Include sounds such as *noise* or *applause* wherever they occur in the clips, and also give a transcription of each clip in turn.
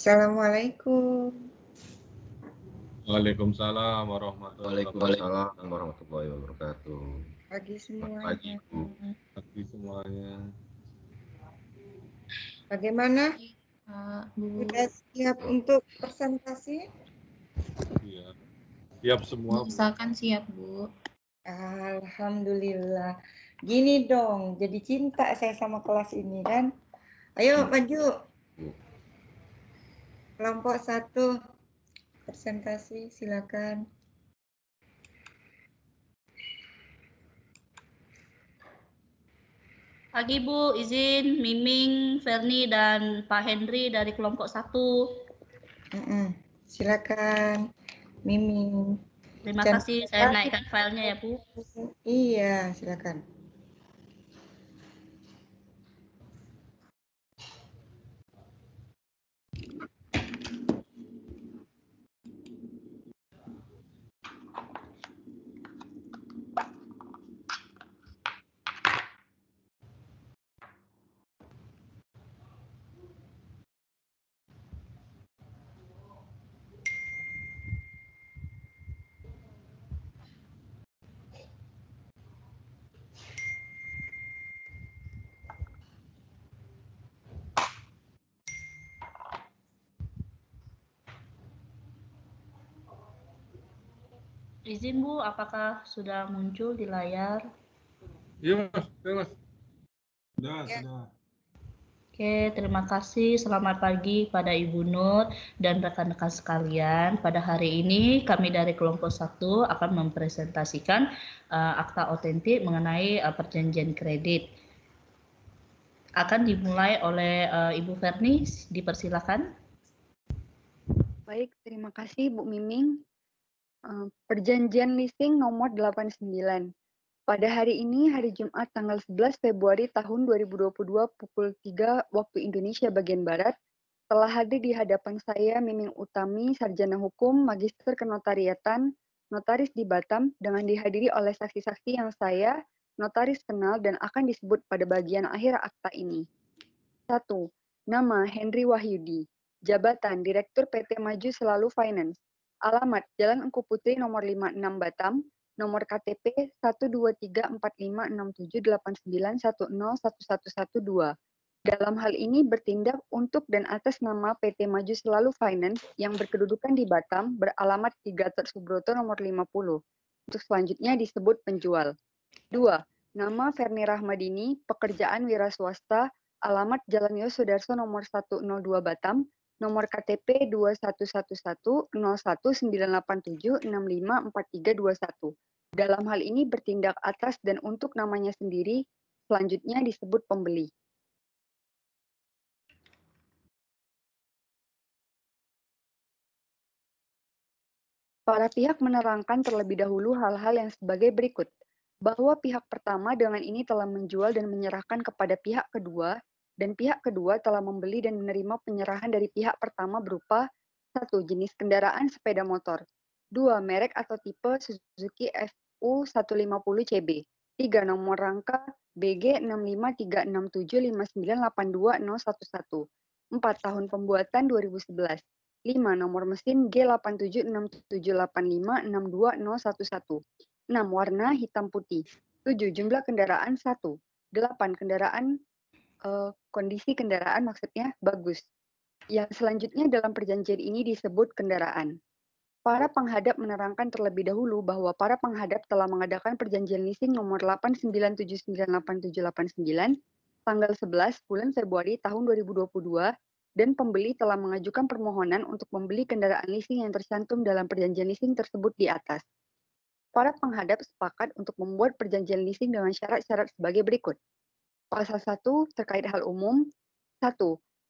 Assalamualaikum. Waalaikumsalam warahmatullahi wabarakatuh. warahmatullahi wabarakatuh. Pagi semuanya. Pagi, Bu. Pagi semuanya. Bagaimana? Sudah siap oh. untuk presentasi? Iya. Siap semua. Misalkan siap, Bu. Alhamdulillah. Gini dong, jadi cinta saya sama kelas ini kan. Ayo hmm. maju. Kelompok satu, presentasi silakan. Pagi Bu, izin Miming, Ferni, dan Pak Henry dari kelompok satu. Mm -mm. Silakan, Miming. Terima Jangan kasih saya naikkan filenya ya Bu. Iya, silakan. Izin Bu, apakah sudah muncul di layar? Iya Mas, iya Mas. Sudah, ya. sudah. Oke, terima kasih. Selamat pagi pada Ibu Nur dan rekan-rekan sekalian. Pada hari ini kami dari kelompok 1 akan mempresentasikan uh, akta otentik mengenai uh, perjanjian kredit. Akan dimulai oleh uh, Ibu Vernis. dipersilakan. Baik, terima kasih Bu Miming. Eh, perjanjian Leasing Nomor 89. Pada hari ini, hari Jumat tanggal 11 Februari tahun 2022 pukul 3 waktu Indonesia bagian Barat, telah hadir di hadapan saya Miming Utami, Sarjana Hukum, Magister Kenotariatan, Notaris di Batam, dengan dihadiri oleh saksi-saksi yang saya, notaris kenal dan akan disebut pada bagian akhir akta ini. 1. Nama Henry Wahyudi. Jabatan Direktur PT Maju Selalu Finance. Alamat Jalan Engku Putri nomor 56 Batam, nomor KTP 123456789101112. Dalam hal ini bertindak untuk dan atas nama PT Maju Selalu Finance yang berkedudukan di Batam beralamat di Gatot Subroto nomor 50. Untuk selanjutnya disebut penjual. 2. Nama Ferni Rahmadini, pekerjaan wira swasta, alamat Jalan Yosudarso nomor 102 Batam, nomor KTP 211101987654321. Dalam hal ini bertindak atas dan untuk namanya sendiri, selanjutnya disebut pembeli. Para pihak menerangkan terlebih dahulu hal-hal yang sebagai berikut, bahwa pihak pertama dengan ini telah menjual dan menyerahkan kepada pihak kedua dan pihak kedua telah membeli dan menerima penyerahan dari pihak pertama berupa satu jenis kendaraan sepeda motor, dua merek atau tipe Suzuki FU 150 CB, tiga nomor rangka BG 653675982011 empat tahun pembuatan 2011, 5. Nomor mesin G876785621111. 6. Warna hitam putih. 7. Jumlah kendaraan 1. 8. Kendaraan uh, kondisi kendaraan maksudnya bagus. Yang selanjutnya dalam perjanjian ini disebut kendaraan. Para penghadap menerangkan terlebih dahulu bahwa para penghadap telah mengadakan perjanjian leasing nomor 89798789 tanggal 11 bulan Februari tahun 2022 dan pembeli telah mengajukan permohonan untuk membeli kendaraan leasing yang tercantum dalam perjanjian leasing tersebut di atas. Para penghadap sepakat untuk membuat perjanjian leasing dengan syarat-syarat sebagai berikut. Pasal 1 terkait hal umum. 1.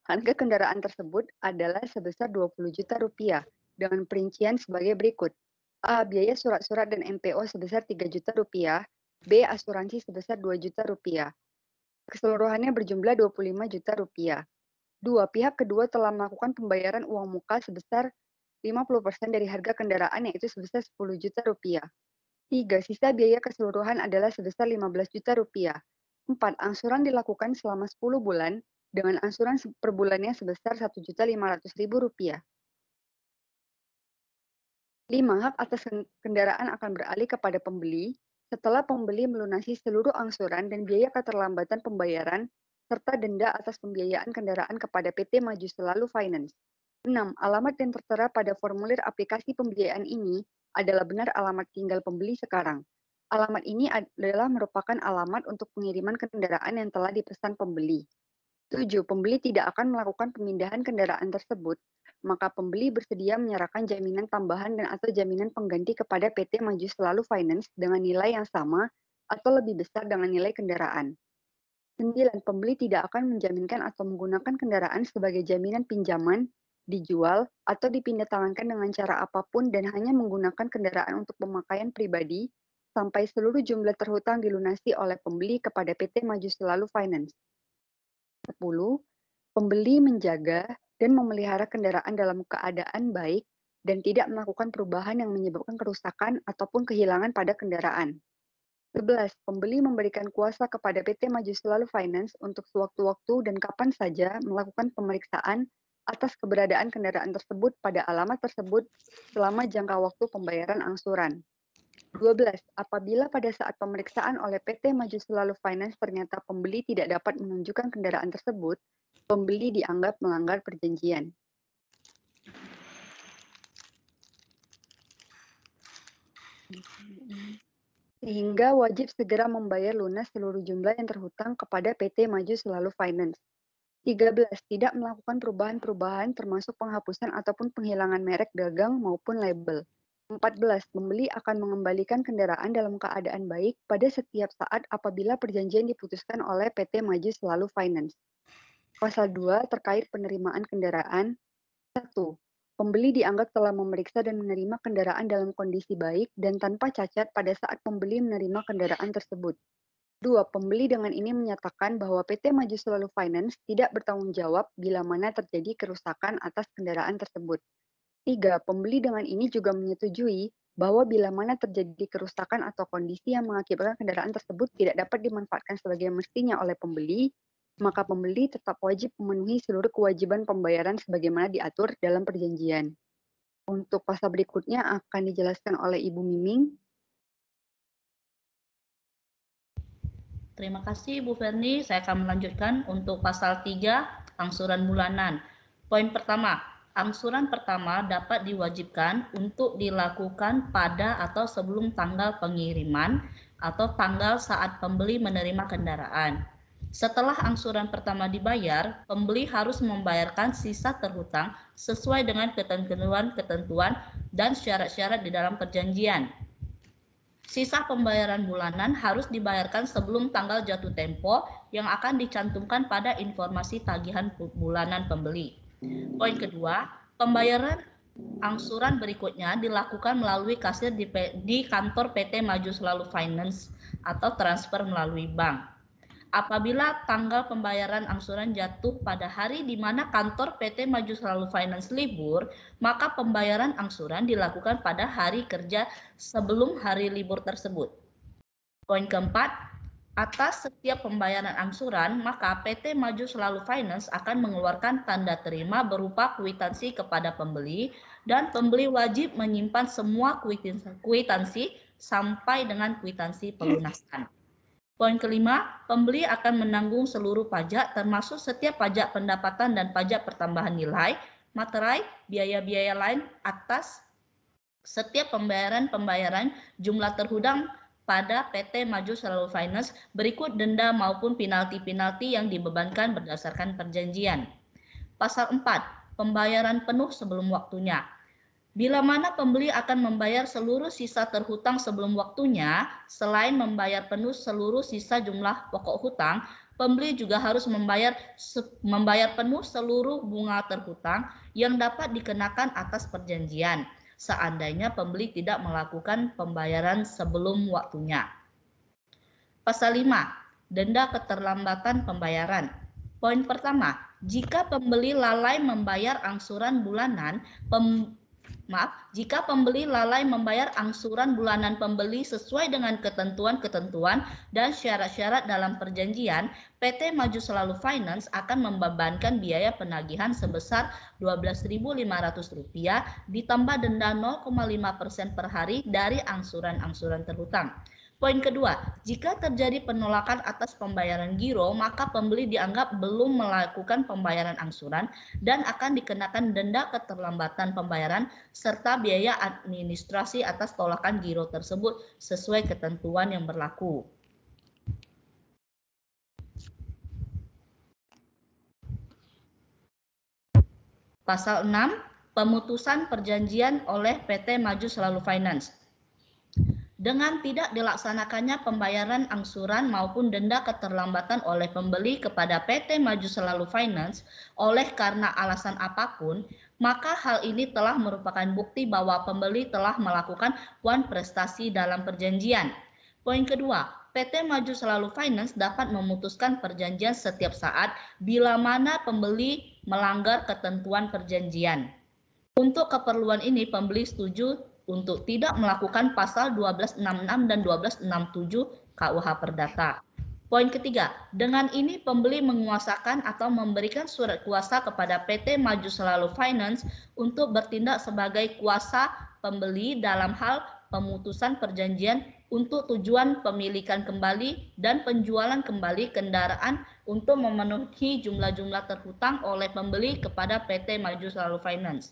Harga kendaraan tersebut adalah sebesar 20 juta rupiah dengan perincian sebagai berikut. A. Biaya surat-surat dan MPO sebesar 3 juta rupiah. B. Asuransi sebesar 2 juta rupiah. Keseluruhannya berjumlah 25 juta rupiah. Dua, pihak kedua telah melakukan pembayaran uang muka sebesar 50% dari harga kendaraan yaitu sebesar 10 juta rupiah. Tiga, sisa biaya keseluruhan adalah sebesar 15 juta rupiah. 4. Angsuran dilakukan selama 10 bulan dengan angsuran per bulannya sebesar Rp1.500.000. Lima. Hak atas kendaraan akan beralih kepada pembeli setelah pembeli melunasi seluruh angsuran dan biaya keterlambatan pembayaran serta denda atas pembiayaan kendaraan kepada PT Maju Selalu Finance. 6. Alamat yang tertera pada formulir aplikasi pembiayaan ini adalah benar alamat tinggal pembeli sekarang. Alamat ini adalah merupakan alamat untuk pengiriman kendaraan yang telah dipesan pembeli. 7. Pembeli tidak akan melakukan pemindahan kendaraan tersebut, maka pembeli bersedia menyerahkan jaminan tambahan dan atau jaminan pengganti kepada PT Maju Selalu Finance dengan nilai yang sama atau lebih besar dengan nilai kendaraan. 9. Pembeli tidak akan menjaminkan atau menggunakan kendaraan sebagai jaminan pinjaman, dijual, atau dipindah tangankan dengan cara apapun dan hanya menggunakan kendaraan untuk pemakaian pribadi, sampai seluruh jumlah terhutang dilunasi oleh pembeli kepada PT Maju Selalu Finance. 10. Pembeli menjaga dan memelihara kendaraan dalam keadaan baik dan tidak melakukan perubahan yang menyebabkan kerusakan ataupun kehilangan pada kendaraan. 11. Pembeli memberikan kuasa kepada PT Maju Selalu Finance untuk sewaktu-waktu dan kapan saja melakukan pemeriksaan atas keberadaan kendaraan tersebut pada alamat tersebut selama jangka waktu pembayaran angsuran. 12. Apabila pada saat pemeriksaan oleh PT Maju Selalu Finance ternyata pembeli tidak dapat menunjukkan kendaraan tersebut, pembeli dianggap melanggar perjanjian. Sehingga wajib segera membayar lunas seluruh jumlah yang terhutang kepada PT Maju Selalu Finance. 13. Tidak melakukan perubahan-perubahan termasuk penghapusan ataupun penghilangan merek dagang maupun label. 14. Pembeli akan mengembalikan kendaraan dalam keadaan baik pada setiap saat apabila perjanjian diputuskan oleh PT Maju Selalu Finance. Pasal 2 terkait penerimaan kendaraan. 1. Pembeli dianggap telah memeriksa dan menerima kendaraan dalam kondisi baik dan tanpa cacat pada saat pembeli menerima kendaraan tersebut. 2. Pembeli dengan ini menyatakan bahwa PT Maju Selalu Finance tidak bertanggung jawab bila mana terjadi kerusakan atas kendaraan tersebut. Tiga, pembeli dengan ini juga menyetujui bahwa bila mana terjadi kerusakan atau kondisi yang mengakibatkan kendaraan tersebut tidak dapat dimanfaatkan sebagai mestinya oleh pembeli, maka pembeli tetap wajib memenuhi seluruh kewajiban pembayaran sebagaimana diatur dalam perjanjian. Untuk pasal berikutnya akan dijelaskan oleh Ibu Miming. Terima kasih Bu Ferni. Saya akan melanjutkan untuk pasal 3, angsuran bulanan. Poin pertama, angsuran pertama dapat diwajibkan untuk dilakukan pada atau sebelum tanggal pengiriman atau tanggal saat pembeli menerima kendaraan. Setelah angsuran pertama dibayar, pembeli harus membayarkan sisa terhutang sesuai dengan ketentuan-ketentuan dan syarat-syarat di dalam perjanjian. Sisa pembayaran bulanan harus dibayarkan sebelum tanggal jatuh tempo yang akan dicantumkan pada informasi tagihan bulanan pembeli. Poin kedua, pembayaran angsuran berikutnya dilakukan melalui kasir di, di kantor PT Maju Selalu Finance atau transfer melalui bank. Apabila tanggal pembayaran angsuran jatuh pada hari di mana kantor PT Maju Selalu Finance libur, maka pembayaran angsuran dilakukan pada hari kerja sebelum hari libur tersebut. Poin keempat, Atas setiap pembayaran angsuran, maka PT Maju Selalu Finance akan mengeluarkan tanda terima berupa kuitansi kepada pembeli dan pembeli wajib menyimpan semua kuitansi sampai dengan kuitansi pelunasan. Poin kelima, pembeli akan menanggung seluruh pajak termasuk setiap pajak pendapatan dan pajak pertambahan nilai, materai, biaya-biaya lain atas setiap pembayaran-pembayaran jumlah terhudang pada PT Maju Selalu Finance berikut denda maupun penalti-penalti yang dibebankan berdasarkan perjanjian. Pasal 4. Pembayaran penuh sebelum waktunya. Bila mana pembeli akan membayar seluruh sisa terhutang sebelum waktunya, selain membayar penuh seluruh sisa jumlah pokok hutang, pembeli juga harus membayar membayar penuh seluruh bunga terhutang yang dapat dikenakan atas perjanjian seandainya pembeli tidak melakukan pembayaran sebelum waktunya. Pasal 5. Denda keterlambatan pembayaran. Poin pertama, jika pembeli lalai membayar angsuran bulanan, Maaf, jika pembeli lalai membayar angsuran bulanan pembeli sesuai dengan ketentuan-ketentuan dan syarat-syarat dalam perjanjian, PT Maju Selalu Finance akan membebankan biaya penagihan sebesar Rp12.500 ditambah denda 0,5% per hari dari angsuran-angsuran terhutang. Poin kedua, jika terjadi penolakan atas pembayaran giro, maka pembeli dianggap belum melakukan pembayaran angsuran dan akan dikenakan denda keterlambatan pembayaran serta biaya administrasi atas tolakan giro tersebut sesuai ketentuan yang berlaku. Pasal 6, pemutusan perjanjian oleh PT Maju Selalu Finance dengan tidak dilaksanakannya pembayaran angsuran maupun denda keterlambatan oleh pembeli kepada PT Maju Selalu Finance oleh karena alasan apapun, maka hal ini telah merupakan bukti bahwa pembeli telah melakukan one prestasi dalam perjanjian. Poin kedua, PT Maju Selalu Finance dapat memutuskan perjanjian setiap saat bila mana pembeli melanggar ketentuan perjanjian. Untuk keperluan ini, pembeli setuju untuk tidak melakukan pasal 1266 dan 1267 KUH Perdata. Poin ketiga, dengan ini pembeli menguasakan atau memberikan surat kuasa kepada PT Maju Selalu Finance untuk bertindak sebagai kuasa pembeli dalam hal pemutusan perjanjian untuk tujuan pemilikan kembali dan penjualan kembali kendaraan untuk memenuhi jumlah-jumlah terhutang oleh pembeli kepada PT Maju Selalu Finance.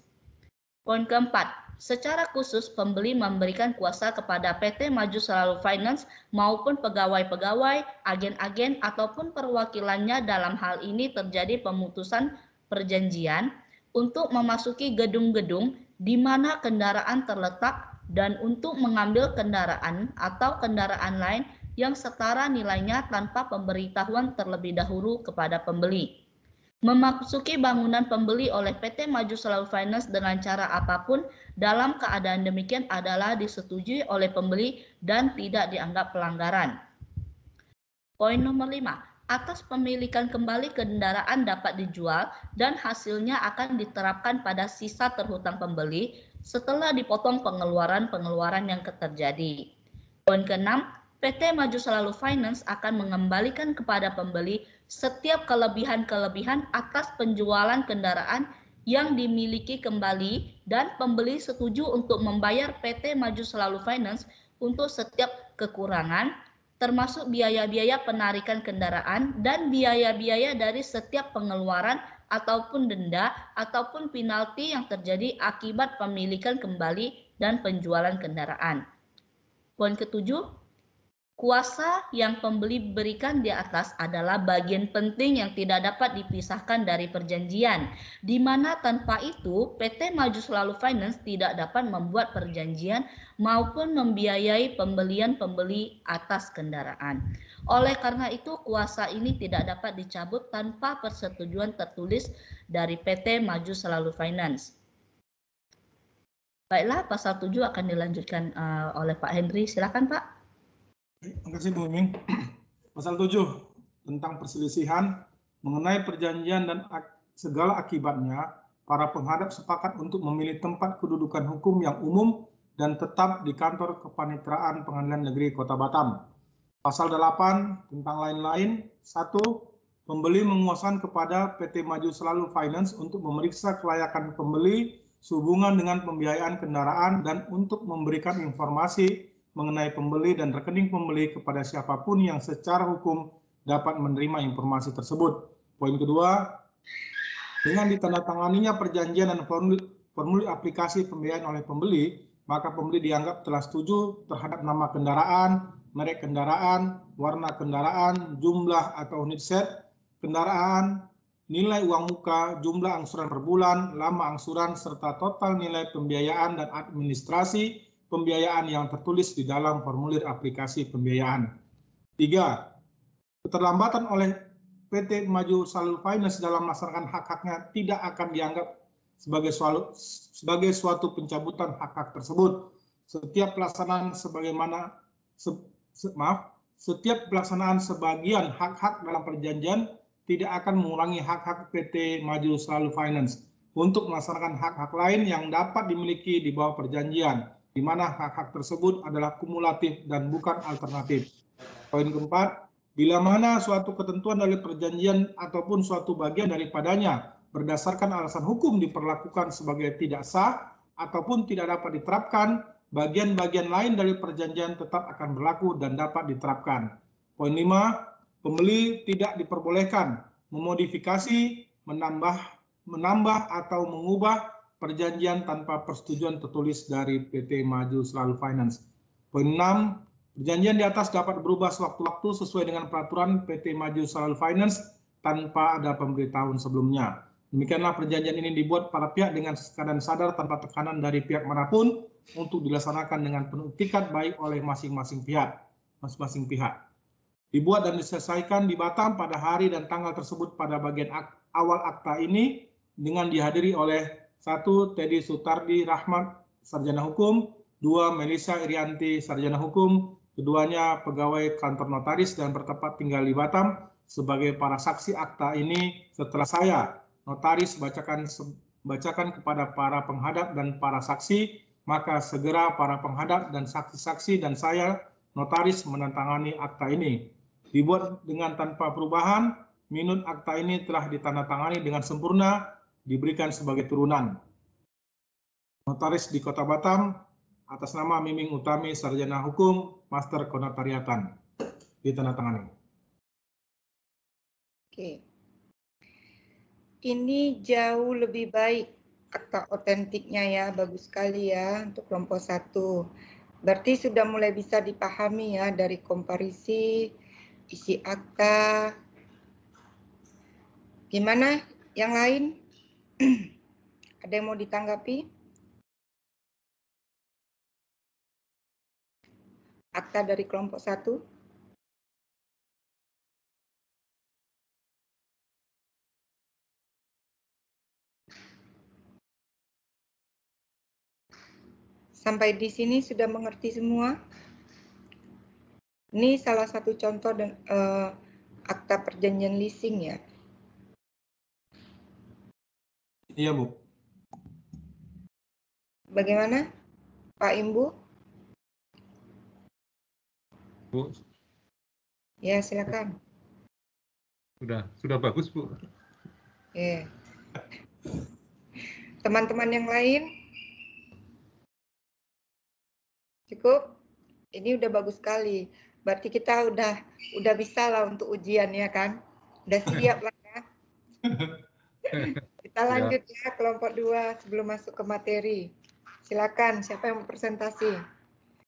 Poin keempat, Secara khusus, pembeli memberikan kuasa kepada PT Maju Selalu Finance maupun pegawai-pegawai, agen-agen, ataupun perwakilannya dalam hal ini terjadi pemutusan perjanjian untuk memasuki gedung-gedung di mana kendaraan terletak dan untuk mengambil kendaraan atau kendaraan lain yang setara nilainya tanpa pemberitahuan terlebih dahulu kepada pembeli. Memasuki bangunan pembeli oleh PT Maju Selalu Finance dengan cara apapun dalam keadaan demikian adalah disetujui oleh pembeli dan tidak dianggap pelanggaran. Poin nomor 5, atas pemilikan kembali kendaraan dapat dijual dan hasilnya akan diterapkan pada sisa terhutang pembeli setelah dipotong pengeluaran-pengeluaran yang terjadi. Poin keenam, PT Maju Selalu Finance akan mengembalikan kepada pembeli setiap kelebihan-kelebihan atas penjualan kendaraan yang dimiliki kembali dan pembeli setuju untuk membayar PT Maju Selalu Finance untuk setiap kekurangan termasuk biaya-biaya penarikan kendaraan dan biaya-biaya dari setiap pengeluaran ataupun denda ataupun penalti yang terjadi akibat pemilikan kembali dan penjualan kendaraan. Poin ketujuh, Kuasa yang pembeli berikan di atas adalah bagian penting yang tidak dapat dipisahkan dari perjanjian, di mana tanpa itu PT Maju Selalu Finance tidak dapat membuat perjanjian maupun membiayai pembelian pembeli atas kendaraan. Oleh karena itu, kuasa ini tidak dapat dicabut tanpa persetujuan tertulis dari PT Maju Selalu Finance. Baiklah, pasal 7 akan dilanjutkan eh, oleh Pak Henry. Silakan, Pak kasih Bu Ming. Pasal 7 tentang perselisihan mengenai perjanjian dan segala akibatnya, para penghadap sepakat untuk memilih tempat kedudukan hukum yang umum dan tetap di kantor kepanitraan Pengadilan Negeri Kota Batam. Pasal 8 tentang lain-lain, 1. Pembeli menguasakan kepada PT Maju Selalu Finance untuk memeriksa kelayakan pembeli sehubungan dengan pembiayaan kendaraan dan untuk memberikan informasi mengenai pembeli dan rekening pembeli kepada siapapun yang secara hukum dapat menerima informasi tersebut. Poin kedua, dengan ditandatanganinya perjanjian dan formulir aplikasi pembiayaan oleh pembeli, maka pembeli dianggap telah setuju terhadap nama kendaraan, merek kendaraan, warna kendaraan, jumlah atau unit set kendaraan, nilai uang muka, jumlah angsuran per bulan, lama angsuran, serta total nilai pembiayaan dan administrasi pembiayaan yang tertulis di dalam formulir aplikasi pembiayaan. Tiga, keterlambatan oleh PT Maju Salur Finance dalam melaksanakan hak-haknya tidak akan dianggap sebagai, suatu, sebagai suatu pencabutan hak-hak tersebut. Setiap pelaksanaan sebagaimana se, se, maaf, setiap pelaksanaan sebagian hak-hak dalam perjanjian tidak akan mengurangi hak-hak PT Maju Selalu Finance untuk melaksanakan hak-hak lain yang dapat dimiliki di bawah perjanjian di mana hak-hak tersebut adalah kumulatif dan bukan alternatif. Poin keempat, bila mana suatu ketentuan dari perjanjian ataupun suatu bagian daripadanya berdasarkan alasan hukum diperlakukan sebagai tidak sah ataupun tidak dapat diterapkan, bagian-bagian lain dari perjanjian tetap akan berlaku dan dapat diterapkan. Poin lima, pembeli tidak diperbolehkan memodifikasi, menambah, menambah atau mengubah perjanjian tanpa persetujuan tertulis dari PT Maju Selalu Finance. Poin 6, perjanjian di atas dapat berubah sewaktu-waktu sesuai dengan peraturan PT Maju Selalu Finance tanpa ada pemberitahuan sebelumnya. Demikianlah perjanjian ini dibuat para pihak dengan keadaan sadar tanpa tekanan dari pihak manapun untuk dilaksanakan dengan penuh tiket baik oleh masing-masing pihak. Masing-masing pihak. Dibuat dan diselesaikan di Batam pada hari dan tanggal tersebut pada bagian awal akta ini dengan dihadiri oleh satu, Teddy Sutardi Rahmat, Sarjana Hukum. Dua, Melisa Irianti, Sarjana Hukum. Keduanya pegawai kantor notaris dan bertempat tinggal di Batam sebagai para saksi akta ini setelah saya notaris bacakan bacakan kepada para penghadap dan para saksi maka segera para penghadap dan saksi-saksi dan saya notaris menandatangani akta ini dibuat dengan tanpa perubahan minut akta ini telah ditandatangani dengan sempurna diberikan sebagai turunan. Notaris di Kota Batam atas nama Miming Utami Sarjana Hukum Master Konotariatan di tanda tangan. Oke. Ini jauh lebih baik akta otentiknya ya, bagus sekali ya untuk kelompok satu. Berarti sudah mulai bisa dipahami ya dari komparisi, isi akta. Gimana yang lain? Ada yang mau ditanggapi? Akta dari kelompok satu. Sampai di sini sudah mengerti semua. Ini salah satu contoh dan uh, akta perjanjian leasing ya. Iya, Bu. Bagaimana, Pak Imbu? Bu. Ya, silakan. Sudah, sudah bagus, Bu. Oke. Iya. Teman-teman yang lain? Cukup? Ini udah bagus sekali. Berarti kita udah udah bisa lah untuk ujian ya kan? Udah siap lah ya. *laughs* Kita iya. lanjut ya, ya kelompok dua sebelum masuk ke materi. Silakan, siapa yang mau presentasi?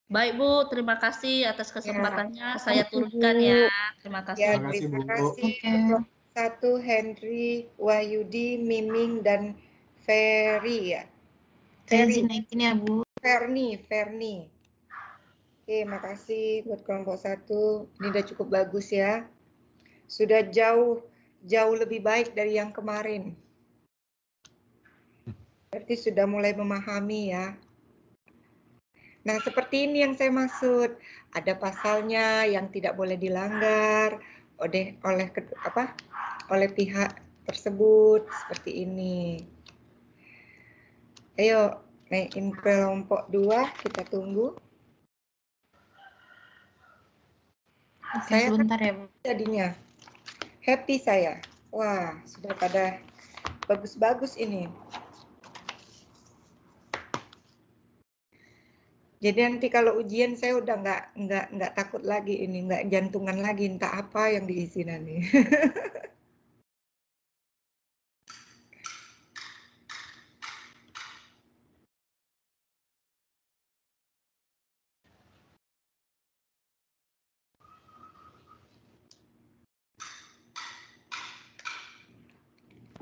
Baik Bu, terima kasih atas ya. kesempatannya. Ya. Saya turunkan ya. Terima kasih. Ya, terima kasih, satu Henry Wahyudi Miming dan Ferry ya. Ferry naikin ya Bu. Ferni, Ferni. Oke, makasih buat kelompok satu. Ini udah cukup bagus ya. Sudah jauh jauh lebih baik dari yang kemarin berarti sudah mulai memahami ya. Nah, seperti ini yang saya maksud. Ada pasalnya yang tidak boleh dilanggar oleh oleh apa? oleh pihak tersebut seperti ini. Ayo, naikin kelompok dua kita tunggu. Oke, saya kan sebentar ya, Tadinya Jadinya happy saya. Wah, sudah pada bagus-bagus ini. Jadi nanti kalau ujian saya udah nggak nggak nggak takut lagi ini nggak jantungan lagi entah apa yang diisi nanti.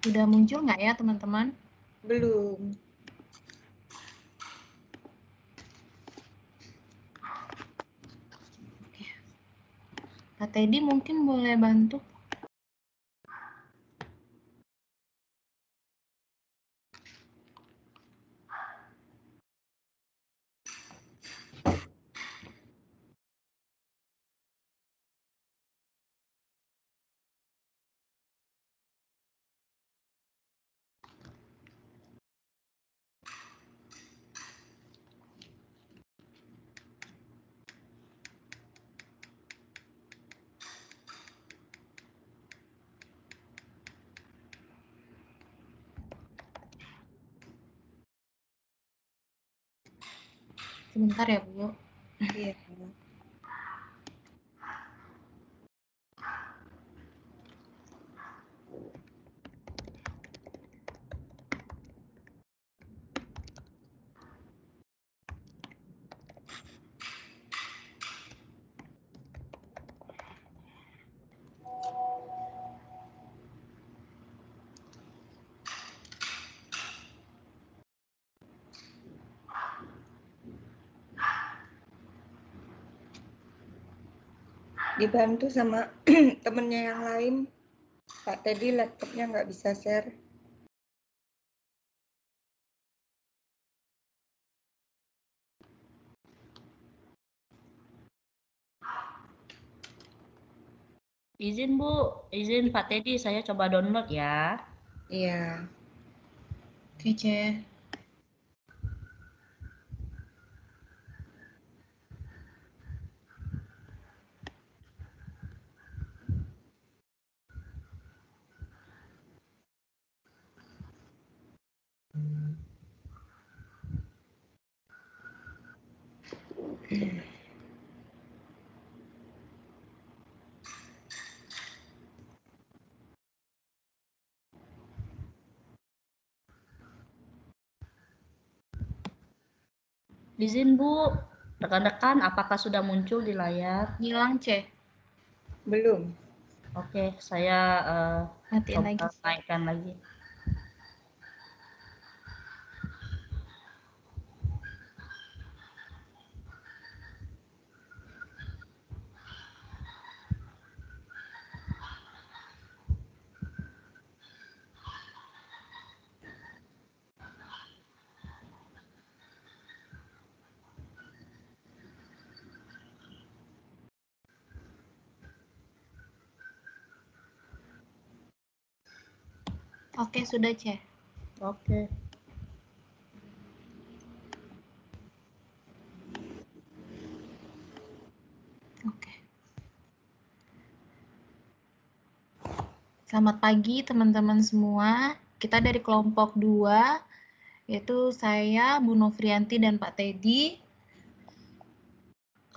Udah muncul nggak ya teman-teman? Belum. Teddy mungkin boleh bantu sebentar ya Bu. Iya. dibantu sama *clears throat* temennya yang lain. Pak Teddy laptopnya nggak bisa share. Izin Bu, izin Pak Teddy, saya coba download ya. Iya. Oke, Izin Bu, rekan-rekan apakah sudah muncul di layar? Hilang C. Belum. Oke, saya uh, eh, nanti lagi. naikkan lagi. Oke, sudah, Ceh. Oke. Oke. Selamat pagi teman-teman semua. Kita dari kelompok 2 yaitu saya, Bu Novrianti dan Pak Teddy.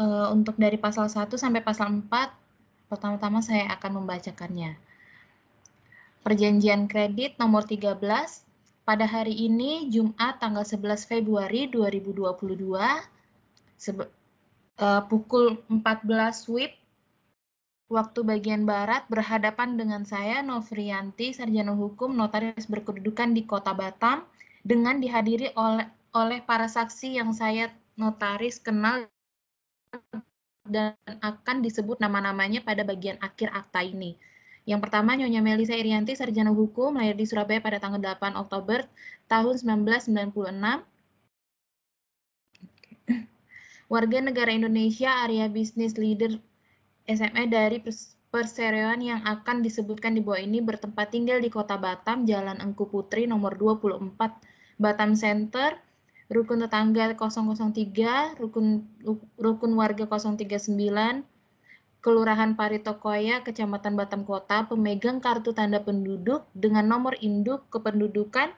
Eh, untuk dari pasal 1 sampai pasal 4 pertama-tama saya akan membacakannya. Perjanjian kredit nomor 13 pada hari ini Jumat tanggal 11 Februari 2022 sebe, uh, pukul 14 WIB waktu bagian barat berhadapan dengan saya Novrianti sarjana hukum notaris berkedudukan di Kota Batam dengan dihadiri oleh oleh para saksi yang saya notaris kenal dan akan disebut nama-namanya pada bagian akhir akta ini. Yang pertama, Nyonya Melisa Irianti, sarjana hukum, lahir di Surabaya pada tanggal 8 Oktober tahun 1996. Warga negara Indonesia, area bisnis leader SMA e dari perseroan yang akan disebutkan di bawah ini bertempat tinggal di Kota Batam, Jalan Engku Putri nomor 24, Batam Center, rukun tetangga 003, rukun rukun warga 039, Kelurahan Paritokoya, Kecamatan Batam Kota, pemegang kartu tanda penduduk dengan nomor induk kependudukan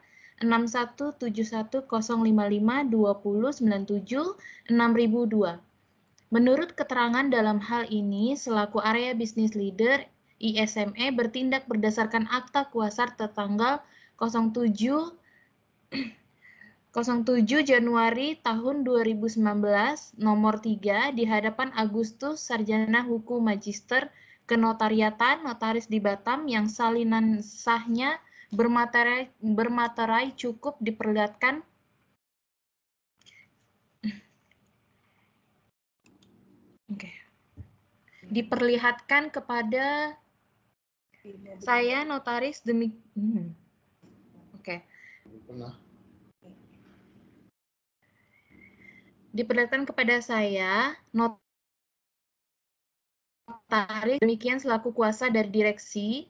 61710552097602. Menurut keterangan dalam hal ini, selaku area bisnis leader, ISME bertindak berdasarkan akta kuasa tertanggal 07 07 Januari tahun 2019, nomor 3, di hadapan Agustus Sarjana Hukum Magister Kenotariatan Notaris di Batam yang salinan sahnya bermaterai, bermaterai cukup diperlihatkan diperlihatkan kepada saya notaris demi hmm. oke okay. diperlihatkan kepada saya notaris demikian selaku kuasa dari direksi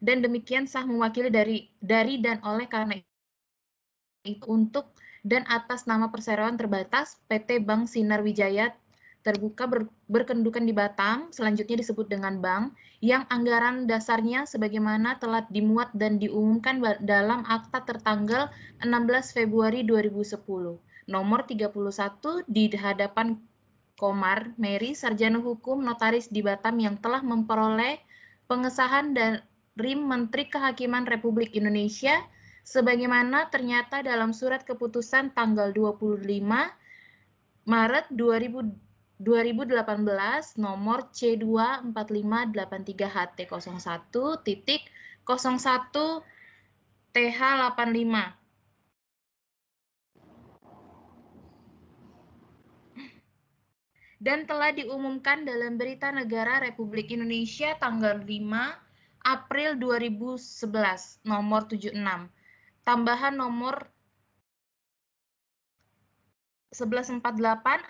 dan demikian sah mewakili dari dari dan oleh karena itu untuk dan atas nama perseroan terbatas PT Bank Sinar Wijaya terbuka ber, berkedudukan di Batam, selanjutnya disebut dengan bank, yang anggaran dasarnya sebagaimana telah dimuat dan diumumkan dalam akta tertanggal 16 Februari 2010 nomor 31 di hadapan Komar Mary, sarjana hukum notaris di Batam yang telah memperoleh pengesahan dari Menteri Kehakiman Republik Indonesia sebagaimana ternyata dalam surat keputusan tanggal 25 Maret delapan 2018 nomor C24583HT01 titik 01 TH85 dan telah diumumkan dalam Berita Negara Republik Indonesia tanggal 5 April 2011 nomor 76 tambahan nomor 1148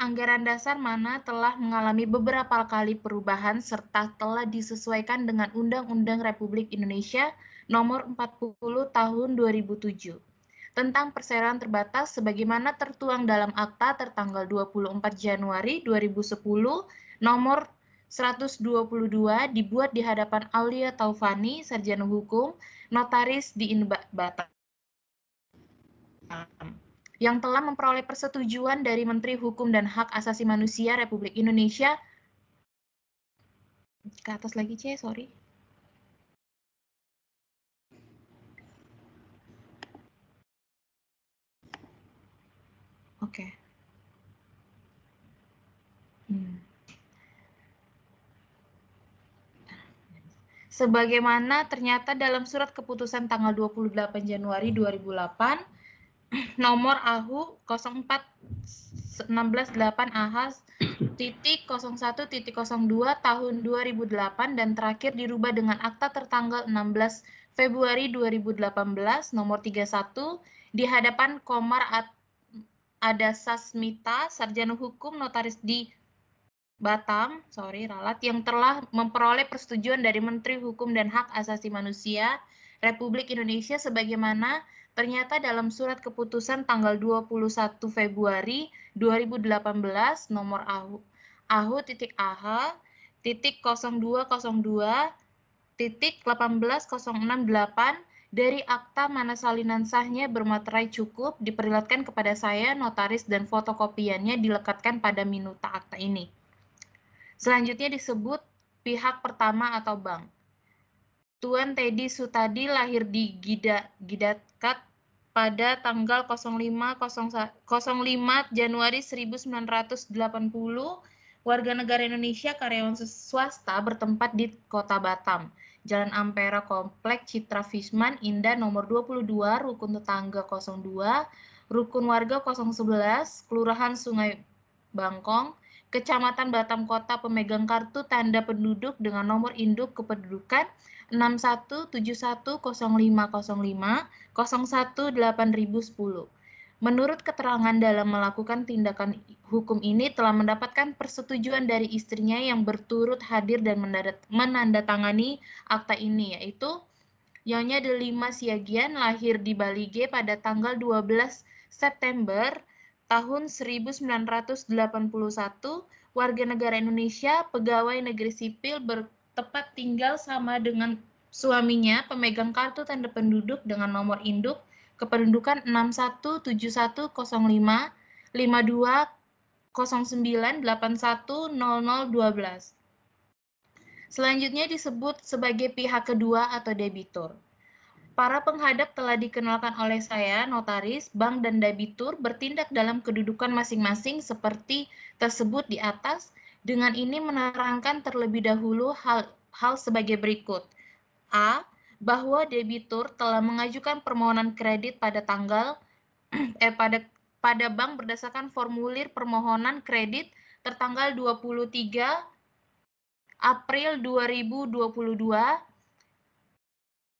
anggaran dasar mana telah mengalami beberapa kali perubahan serta telah disesuaikan dengan Undang-Undang Republik Indonesia Nomor 40 Tahun 2007 tentang perseroan terbatas sebagaimana tertuang dalam akta tertanggal 24 Januari 2010 nomor 122 dibuat di hadapan Aulia Taufani, sarjana hukum, notaris di Inba yang telah memperoleh persetujuan dari Menteri Hukum dan Hak Asasi Manusia Republik Indonesia. Ke atas lagi, C, sorry. Oke. Okay. Hmm. Sebagaimana ternyata dalam surat keputusan tanggal 28 Januari 2008 *clears throat* nomor AHU 04 168 titik 01 titik 02 tahun 2008 dan terakhir dirubah dengan akta tertanggal 16 Februari 2018 nomor 31 di hadapan Komar at ada Sasmita, sarjana hukum notaris di Batam, sorry, Ralat, yang telah memperoleh persetujuan dari Menteri Hukum dan Hak Asasi Manusia Republik Indonesia sebagaimana ternyata dalam surat keputusan tanggal 21 Februari 2018 nomor AHU AHU titik AH titik 0202 titik 18068 dari akta mana salinan sahnya bermaterai cukup diperlihatkan kepada saya, notaris dan fotokopiannya dilekatkan pada minuta akta ini. Selanjutnya disebut pihak pertama atau bank. Tuan Teddy Sutadi lahir di Gida, Gidatkat pada tanggal 05, 05 Januari 1980, warga negara Indonesia karyawan swasta bertempat di kota Batam. Jalan Ampera Komplek Citra Fisman Indah nomor 22 Rukun Tetangga 02, Rukun Warga 011, Kelurahan Sungai Bangkong, Kecamatan Batam Kota pemegang kartu tanda penduduk dengan nomor induk kependudukan 61710505 018010. Menurut keterangan dalam melakukan tindakan hukum ini telah mendapatkan persetujuan dari istrinya yang berturut hadir dan menandatangani akta ini yaitu Nyonya Delima Siagian lahir di Bali G pada tanggal 12 September tahun 1981 warga negara Indonesia pegawai negeri sipil bertepat tinggal sama dengan suaminya pemegang kartu tanda penduduk dengan nomor induk kependudukan 617105 Selanjutnya disebut sebagai pihak kedua atau debitur. Para penghadap telah dikenalkan oleh saya, notaris, bank, dan debitur bertindak dalam kedudukan masing-masing seperti tersebut di atas. Dengan ini menerangkan terlebih dahulu hal, hal sebagai berikut. A bahwa debitur telah mengajukan permohonan kredit pada tanggal *clears throat* eh pada pada bank berdasarkan formulir permohonan kredit tertanggal 23 April 2022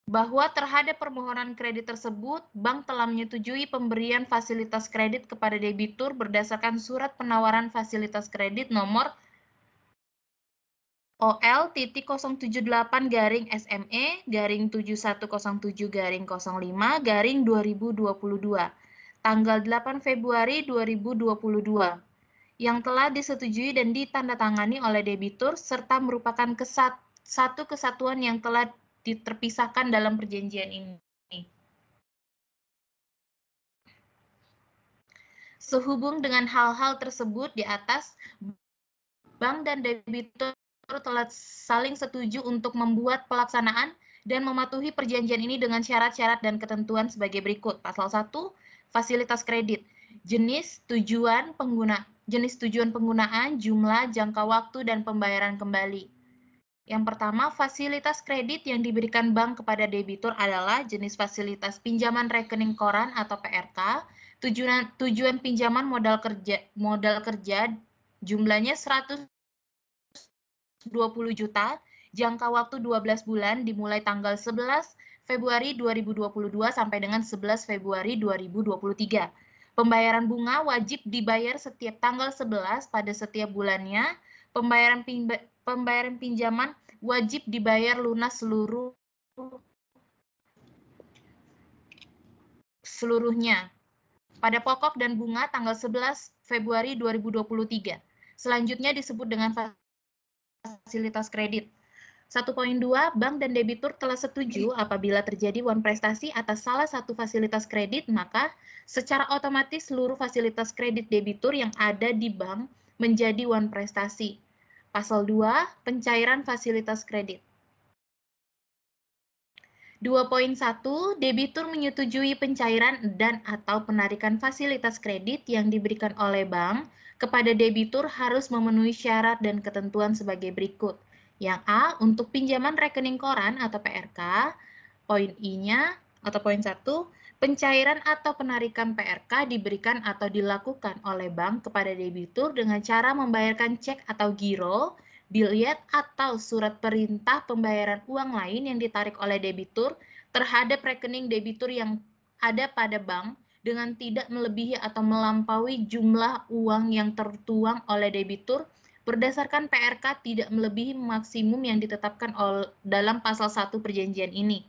bahwa terhadap permohonan kredit tersebut, bank telah menyetujui pemberian fasilitas kredit kepada debitur berdasarkan surat penawaran fasilitas kredit nomor OL titik garing SME garing 7107 garing 05 garing 2022 tanggal 8 Februari 2022 yang telah disetujui dan ditandatangani oleh debitur serta merupakan kesat, satu kesatuan yang telah diterpisahkan dalam perjanjian ini. Sehubung dengan hal-hal tersebut di atas, bank dan debitur Metro telah saling setuju untuk membuat pelaksanaan dan mematuhi perjanjian ini dengan syarat-syarat dan ketentuan sebagai berikut. Pasal 1, fasilitas kredit, jenis, tujuan, pengguna, jenis tujuan penggunaan, jumlah, jangka waktu, dan pembayaran kembali. Yang pertama, fasilitas kredit yang diberikan bank kepada debitur adalah jenis fasilitas pinjaman rekening koran atau PRK, tujuan tujuan pinjaman modal kerja modal kerja jumlahnya 100 20 juta, jangka waktu 12 bulan dimulai tanggal 11 Februari 2022 sampai dengan 11 Februari 2023. Pembayaran bunga wajib dibayar setiap tanggal 11 pada setiap bulannya. Pembayaran pinba, pembayaran pinjaman wajib dibayar lunas seluruh seluruhnya pada pokok dan bunga tanggal 11 Februari 2023. Selanjutnya disebut dengan fasilitas kredit. 1.2 bank dan debitur telah setuju apabila terjadi one prestasi atas salah satu fasilitas kredit maka secara otomatis seluruh fasilitas kredit debitur yang ada di bank menjadi one prestasi. Pasal 2 pencairan fasilitas kredit. 2.1 debitur menyetujui pencairan dan atau penarikan fasilitas kredit yang diberikan oleh bank kepada debitur harus memenuhi syarat dan ketentuan sebagai berikut. Yang A, untuk pinjaman rekening koran atau PRK, poin I-nya atau poin 1, pencairan atau penarikan PRK diberikan atau dilakukan oleh bank kepada debitur dengan cara membayarkan cek atau giro, biliet atau surat perintah pembayaran uang lain yang ditarik oleh debitur terhadap rekening debitur yang ada pada bank dengan tidak melebihi atau melampaui jumlah uang yang tertuang oleh debitur berdasarkan PRK tidak melebihi maksimum yang ditetapkan dalam pasal 1 perjanjian ini.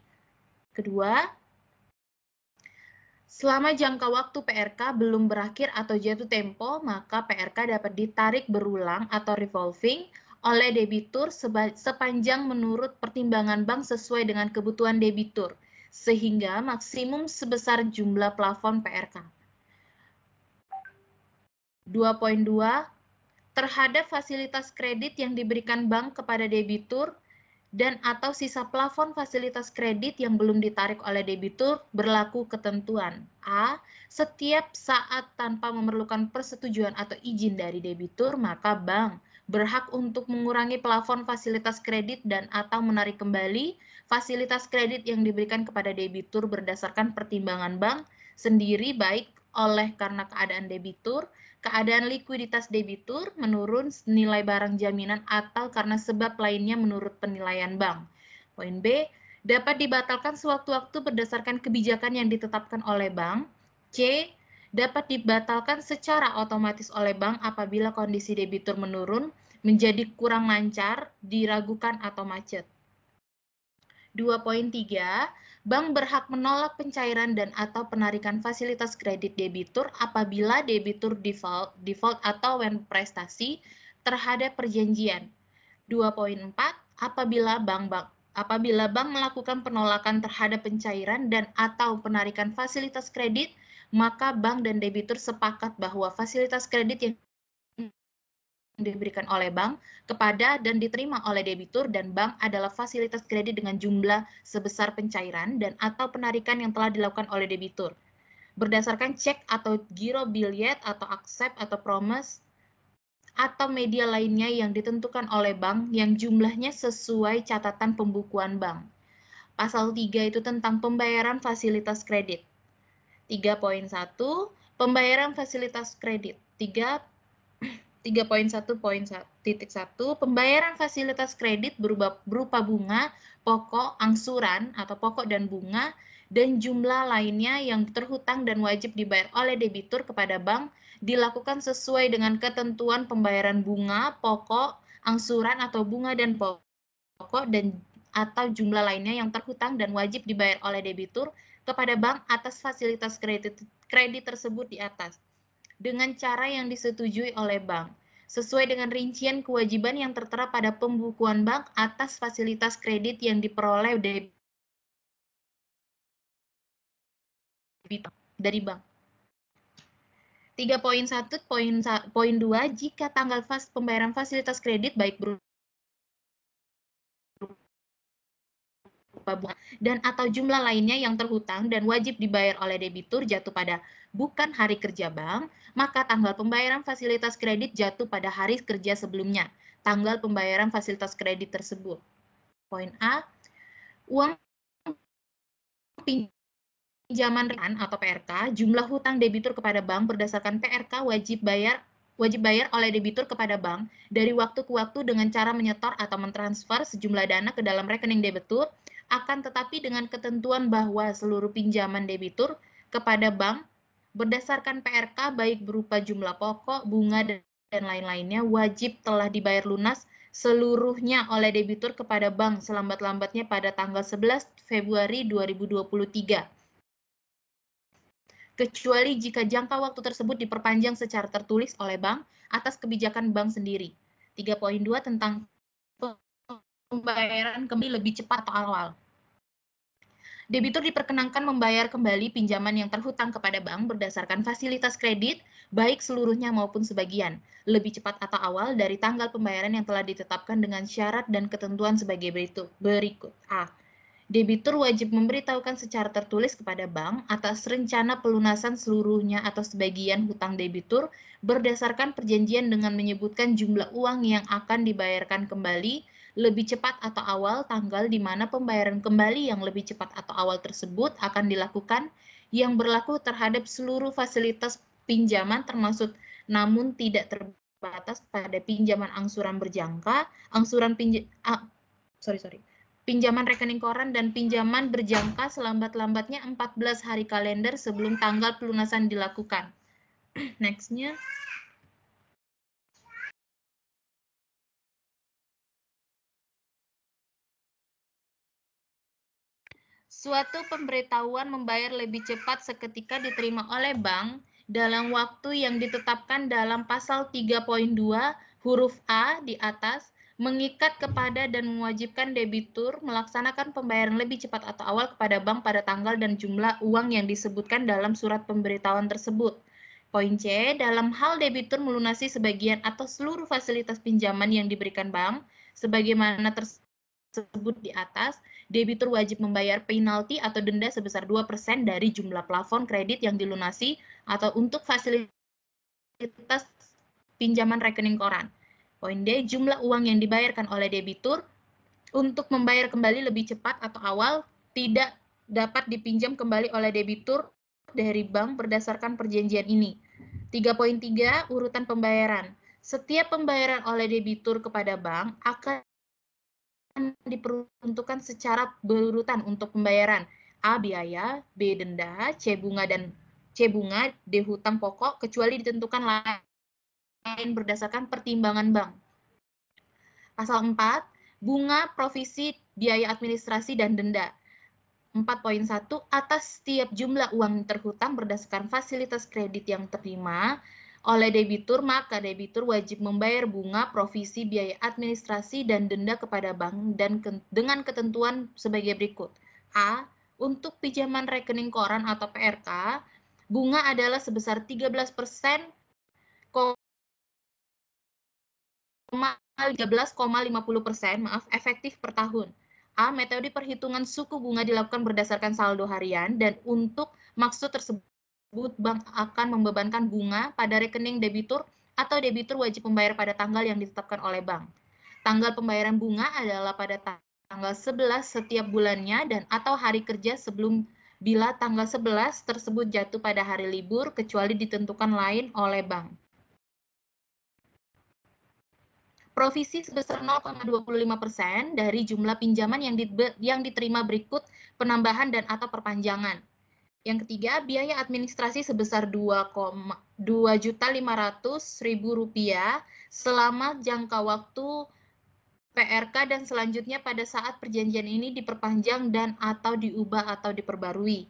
Kedua, selama jangka waktu PRK belum berakhir atau jatuh tempo, maka PRK dapat ditarik berulang atau revolving oleh debitur sepanjang menurut pertimbangan bank sesuai dengan kebutuhan debitur sehingga maksimum sebesar jumlah plafon PRK. 2.2 terhadap fasilitas kredit yang diberikan bank kepada debitur dan atau sisa plafon fasilitas kredit yang belum ditarik oleh debitur berlaku ketentuan A. Setiap saat tanpa memerlukan persetujuan atau izin dari debitur, maka bank berhak untuk mengurangi plafon fasilitas kredit dan atau menarik kembali fasilitas kredit yang diberikan kepada debitur berdasarkan pertimbangan bank sendiri baik oleh karena keadaan debitur, keadaan likuiditas debitur menurun nilai barang jaminan atau karena sebab lainnya menurut penilaian bank. Poin B, dapat dibatalkan sewaktu-waktu berdasarkan kebijakan yang ditetapkan oleh bank. C, dapat dibatalkan secara otomatis oleh bank apabila kondisi debitur menurun, menjadi kurang lancar, diragukan atau macet. 2.3 bank berhak menolak pencairan dan atau penarikan fasilitas kredit debitur apabila debitur default default atau when prestasi terhadap perjanjian. 2.4 apabila bank, bank apabila bank melakukan penolakan terhadap pencairan dan atau penarikan fasilitas kredit maka bank dan debitur sepakat bahwa fasilitas kredit yang diberikan oleh bank kepada dan diterima oleh debitur dan bank adalah fasilitas kredit dengan jumlah sebesar pencairan dan atau penarikan yang telah dilakukan oleh debitur berdasarkan cek atau giro biliet atau accept atau promise atau media lainnya yang ditentukan oleh bank yang jumlahnya sesuai catatan pembukuan bank. Pasal 3 itu tentang pembayaran fasilitas kredit. 3.1 Pembayaran fasilitas kredit. 3 3.1.1 pembayaran fasilitas kredit berupa, berupa bunga, pokok, angsuran atau pokok dan bunga dan jumlah lainnya yang terhutang dan wajib dibayar oleh debitur kepada bank dilakukan sesuai dengan ketentuan pembayaran bunga, pokok, angsuran atau bunga dan pokok dan atau jumlah lainnya yang terhutang dan wajib dibayar oleh debitur kepada bank atas fasilitas kredit kredit tersebut di atas dengan cara yang disetujui oleh bank, sesuai dengan rincian kewajiban yang tertera pada pembukuan bank atas fasilitas kredit yang diperoleh dari dari bank. 3.1 poin poin 2 jika tanggal fas, pembayaran fasilitas kredit baik berupa dan atau jumlah lainnya yang terhutang dan wajib dibayar oleh debitur jatuh pada bukan hari kerja bank, maka tanggal pembayaran fasilitas kredit jatuh pada hari kerja sebelumnya, tanggal pembayaran fasilitas kredit tersebut. Poin A, uang pinjaman rekan atau PRK, jumlah hutang debitur kepada bank berdasarkan PRK wajib bayar wajib bayar oleh debitur kepada bank dari waktu ke waktu dengan cara menyetor atau mentransfer sejumlah dana ke dalam rekening debitur, akan tetapi dengan ketentuan bahwa seluruh pinjaman debitur kepada bank berdasarkan PRK baik berupa jumlah pokok, bunga, dan lain-lainnya wajib telah dibayar lunas seluruhnya oleh debitur kepada bank selambat-lambatnya pada tanggal 11 Februari 2023 kecuali jika jangka waktu tersebut diperpanjang secara tertulis oleh bank atas kebijakan bank sendiri. 3.2 tentang pembayaran kembali lebih cepat atau awal debitur diperkenankan membayar kembali pinjaman yang terhutang kepada bank berdasarkan fasilitas kredit, baik seluruhnya maupun sebagian, lebih cepat atau awal dari tanggal pembayaran yang telah ditetapkan dengan syarat dan ketentuan sebagai berikut. A. Debitur wajib memberitahukan secara tertulis kepada bank atas rencana pelunasan seluruhnya atau sebagian hutang debitur berdasarkan perjanjian dengan menyebutkan jumlah uang yang akan dibayarkan kembali, lebih cepat atau awal tanggal di mana pembayaran kembali yang lebih cepat atau awal tersebut akan dilakukan yang berlaku terhadap seluruh fasilitas pinjaman termasuk namun tidak terbatas pada pinjaman angsuran berjangka, angsuran pinj ah, sorry sorry, pinjaman rekening koran dan pinjaman berjangka selambat-lambatnya 14 hari kalender sebelum tanggal pelunasan dilakukan. *clears throat* Nextnya. Suatu pemberitahuan membayar lebih cepat seketika diterima oleh bank dalam waktu yang ditetapkan dalam pasal 3.2 huruf A di atas mengikat kepada dan mewajibkan debitur melaksanakan pembayaran lebih cepat atau awal kepada bank pada tanggal dan jumlah uang yang disebutkan dalam surat pemberitahuan tersebut. Poin C, dalam hal debitur melunasi sebagian atau seluruh fasilitas pinjaman yang diberikan bank, sebagaimana tersebut sebut di atas, debitur wajib membayar penalti atau denda sebesar 2% dari jumlah plafon kredit yang dilunasi atau untuk fasilitas pinjaman rekening koran. Poin D, jumlah uang yang dibayarkan oleh debitur untuk membayar kembali lebih cepat atau awal tidak dapat dipinjam kembali oleh debitur dari bank berdasarkan perjanjian ini. 3.3 urutan pembayaran. Setiap pembayaran oleh debitur kepada bank akan diperuntukkan secara berurutan untuk pembayaran. A. Biaya, B. Denda, C. Bunga, dan C. Bunga, D. Hutang pokok, kecuali ditentukan lain berdasarkan pertimbangan bank. Pasal 4, bunga, provisi, biaya administrasi, dan denda. 4.1 atas setiap jumlah uang terhutang berdasarkan fasilitas kredit yang terima oleh debitur, maka debitur wajib membayar bunga, provisi, biaya administrasi, dan denda kepada bank dan ke dengan ketentuan sebagai berikut. A. Untuk pinjaman rekening koran atau PRK, bunga adalah sebesar 13,50 persen, maaf, efektif per tahun. A. Metode perhitungan suku bunga dilakukan berdasarkan saldo harian dan untuk maksud tersebut bank akan membebankan bunga pada rekening debitur atau debitur wajib membayar pada tanggal yang ditetapkan oleh bank. Tanggal pembayaran bunga adalah pada tanggal 11 setiap bulannya dan atau hari kerja sebelum bila tanggal 11 tersebut jatuh pada hari libur kecuali ditentukan lain oleh bank. Provisi sebesar 0,25% dari jumlah pinjaman yang diterima berikut penambahan dan atau perpanjangan yang ketiga, biaya administrasi sebesar Rp2.500.000 selama jangka waktu PRK dan selanjutnya pada saat perjanjian ini diperpanjang dan atau diubah atau diperbarui.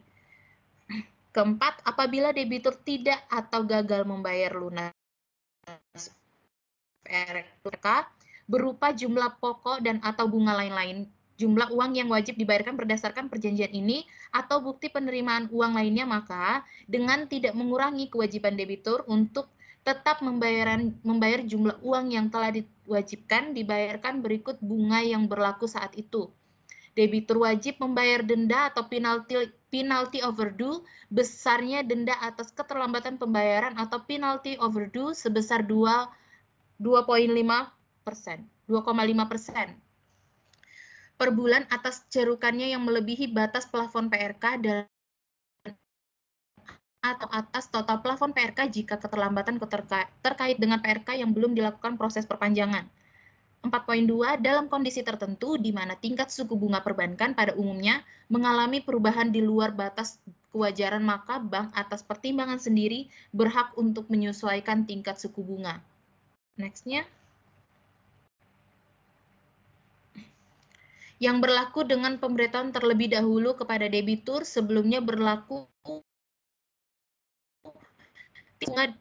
Keempat, apabila debitur tidak atau gagal membayar lunas PRK berupa jumlah pokok dan atau bunga lain-lain jumlah uang yang wajib dibayarkan berdasarkan perjanjian ini atau bukti penerimaan uang lainnya maka dengan tidak mengurangi kewajiban debitur untuk tetap membayaran membayar jumlah uang yang telah diwajibkan dibayarkan berikut bunga yang berlaku saat itu. Debitur wajib membayar denda atau penalti penalti overdue besarnya denda atas keterlambatan pembayaran atau penalti overdue sebesar 2,5 persen, 2,5 persen per bulan atas cerukannya yang melebihi batas plafon PRK dan atau atas total plafon PRK jika keterlambatan terkait dengan PRK yang belum dilakukan proses perpanjangan. 4.2 dalam kondisi tertentu di mana tingkat suku bunga perbankan pada umumnya mengalami perubahan di luar batas kewajaran maka bank atas pertimbangan sendiri berhak untuk menyesuaikan tingkat suku bunga. Nextnya. yang berlaku dengan pemberitahuan terlebih dahulu kepada debitur sebelumnya berlaku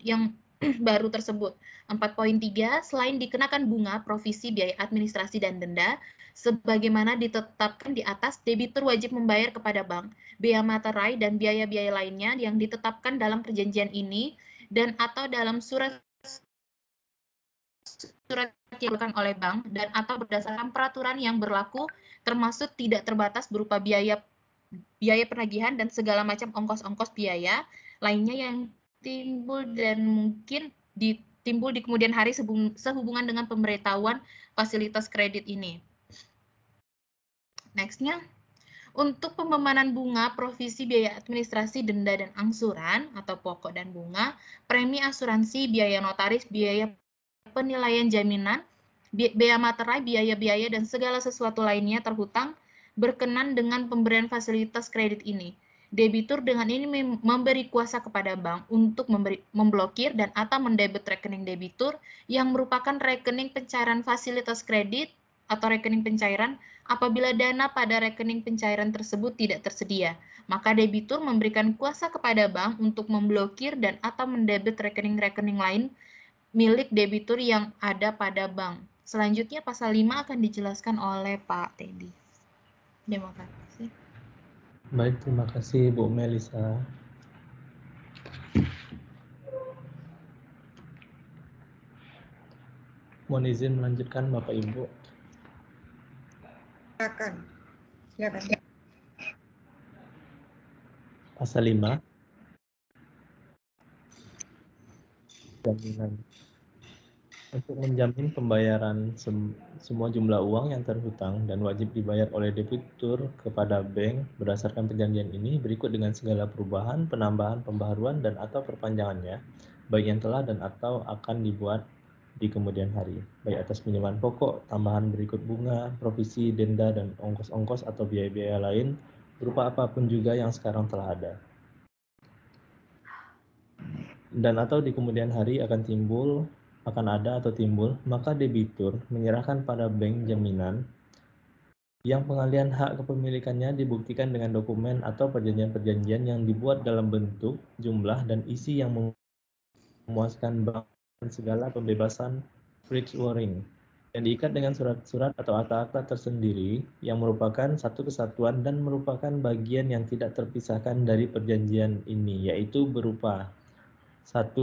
yang *clears throat* baru tersebut. 4.3 selain dikenakan bunga, provisi, biaya administrasi dan denda sebagaimana ditetapkan di atas, debitur wajib membayar kepada bank biaya materai dan biaya-biaya lainnya yang ditetapkan dalam perjanjian ini dan atau dalam surat surat yang dikeluarkan oleh bank dan atau berdasarkan peraturan yang berlaku termasuk tidak terbatas berupa biaya biaya penagihan dan segala macam ongkos-ongkos biaya lainnya yang timbul dan mungkin ditimbul di kemudian hari sehubungan dengan pemberitahuan fasilitas kredit ini. Nextnya, untuk pembebanan bunga, provisi biaya administrasi, denda dan angsuran atau pokok dan bunga, premi asuransi, biaya notaris, biaya penilaian jaminan, biaya materai, biaya-biaya, dan segala sesuatu lainnya terhutang berkenan dengan pemberian fasilitas kredit ini. Debitur dengan ini memberi kuasa kepada bank untuk memberi, memblokir dan atau mendebit rekening debitur yang merupakan rekening pencairan fasilitas kredit atau rekening pencairan apabila dana pada rekening pencairan tersebut tidak tersedia. Maka debitur memberikan kuasa kepada bank untuk memblokir dan atau mendebit rekening-rekening lain milik debitur yang ada pada bank. Selanjutnya pasal 5 akan dijelaskan oleh Pak Teddy. Terima kasih. Baik, terima kasih Bu Melisa. Mohon izin melanjutkan Bapak Ibu. Akan. Pasal 5. jaminan untuk menjamin pembayaran sem semua jumlah uang yang terhutang dan wajib dibayar oleh debitur kepada bank berdasarkan perjanjian ini berikut dengan segala perubahan, penambahan, pembaharuan dan atau perpanjangannya baik yang telah dan atau akan dibuat di kemudian hari baik atas pinjaman pokok, tambahan berikut bunga, provisi, denda dan ongkos-ongkos atau biaya-biaya lain berupa apapun juga yang sekarang telah ada dan atau di kemudian hari akan timbul akan ada atau timbul, maka debitur menyerahkan pada bank jaminan yang pengalian hak kepemilikannya dibuktikan dengan dokumen atau perjanjian-perjanjian yang dibuat dalam bentuk, jumlah, dan isi yang memuaskan bank segala pembebasan fridge warning yang diikat dengan surat-surat atau akta-akta tersendiri yang merupakan satu kesatuan dan merupakan bagian yang tidak terpisahkan dari perjanjian ini, yaitu berupa 1.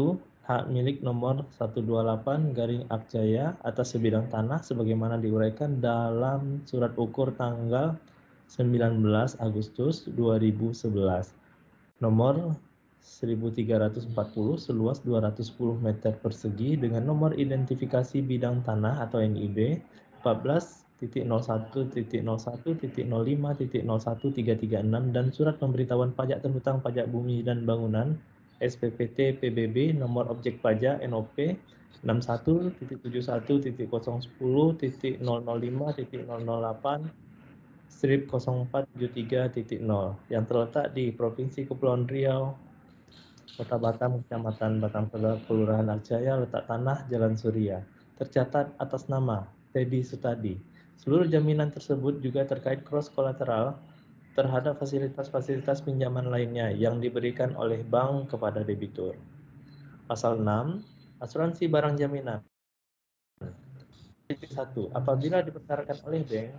Hak milik nomor 128 garing Akjaya atas sebidang tanah sebagaimana diuraikan dalam surat ukur tanggal 19 Agustus 2011 nomor 1340 seluas 210 meter persegi dengan nomor identifikasi bidang tanah atau NIB 14.01.01.05.01336 dan surat pemberitahuan pajak terhutang pajak bumi dan bangunan SPPT PBB nomor objek pajak NOP 61.71.010.005.008 strip 0473.0 yang terletak di Provinsi Kepulauan Riau, Kota Batam, Kecamatan Batam Kelurahan Arjaya, letak tanah Jalan Surya. Tercatat atas nama Teddy Sutadi. Seluruh jaminan tersebut juga terkait cross collateral terhadap fasilitas-fasilitas pinjaman lainnya yang diberikan oleh bank kepada debitur. Pasal 6, asuransi barang jaminan. 1. Apabila dipersyaratkan oleh bank,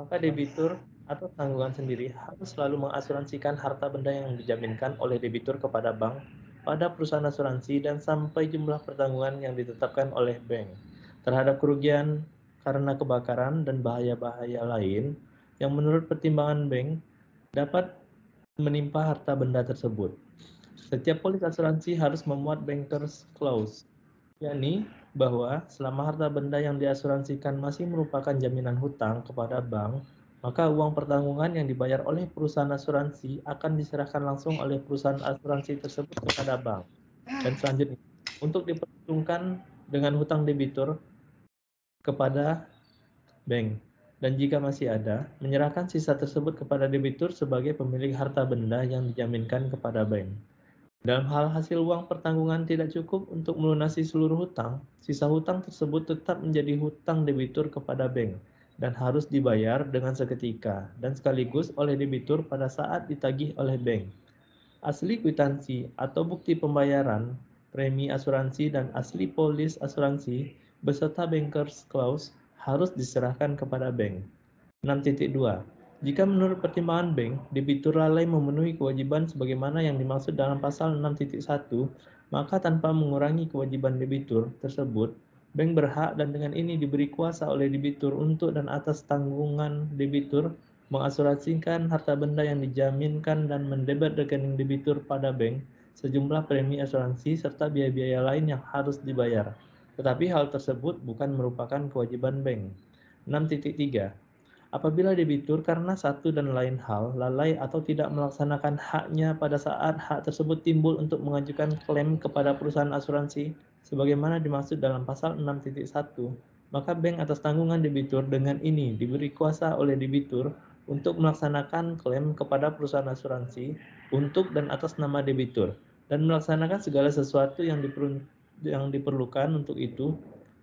maka debitur atau tanggungan sendiri harus selalu mengasuransikan harta benda yang dijaminkan oleh debitur kepada bank pada perusahaan asuransi dan sampai jumlah pertanggungan yang ditetapkan oleh bank terhadap kerugian karena kebakaran dan bahaya-bahaya lain yang menurut pertimbangan bank dapat menimpa harta benda tersebut. Setiap polis asuransi harus memuat bankers clause, yakni bahwa selama harta benda yang diasuransikan masih merupakan jaminan hutang kepada bank, maka uang pertanggungan yang dibayar oleh perusahaan asuransi akan diserahkan langsung oleh perusahaan asuransi tersebut kepada bank. Dan selanjutnya, untuk diperhitungkan dengan hutang debitur kepada bank dan jika masih ada, menyerahkan sisa tersebut kepada debitur sebagai pemilik harta benda yang dijaminkan kepada bank. Dalam hal hasil uang pertanggungan tidak cukup untuk melunasi seluruh hutang, sisa hutang tersebut tetap menjadi hutang debitur kepada bank dan harus dibayar dengan seketika dan sekaligus oleh debitur pada saat ditagih oleh bank. Asli kwitansi atau bukti pembayaran, premi asuransi dan asli polis asuransi beserta bankers clause harus diserahkan kepada bank. 6.2. Jika menurut pertimbangan bank, debitur lalai memenuhi kewajiban sebagaimana yang dimaksud dalam pasal 6.1, maka tanpa mengurangi kewajiban debitur tersebut, bank berhak dan dengan ini diberi kuasa oleh debitur untuk dan atas tanggungan debitur mengasuransikan harta benda yang dijaminkan dan mendebat rekening debitur pada bank sejumlah premi asuransi serta biaya-biaya lain yang harus dibayar. Tetapi hal tersebut bukan merupakan kewajiban bank. 6.3 Apabila debitur karena satu dan lain hal lalai atau tidak melaksanakan haknya pada saat hak tersebut timbul untuk mengajukan klaim kepada perusahaan asuransi sebagaimana dimaksud dalam pasal 6.1, maka bank atas tanggungan debitur dengan ini diberi kuasa oleh debitur untuk melaksanakan klaim kepada perusahaan asuransi untuk dan atas nama debitur dan melaksanakan segala sesuatu yang diperuntukkan yang diperlukan untuk itu,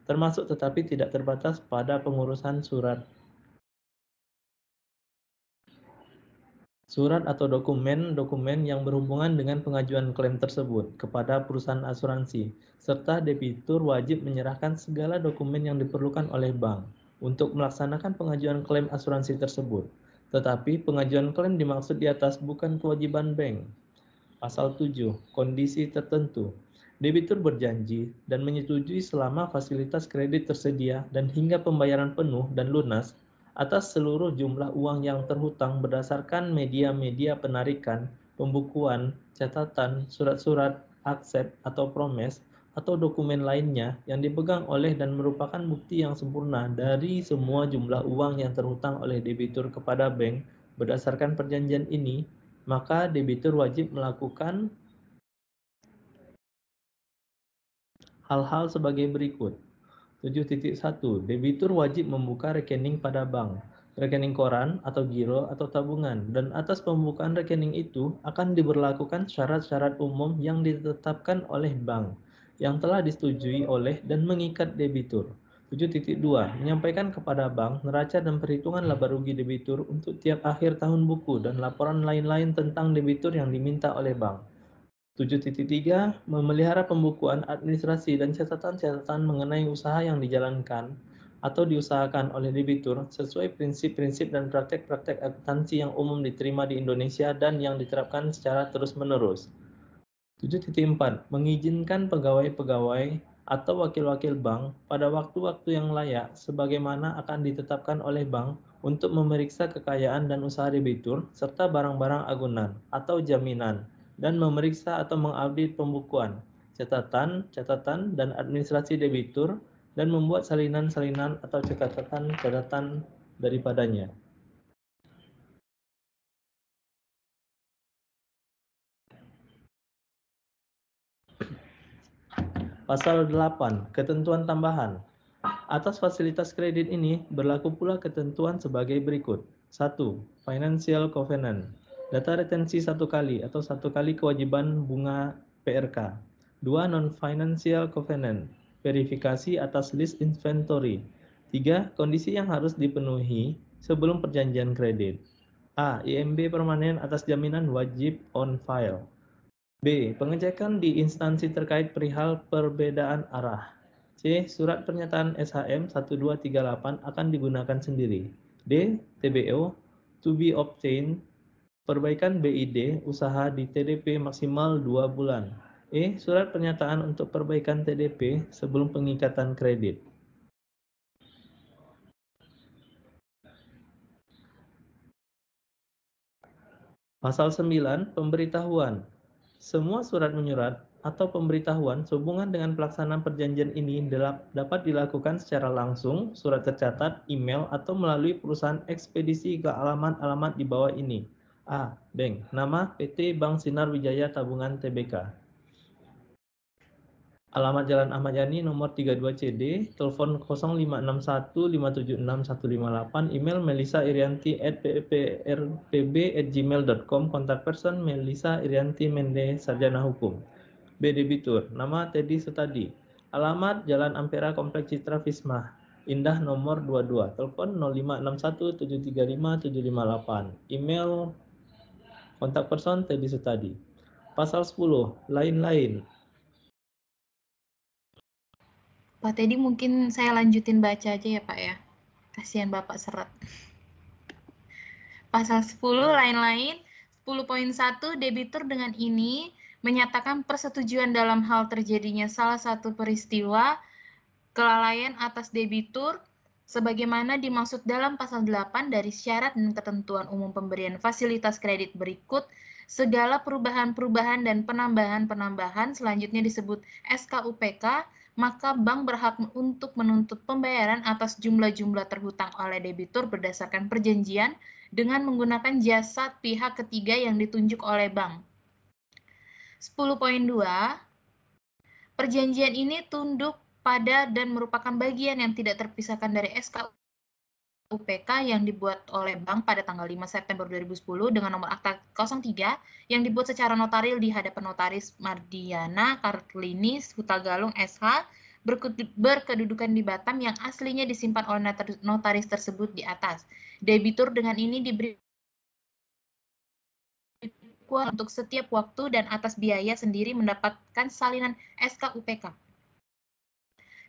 termasuk tetapi tidak terbatas pada pengurusan surat. Surat atau dokumen-dokumen yang berhubungan dengan pengajuan klaim tersebut kepada perusahaan asuransi, serta debitur wajib menyerahkan segala dokumen yang diperlukan oleh bank untuk melaksanakan pengajuan klaim asuransi tersebut. Tetapi pengajuan klaim dimaksud di atas bukan kewajiban bank. Pasal 7, kondisi tertentu Debitur berjanji dan menyetujui selama fasilitas kredit tersedia dan hingga pembayaran penuh dan lunas atas seluruh jumlah uang yang terhutang berdasarkan media-media penarikan, pembukuan, catatan, surat-surat, akses atau promes, atau dokumen lainnya yang dipegang oleh dan merupakan bukti yang sempurna dari semua jumlah uang yang terhutang oleh debitur kepada bank berdasarkan perjanjian ini, maka debitur wajib melakukan hal-hal sebagai berikut. 7.1 Debitur wajib membuka rekening pada bank, rekening koran atau giro atau tabungan dan atas pembukaan rekening itu akan diberlakukan syarat-syarat umum yang ditetapkan oleh bank yang telah disetujui oleh dan mengikat debitur. 7.2 Menyampaikan kepada bank neraca dan perhitungan laba rugi debitur untuk tiap akhir tahun buku dan laporan lain-lain tentang debitur yang diminta oleh bank. 7.3 memelihara pembukuan administrasi dan catatan-catatan mengenai usaha yang dijalankan atau diusahakan oleh debitur sesuai prinsip-prinsip dan praktek-praktek akuntansi yang umum diterima di Indonesia dan yang diterapkan secara terus-menerus. 7.4 mengizinkan pegawai-pegawai atau wakil-wakil bank pada waktu-waktu yang layak sebagaimana akan ditetapkan oleh bank untuk memeriksa kekayaan dan usaha debitur serta barang-barang agunan atau jaminan dan memeriksa atau mengupdate pembukuan, catatan, catatan, dan administrasi debitur, dan membuat salinan-salinan atau catatan-catatan daripadanya. Pasal 8. Ketentuan tambahan. Atas fasilitas kredit ini berlaku pula ketentuan sebagai berikut. 1. Financial covenant. Data retensi satu kali atau satu kali kewajiban bunga PRK. Dua, non-financial covenant, verifikasi atas list inventory. Tiga, kondisi yang harus dipenuhi sebelum perjanjian kredit. A. IMB permanen atas jaminan wajib on file. B. Pengecekan di instansi terkait perihal perbedaan arah. C. Surat pernyataan SHM 1238 akan digunakan sendiri. D. TBO e to be obtained Perbaikan BID usaha di TDP maksimal 2 bulan. E. Surat pernyataan untuk perbaikan TDP sebelum pengikatan kredit. Pasal 9. Pemberitahuan. Semua surat menyurat atau pemberitahuan sehubungan dengan pelaksanaan perjanjian ini dapat dilakukan secara langsung, surat tercatat, email, atau melalui perusahaan ekspedisi ke alamat-alamat di bawah ini. A. Bank. Nama PT Bank Sinar Wijaya Tabungan TBK. Alamat Jalan Ahmad Yani nomor 32CD, telepon 0561576158, email melisa irianti at pprpb at gmail.com, kontak person melisa irianti mende sarjana hukum. B. Debitur, nama Teddy Sutadi, alamat Jalan Ampera Kompleks Citra Visma, Indah nomor 22, telepon 0561735758, email kontak person tadi study. Pasal 10, lain-lain. Pak Teddy mungkin saya lanjutin baca aja ya Pak ya. Kasihan Bapak seret. Pasal 10 lain-lain 10.1 debitur dengan ini menyatakan persetujuan dalam hal terjadinya salah satu peristiwa kelalaian atas debitur sebagaimana dimaksud dalam pasal 8 dari syarat dan ketentuan umum pemberian fasilitas kredit berikut, segala perubahan-perubahan dan penambahan-penambahan selanjutnya disebut SKUPK, maka bank berhak untuk menuntut pembayaran atas jumlah-jumlah terhutang oleh debitur berdasarkan perjanjian dengan menggunakan jasa pihak ketiga yang ditunjuk oleh bank. 10.2 Perjanjian ini tunduk pada dan merupakan bagian yang tidak terpisahkan dari SK UPK yang dibuat oleh bank pada tanggal 5 September 2010 dengan nomor akta 03 yang dibuat secara notaril di hadapan notaris Mardiana Kartlinis Huta Galung SH berkedudukan di Batam yang aslinya disimpan oleh notaris tersebut di atas. Debitur dengan ini diberi untuk setiap waktu dan atas biaya sendiri mendapatkan salinan SKUPK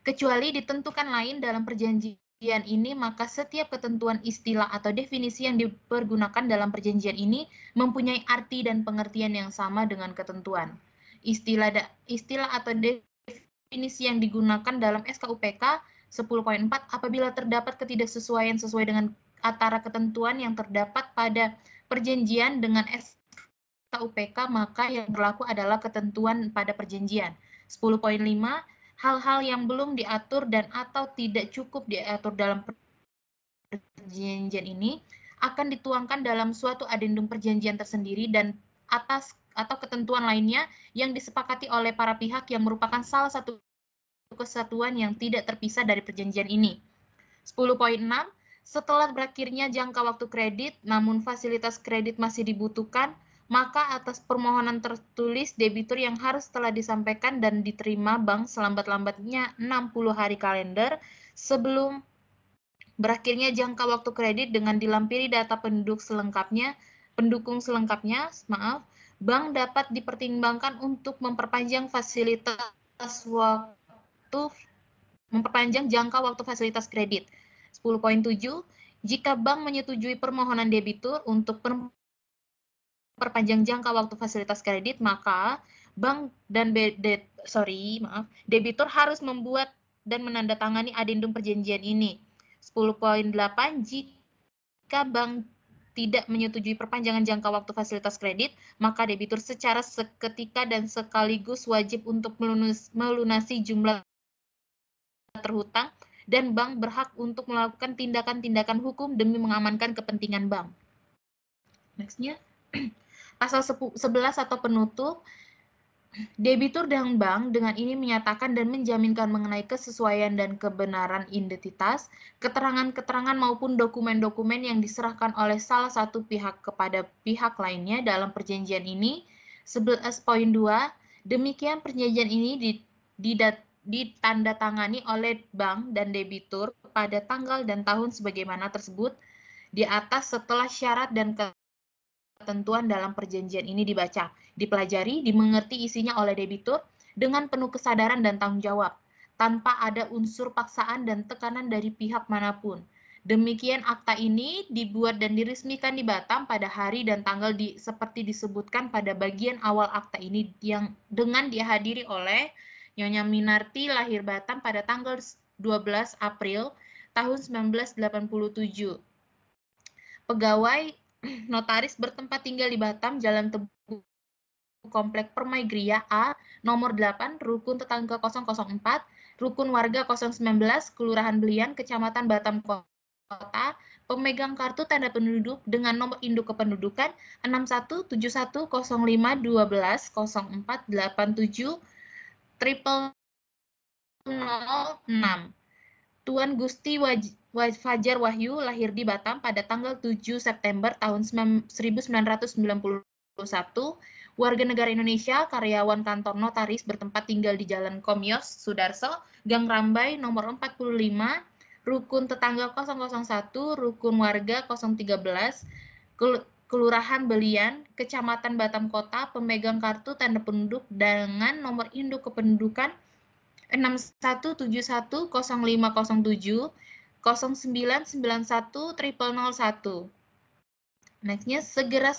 kecuali ditentukan lain dalam perjanjian ini, maka setiap ketentuan istilah atau definisi yang dipergunakan dalam perjanjian ini mempunyai arti dan pengertian yang sama dengan ketentuan. Istilah istilah atau definisi yang digunakan dalam SKUPK 10.4 apabila terdapat ketidaksesuaian sesuai dengan antara ketentuan yang terdapat pada perjanjian dengan SKUPK maka yang berlaku adalah ketentuan pada perjanjian. 10.5 hal-hal yang belum diatur dan atau tidak cukup diatur dalam perjanjian ini akan dituangkan dalam suatu adendum perjanjian tersendiri dan atas atau ketentuan lainnya yang disepakati oleh para pihak yang merupakan salah satu kesatuan yang tidak terpisah dari perjanjian ini. 10.6 Setelah berakhirnya jangka waktu kredit, namun fasilitas kredit masih dibutuhkan, maka atas permohonan tertulis debitur yang harus telah disampaikan dan diterima bank selambat-lambatnya 60 hari kalender sebelum berakhirnya jangka waktu kredit dengan dilampiri data penduduk selengkapnya, pendukung selengkapnya, maaf, bank dapat dipertimbangkan untuk memperpanjang fasilitas waktu memperpanjang jangka waktu fasilitas kredit. 10.7 jika bank menyetujui permohonan debitur untuk perpanjang jangka waktu fasilitas kredit, maka bank dan de, sorry, maaf, debitur harus membuat dan menandatangani adendum perjanjian ini. 10.8 jika bank tidak menyetujui perpanjangan jangka waktu fasilitas kredit, maka debitur secara seketika dan sekaligus wajib untuk melunasi jumlah terhutang dan bank berhak untuk melakukan tindakan-tindakan hukum demi mengamankan kepentingan bank. Nextnya, pasal 11 atau penutup debitur dan bank dengan ini menyatakan dan menjaminkan mengenai kesesuaian dan kebenaran identitas, keterangan-keterangan maupun dokumen-dokumen yang diserahkan oleh salah satu pihak kepada pihak lainnya dalam perjanjian ini. 11.2 Demikian perjanjian ini didat ditandatangani oleh bank dan debitur pada tanggal dan tahun sebagaimana tersebut di atas setelah syarat dan ketentuan dalam perjanjian ini dibaca, dipelajari, dimengerti isinya oleh debitur dengan penuh kesadaran dan tanggung jawab, tanpa ada unsur paksaan dan tekanan dari pihak manapun. Demikian akta ini dibuat dan diresmikan di Batam pada hari dan tanggal di, seperti disebutkan pada bagian awal akta ini yang dengan dihadiri oleh Nyonya Minarti lahir Batam pada tanggal 12 April tahun 1987. Pegawai notaris bertempat tinggal di Batam, Jalan Tebu Komplek Permai Gria A, nomor 8, Rukun Tetangga 004, Rukun Warga 019, Kelurahan Belian, Kecamatan Batam Kota, pemegang kartu tanda penduduk dengan nomor induk kependudukan 617105120487 triple 06. Tuan Gusti Waj Fajar Wahyu lahir di Batam pada tanggal 7 September tahun 1991 warga negara Indonesia, karyawan kantor notaris bertempat tinggal di Jalan Komios Sudarso, Gang Rambai, nomor 45, Rukun Tetangga 001, Rukun Warga 013, Kelurahan Belian, Kecamatan Batam Kota, pemegang kartu tanda penduduk dengan nomor induk kependudukan 61710507, 0991 triple 01. Nextnya segera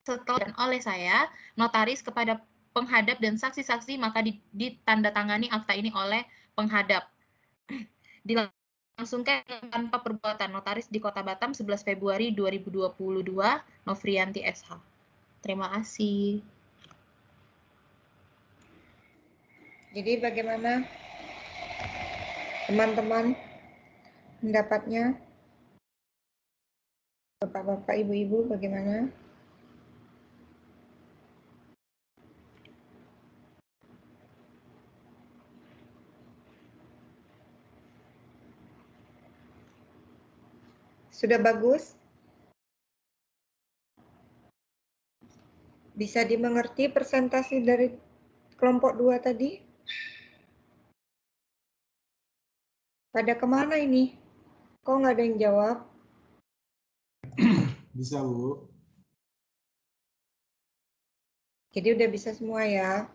setelah dan oleh saya notaris kepada penghadap dan saksi-saksi maka ditandatangani akta ini oleh penghadap. *clears throat* Dilangsungkan tanpa perbuatan notaris di Kota Batam 11 Februari 2022 Novrianti SH. Terima kasih. Jadi bagaimana teman-teman pendapatnya bapak-bapak ibu-ibu bagaimana sudah bagus bisa dimengerti presentasi dari kelompok dua tadi Pada kemana ini? Kok nggak ada yang jawab? *clears throat* Bisa, Bu. Jadi udah bisa semua ya?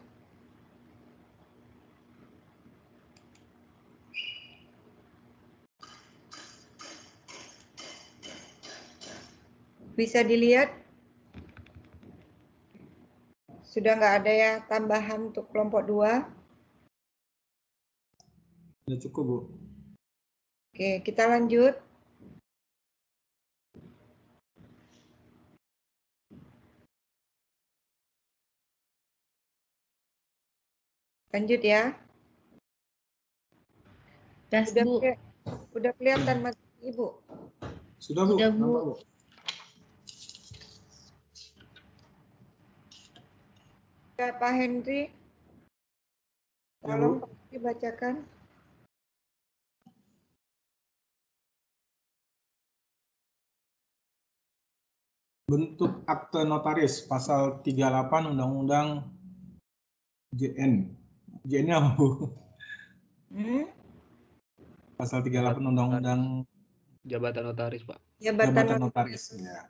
Bisa dilihat? Sudah nggak ada ya tambahan untuk kelompok dua? Sudah cukup, Bu. Oke, kita lanjut. Lanjut ya. Das, udah, Bu. Keli udah kelihatan Mas Ibu? Sudah, Bu. Sudah, Bu. Nampak, Bu. Pak Henry, ya, tolong ya, bentuk akte notaris pasal 38 Undang-Undang JN. jn apa? Hmm? Pasal 38 Undang-Undang Jabatan Notaris, Pak. Jabatan, Jabatan Notaris. notaris. Ya.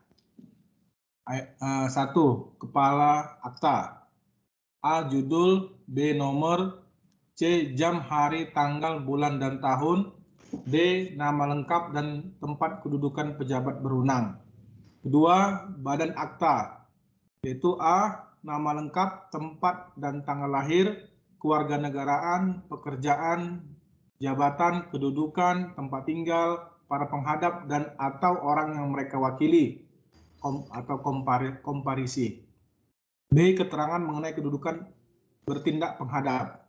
Eh, satu, kepala akta. A judul, B nomor, C jam, hari, tanggal, bulan dan tahun, D nama lengkap dan tempat kedudukan pejabat berunang Kedua, badan akta, yaitu A, nama lengkap, tempat, dan tanggal lahir, kewarganegaraan, pekerjaan, jabatan, kedudukan, tempat tinggal, para penghadap, dan atau orang yang mereka wakili, kom, atau kompar, komparisi. B. Keterangan mengenai kedudukan bertindak penghadap.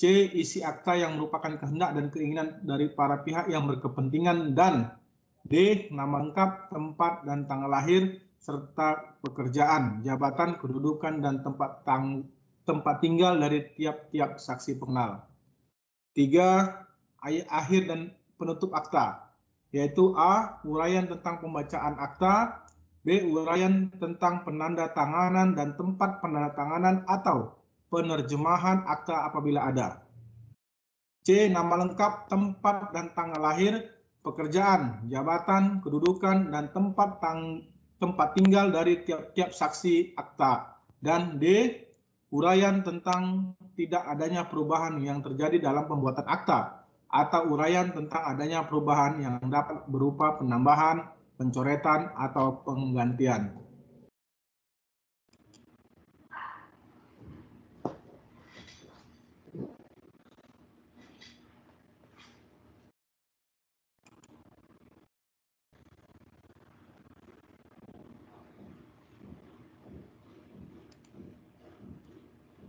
C. Isi akta yang merupakan kehendak dan keinginan dari para pihak yang berkepentingan dan D. Nama lengkap, tempat, dan tanggal lahir, serta pekerjaan, jabatan, kedudukan, dan tempat, tang tempat tinggal dari tiap-tiap saksi pengenal. Tiga. Ayat akhir dan penutup akta, yaitu A. Urayan tentang pembacaan akta, B. Urayan tentang penanda tanganan dan tempat penanda tanganan atau penerjemahan akta apabila ada. C. Nama lengkap, tempat, dan tanggal lahir, pekerjaan, jabatan, kedudukan, dan tempat tang tempat tinggal dari tiap-tiap saksi akta. Dan D. Uraian tentang tidak adanya perubahan yang terjadi dalam pembuatan akta atau uraian tentang adanya perubahan yang dapat berupa penambahan, pencoretan, atau penggantian.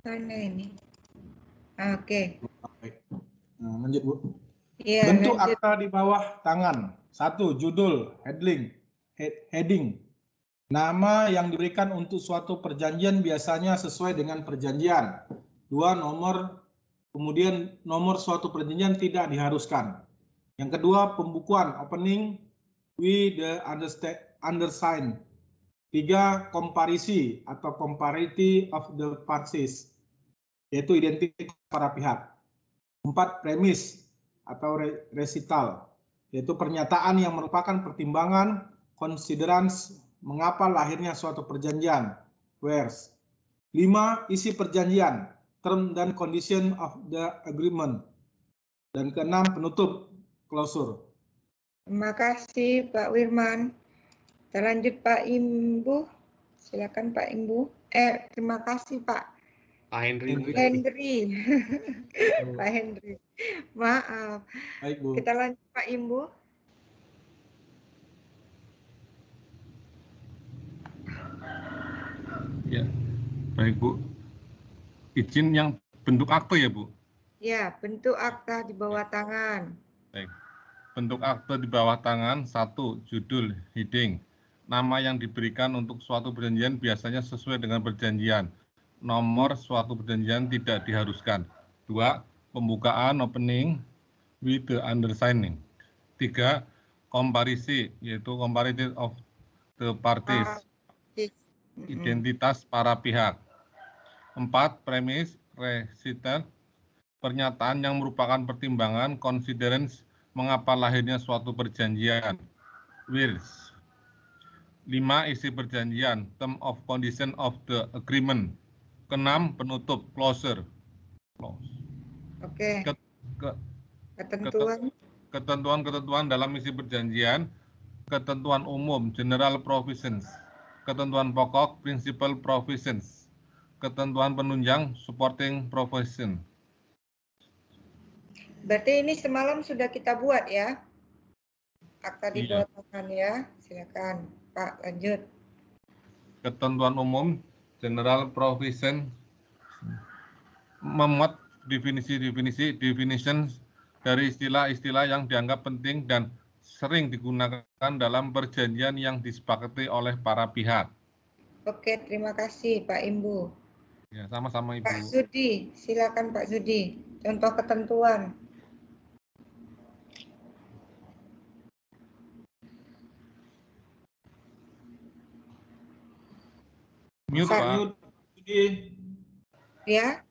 Tanda ini. Oke. Okay. Nah, lanjut Bu. Ya, Bentuk lanjut. akta di bawah tangan. Satu, judul, heading, heading. Nama yang diberikan untuk suatu perjanjian biasanya sesuai dengan perjanjian. Dua, nomor, kemudian nomor suatu perjanjian tidak diharuskan. Yang kedua, pembukuan, opening, we the undersign. Tiga, komparisi atau comparity of the parties yaitu identitas para pihak. Empat, premis atau resital, yaitu pernyataan yang merupakan pertimbangan, considerance, mengapa lahirnya suatu perjanjian, where's. Lima, isi perjanjian, term dan condition of the agreement. Dan keenam, penutup, closure. Terima kasih Pak Wirman. Terlanjut Pak Imbu. Silakan Pak Imbu. Eh, terima kasih Pak Pak Henry. Henry. Oh. *laughs* Pak Henry. Maaf. Baik, Bu. Kita lanjut Pak Imbu. Ya. Baik, Bu. Izin yang bentuk akte ya, Bu? Ya, bentuk akta di bawah tangan. Baik. Bentuk akte di bawah tangan satu judul heading. Nama yang diberikan untuk suatu perjanjian biasanya sesuai dengan perjanjian nomor suatu perjanjian tidak diharuskan. Dua, pembukaan opening with the undersigning. Tiga, komparisi, yaitu comparative of the parties. Identitas para pihak. Empat, premis, resital, pernyataan yang merupakan pertimbangan, considerance, mengapa lahirnya suatu perjanjian. Wills. lima Isi perjanjian, term of condition of the agreement keenam penutup closer. Close. Oke. Okay. Ket, ke, ketentuan ketentuan-ketentuan dalam isi perjanjian, ketentuan umum general provisions, ketentuan pokok principal provisions, ketentuan penunjang supporting provision. Berarti ini semalam sudah kita buat ya? Akta dibuatkan iya. ya. Silakan Pak lanjut. Ketentuan umum General Provision memuat definisi-definisi definition dari istilah-istilah yang dianggap penting dan sering digunakan dalam perjanjian yang disepakati oleh para pihak. Oke, terima kasih Pak Imbu. Ya, sama-sama Ibu. Pak Sudi, silakan Pak Sudi. Contoh ketentuan. Mute, Pak. Mute. Ya.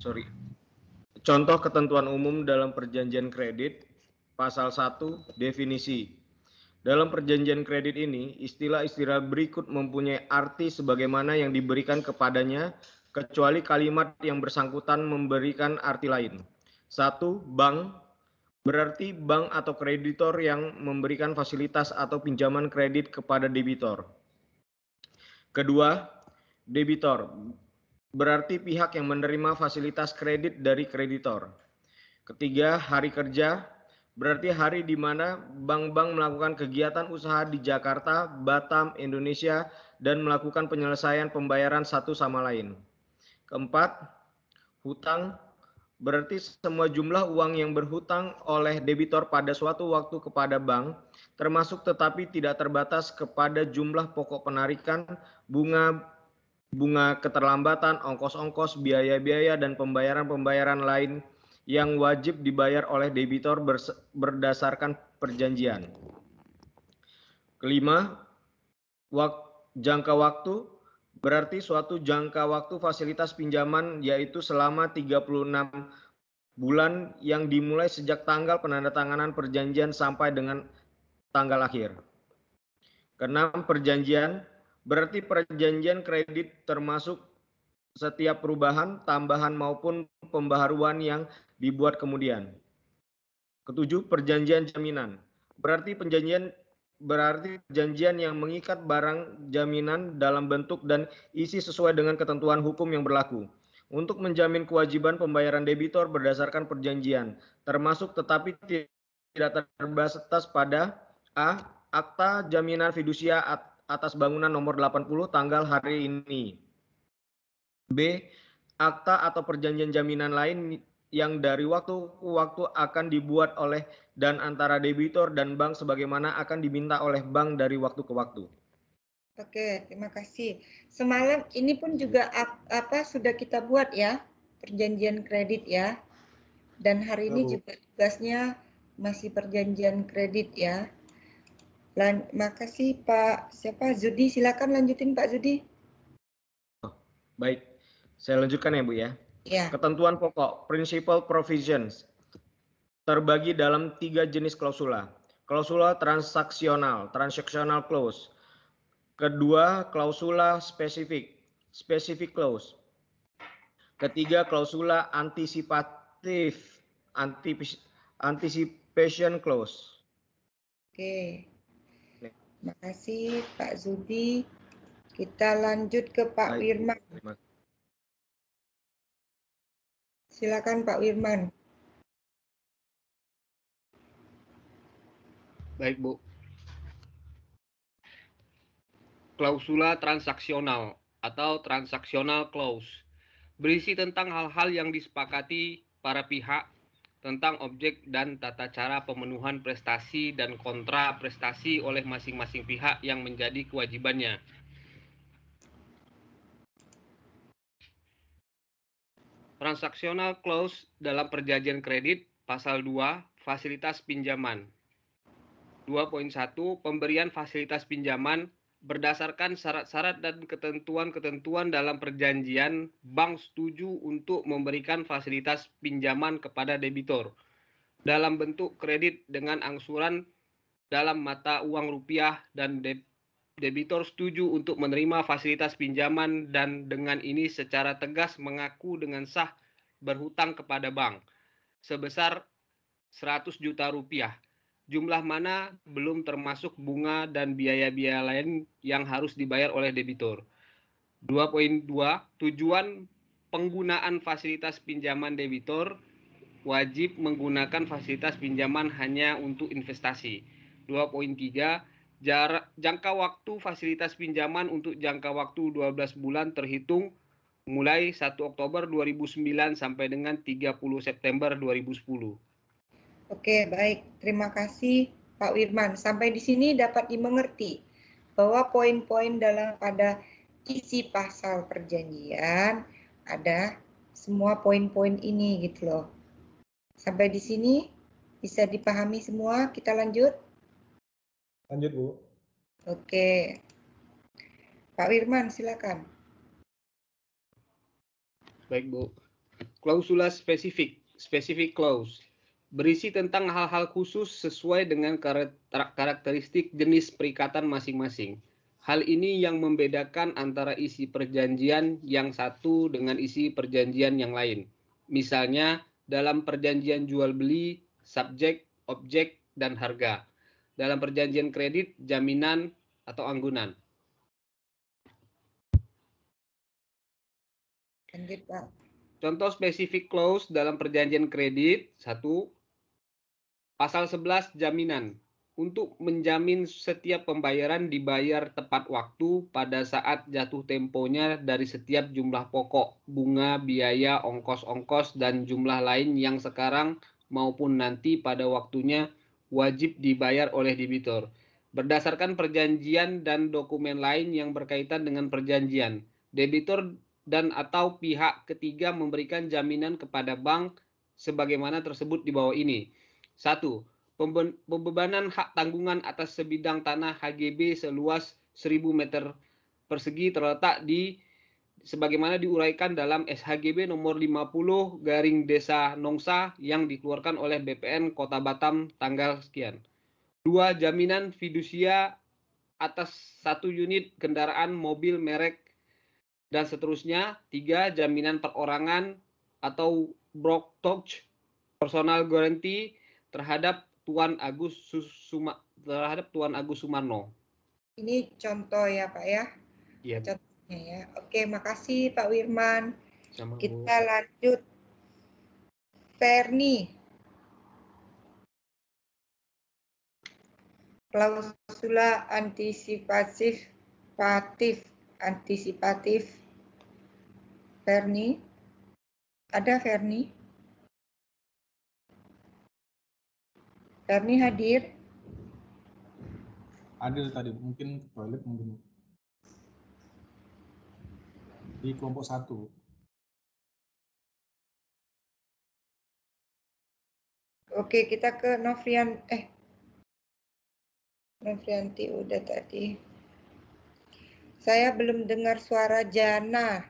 Sorry. Contoh ketentuan umum dalam perjanjian kredit pasal 1 definisi. Dalam perjanjian kredit ini, istilah-istilah berikut mempunyai arti sebagaimana yang diberikan kepadanya kecuali kalimat yang bersangkutan memberikan arti lain. Satu, bank berarti bank atau kreditor yang memberikan fasilitas atau pinjaman kredit kepada debitor. Kedua, debitor berarti pihak yang menerima fasilitas kredit dari kreditor. Ketiga, hari kerja berarti hari di mana bank-bank melakukan kegiatan usaha di Jakarta, Batam, Indonesia, dan melakukan penyelesaian pembayaran satu sama lain. Keempat, hutang Berarti semua jumlah uang yang berhutang oleh debitor pada suatu waktu kepada bank, termasuk tetapi tidak terbatas kepada jumlah pokok penarikan, bunga bunga keterlambatan, ongkos-ongkos, biaya-biaya dan pembayaran-pembayaran lain yang wajib dibayar oleh debitor berdasarkan perjanjian. Kelima, waktu jangka waktu berarti suatu jangka waktu fasilitas pinjaman yaitu selama 36 bulan yang dimulai sejak tanggal penandatanganan perjanjian sampai dengan tanggal akhir. Keenam, perjanjian berarti perjanjian kredit termasuk setiap perubahan, tambahan maupun pembaharuan yang dibuat kemudian. Ketujuh, perjanjian jaminan. Berarti perjanjian berarti perjanjian yang mengikat barang jaminan dalam bentuk dan isi sesuai dengan ketentuan hukum yang berlaku untuk menjamin kewajiban pembayaran debitor berdasarkan perjanjian termasuk tetapi tidak terbatas pada a akta jaminan fidusia atas bangunan nomor 80 tanggal hari ini b akta atau perjanjian jaminan lain yang dari waktu ke waktu akan dibuat oleh dan antara debitur dan bank sebagaimana akan diminta oleh bank dari waktu ke waktu. Oke, terima kasih. Semalam ini pun juga apa sudah kita buat ya perjanjian kredit ya. Dan hari ini juga tugasnya masih perjanjian kredit ya. Lan makasih Pak siapa Zudi silakan lanjutin Pak Zudi. Oh, baik. Saya lanjutkan ya Bu ya. Ya. Ketentuan pokok, principal provisions, terbagi dalam tiga jenis klausula. Klausula transaksional, transactional clause. Kedua, klausula spesifik, specific clause. Ketiga, klausula antisipatif, anticipation clause. Oke. Terima kasih Pak Zudi. Kita lanjut ke Pak Baik, Terima kasih. Silakan Pak Wirman. Baik, Bu. Klausula transaksional atau transaksional clause berisi tentang hal-hal yang disepakati para pihak tentang objek dan tata cara pemenuhan prestasi dan kontra prestasi oleh masing-masing pihak yang menjadi kewajibannya Transaksional clause dalam perjanjian kredit pasal 2 fasilitas pinjaman. 2.1 pemberian fasilitas pinjaman berdasarkan syarat-syarat dan ketentuan-ketentuan dalam perjanjian bank setuju untuk memberikan fasilitas pinjaman kepada debitur dalam bentuk kredit dengan angsuran dalam mata uang rupiah dan Debitor setuju untuk menerima fasilitas pinjaman dan dengan ini secara tegas mengaku dengan sah berhutang kepada bank sebesar 100 juta rupiah. Jumlah mana belum termasuk bunga dan biaya-biaya lain yang harus dibayar oleh debitur. 2.2 Tujuan penggunaan fasilitas pinjaman debitur wajib menggunakan fasilitas pinjaman hanya untuk investasi. 2.3 jarak jangka waktu fasilitas pinjaman untuk jangka waktu 12 bulan terhitung mulai 1 Oktober 2009 sampai dengan 30 September 2010. Oke, baik. Terima kasih Pak Wirman. Sampai di sini dapat dimengerti bahwa poin-poin dalam pada isi pasal perjanjian ada semua poin-poin ini gitu loh. Sampai di sini bisa dipahami semua, kita lanjut. Lanjut, Bu. Oke. Pak Wirman, silakan. Baik, Bu. Klausula spesifik, spesifik clause berisi tentang hal-hal khusus sesuai dengan karakteristik jenis perikatan masing-masing. Hal ini yang membedakan antara isi perjanjian yang satu dengan isi perjanjian yang lain. Misalnya, dalam perjanjian jual beli, subjek, objek, dan harga dalam perjanjian kredit, jaminan, atau anggunan. Contoh spesifik clause dalam perjanjian kredit, satu, pasal 11 jaminan. Untuk menjamin setiap pembayaran dibayar tepat waktu pada saat jatuh temponya dari setiap jumlah pokok, bunga, biaya, ongkos-ongkos, dan jumlah lain yang sekarang maupun nanti pada waktunya wajib dibayar oleh debitur berdasarkan perjanjian dan dokumen lain yang berkaitan dengan perjanjian. Debitur dan atau pihak ketiga memberikan jaminan kepada bank sebagaimana tersebut di bawah ini. satu Pembebanan hak tanggungan atas sebidang tanah HGB seluas 1000 meter persegi terletak di sebagaimana diuraikan dalam SHGB nomor 50 garing Desa Nongsa yang dikeluarkan oleh BPN Kota Batam tanggal sekian. Dua jaminan fidusia atas satu unit kendaraan mobil merek dan seterusnya. Tiga jaminan perorangan atau brok touch personal guarantee terhadap Tuan Agus Susuma terhadap Tuan Agus Sumarno. Ini contoh ya Pak ya. Yep. Iya ya. Oke, makasih Pak Wirman. Sama, Kita Bu. lanjut. Ferni. Klausula antisipatif patif, antisipatif Ferni. Ada Ferni? Ferni hadir? Hadir tadi, mungkin ke toilet mungkin di kelompok satu Oke, kita ke Novian. eh Novianti udah tadi. Saya belum dengar suara Jana.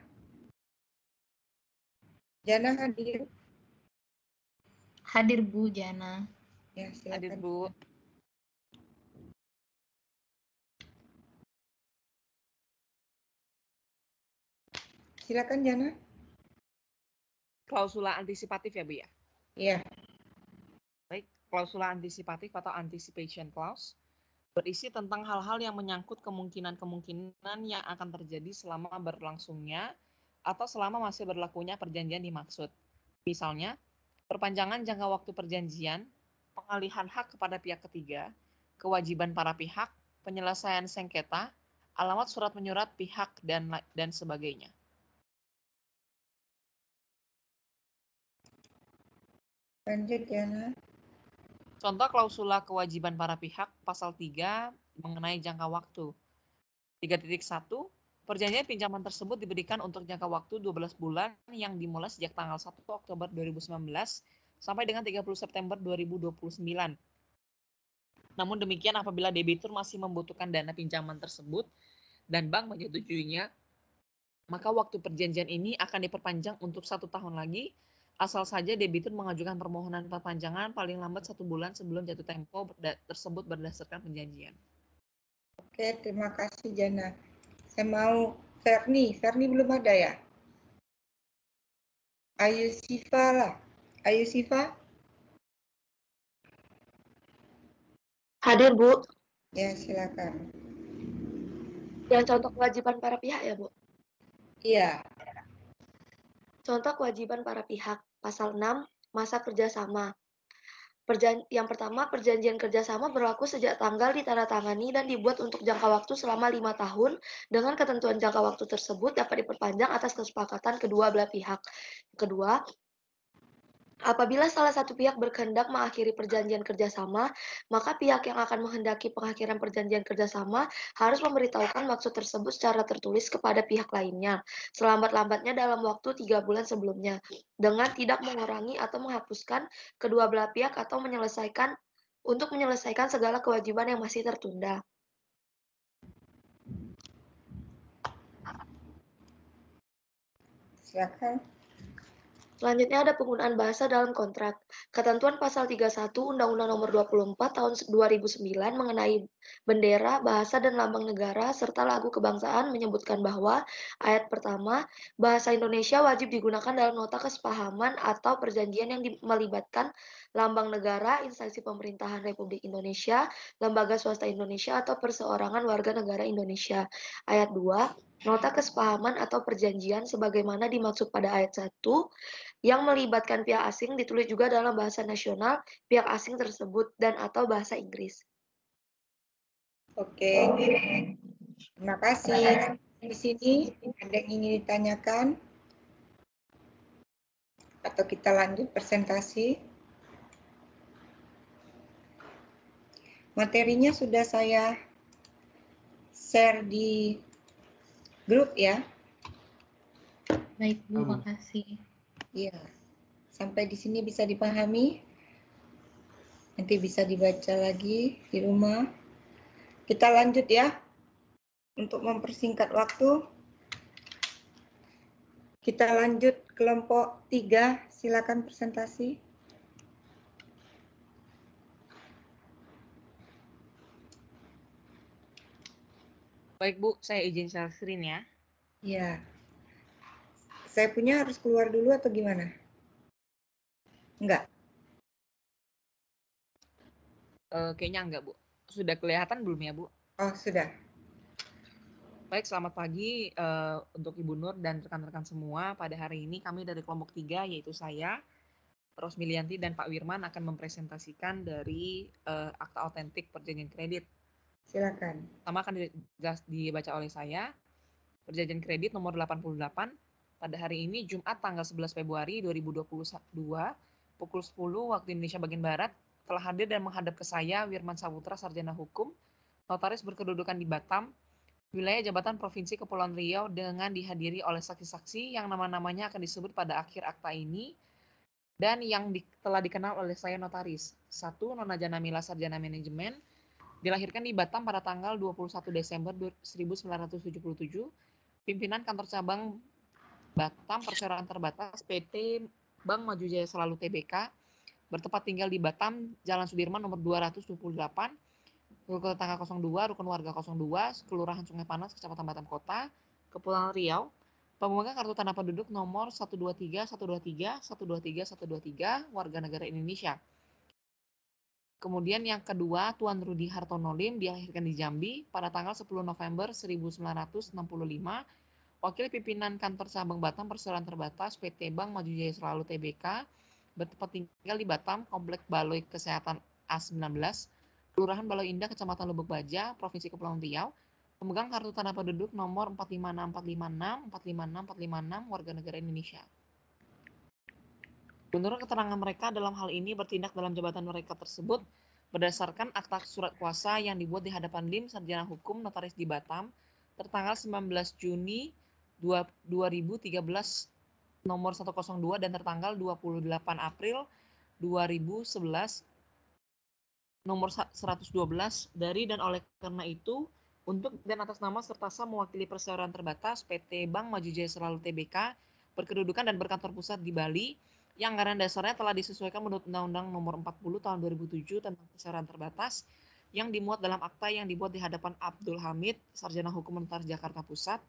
Jana hadir. Hadir Bu Jana. Ya, silakan. hadir Bu. Silakan Jana. Klausula antisipatif ya Bu ya? Iya. Baik, klausula antisipatif atau anticipation clause berisi tentang hal-hal yang menyangkut kemungkinan-kemungkinan yang akan terjadi selama berlangsungnya atau selama masih berlakunya perjanjian dimaksud. Misalnya, perpanjangan jangka waktu perjanjian, pengalihan hak kepada pihak ketiga, kewajiban para pihak, penyelesaian sengketa, alamat surat menyurat pihak dan dan sebagainya. Lanjut ya, Contoh klausula kewajiban para pihak pasal 3 mengenai jangka waktu. 3.1 Perjanjian pinjaman tersebut diberikan untuk jangka waktu 12 bulan yang dimulai sejak tanggal 1 Oktober 2019 sampai dengan 30 September 2029. Namun demikian apabila debitur masih membutuhkan dana pinjaman tersebut dan bank menyetujuinya, maka waktu perjanjian ini akan diperpanjang untuk satu tahun lagi asal saja debitur mengajukan permohonan perpanjangan paling lambat satu bulan sebelum jatuh tempo berda tersebut berdasarkan perjanjian. Oke, terima kasih Jana. Saya mau Ferni, Ferni belum ada ya? Ayu Siva lah. Ayu Siva? Hadir, Bu. Ya, silakan. Yang contoh kewajiban para pihak ya, Bu? Iya. Contoh kewajiban para pihak, pasal 6, masa kerjasama. Perjan yang pertama, perjanjian kerjasama berlaku sejak tanggal ditandatangani dan dibuat untuk jangka waktu selama lima tahun dengan ketentuan jangka waktu tersebut dapat diperpanjang atas kesepakatan kedua belah pihak. Kedua, Apabila salah satu pihak berkehendak mengakhiri perjanjian kerjasama, maka pihak yang akan menghendaki pengakhiran perjanjian kerjasama harus memberitahukan maksud tersebut secara tertulis kepada pihak lainnya, selambat-lambatnya dalam waktu tiga bulan sebelumnya, dengan tidak mengurangi atau menghapuskan kedua belah pihak atau menyelesaikan untuk menyelesaikan segala kewajiban yang masih tertunda. Silakan. Selanjutnya ada penggunaan bahasa dalam kontrak. Ketentuan pasal 31 Undang-Undang Nomor 24 Tahun 2009 mengenai bendera, bahasa dan lambang negara serta lagu kebangsaan menyebutkan bahwa ayat pertama, bahasa Indonesia wajib digunakan dalam nota kesepahaman atau perjanjian yang melibatkan lambang negara, instansi pemerintahan Republik Indonesia, lembaga swasta Indonesia atau perseorangan warga negara Indonesia. Ayat 2, nota kesepahaman atau perjanjian sebagaimana dimaksud pada ayat 1 yang melibatkan pihak asing ditulis juga dalam bahasa nasional pihak asing tersebut dan atau bahasa Inggris. Oke, terima kasih. Di sini ada yang ingin ditanyakan atau kita lanjut presentasi. Materinya sudah saya share di grup ya. Baik Bu, hmm. makasih. Iya. Sampai di sini bisa dipahami. Nanti bisa dibaca lagi di rumah. Kita lanjut ya. Untuk mempersingkat waktu, kita lanjut kelompok tiga. Silakan presentasi. Baik Bu, saya izin share screen ya. Iya saya punya harus keluar dulu atau gimana? Enggak. Uh, kayaknya enggak, Bu. Sudah kelihatan belum ya, Bu? Oh, sudah. Baik, selamat pagi uh, untuk Ibu Nur dan rekan-rekan semua. Pada hari ini kami dari kelompok tiga, yaitu saya, Rosmilianti dan Pak Wirman akan mempresentasikan dari uh, akta otentik perjanjian kredit. Silakan. Sama akan dibaca oleh saya. Perjanjian kredit nomor 88 pada hari ini Jumat tanggal 11 Februari 2022 pukul 10 waktu Indonesia bagian Barat telah hadir dan menghadap ke saya Wirman Saputra Sarjana Hukum, notaris berkedudukan di Batam, wilayah jabatan Provinsi Kepulauan Riau dengan dihadiri oleh saksi-saksi yang nama-namanya akan disebut pada akhir akta ini dan yang di, telah dikenal oleh saya notaris. Satu, Nona Mila Sarjana Manajemen, dilahirkan di Batam pada tanggal 21 Desember 1977, pimpinan kantor cabang Batam Perseroan Terbatas PT Bank Maju Jaya Selalu TBK bertempat tinggal di Batam Jalan Sudirman nomor 228 Rukun Tetangga 02, Rukun Warga 02, Kelurahan Sungai Panas, Kecamatan Batam Kota, Kepulauan Riau, pemegang kartu Tanah penduduk nomor 123, 123, 123, 123, warga negara Indonesia. Kemudian yang kedua, Tuan Rudi Hartono Lim dilahirkan di Jambi pada tanggal 10 November 1965 Wakil Pimpinan Kantor Cabang Batam Perseroan Terbatas PT Bank Maju Jaya Selalu TBK bertempat tinggal di Batam, Komplek Baloi Kesehatan A19, Kelurahan Baloi Indah, Kecamatan Lubuk Baja, Provinsi Kepulauan Riau, pemegang kartu tanda penduduk nomor 456456, 456456 warga negara Indonesia. Menurut keterangan mereka dalam hal ini bertindak dalam jabatan mereka tersebut berdasarkan akta surat kuasa yang dibuat di hadapan LIM Sarjana Hukum Notaris di Batam tertanggal 19 Juni 2013 nomor 102 dan tertanggal 28 April 2011 nomor 112 dari dan oleh karena itu untuk dan atas nama serta sah mewakili perseroan terbatas PT Bank Maju Jaya Selalu Tbk berkedudukan dan berkantor pusat di Bali yang anggaran dasarnya telah disesuaikan menurut Undang-Undang Nomor 40 Tahun 2007 tentang perseroan terbatas yang dimuat dalam akta yang dibuat di hadapan Abdul Hamid, Sarjana Hukum Mentar Jakarta Pusat,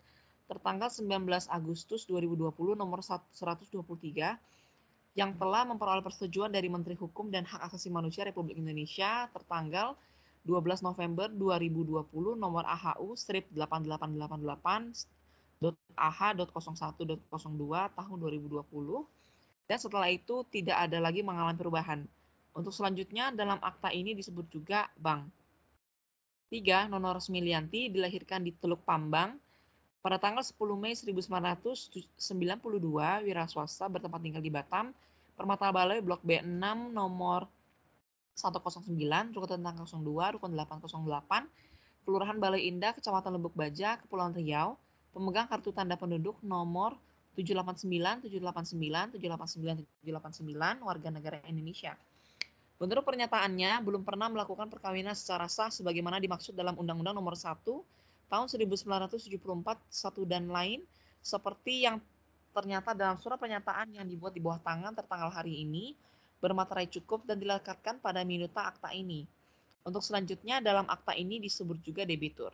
tertanggal 19 Agustus 2020 nomor 123 yang telah memperoleh persetujuan dari Menteri Hukum dan Hak Asasi Manusia Republik Indonesia tertanggal 12 November 2020 nomor AHU strip 8888.ah.01.02 tahun 2020 dan setelah itu tidak ada lagi mengalami perubahan. Untuk selanjutnya dalam akta ini disebut juga Bang. 3. Nono Resmi dilahirkan di Teluk Pambang pada tanggal 10 Mei 1992, wira swasta bertempat tinggal di Batam, Permata Balai Blok B6 nomor 109, Rukun Tentang 02, Rukun 808, Kelurahan Balai Indah, Kecamatan Lebuk Baja, Kepulauan Riau, pemegang kartu tanda penduduk nomor 789, 789, 789, 789 warga negara Indonesia. Menurut pernyataannya, belum pernah melakukan perkawinan secara sah sebagaimana dimaksud dalam Undang-Undang Nomor 1 tahun 1974 satu dan lain seperti yang ternyata dalam surat pernyataan yang dibuat di bawah tangan tertanggal hari ini bermaterai cukup dan dilekatkan pada minuta akta ini. Untuk selanjutnya dalam akta ini disebut juga debitur.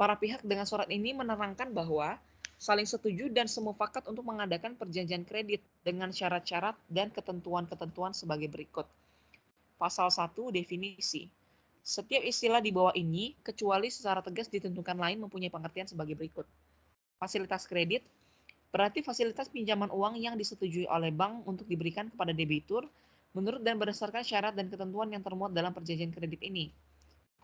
Para pihak dengan surat ini menerangkan bahwa saling setuju dan semufakat untuk mengadakan perjanjian kredit dengan syarat-syarat dan ketentuan-ketentuan sebagai berikut. Pasal 1 definisi. Setiap istilah di bawah ini, kecuali secara tegas ditentukan lain mempunyai pengertian sebagai berikut. Fasilitas kredit berarti fasilitas pinjaman uang yang disetujui oleh bank untuk diberikan kepada debitur menurut dan berdasarkan syarat dan ketentuan yang termuat dalam perjanjian kredit ini.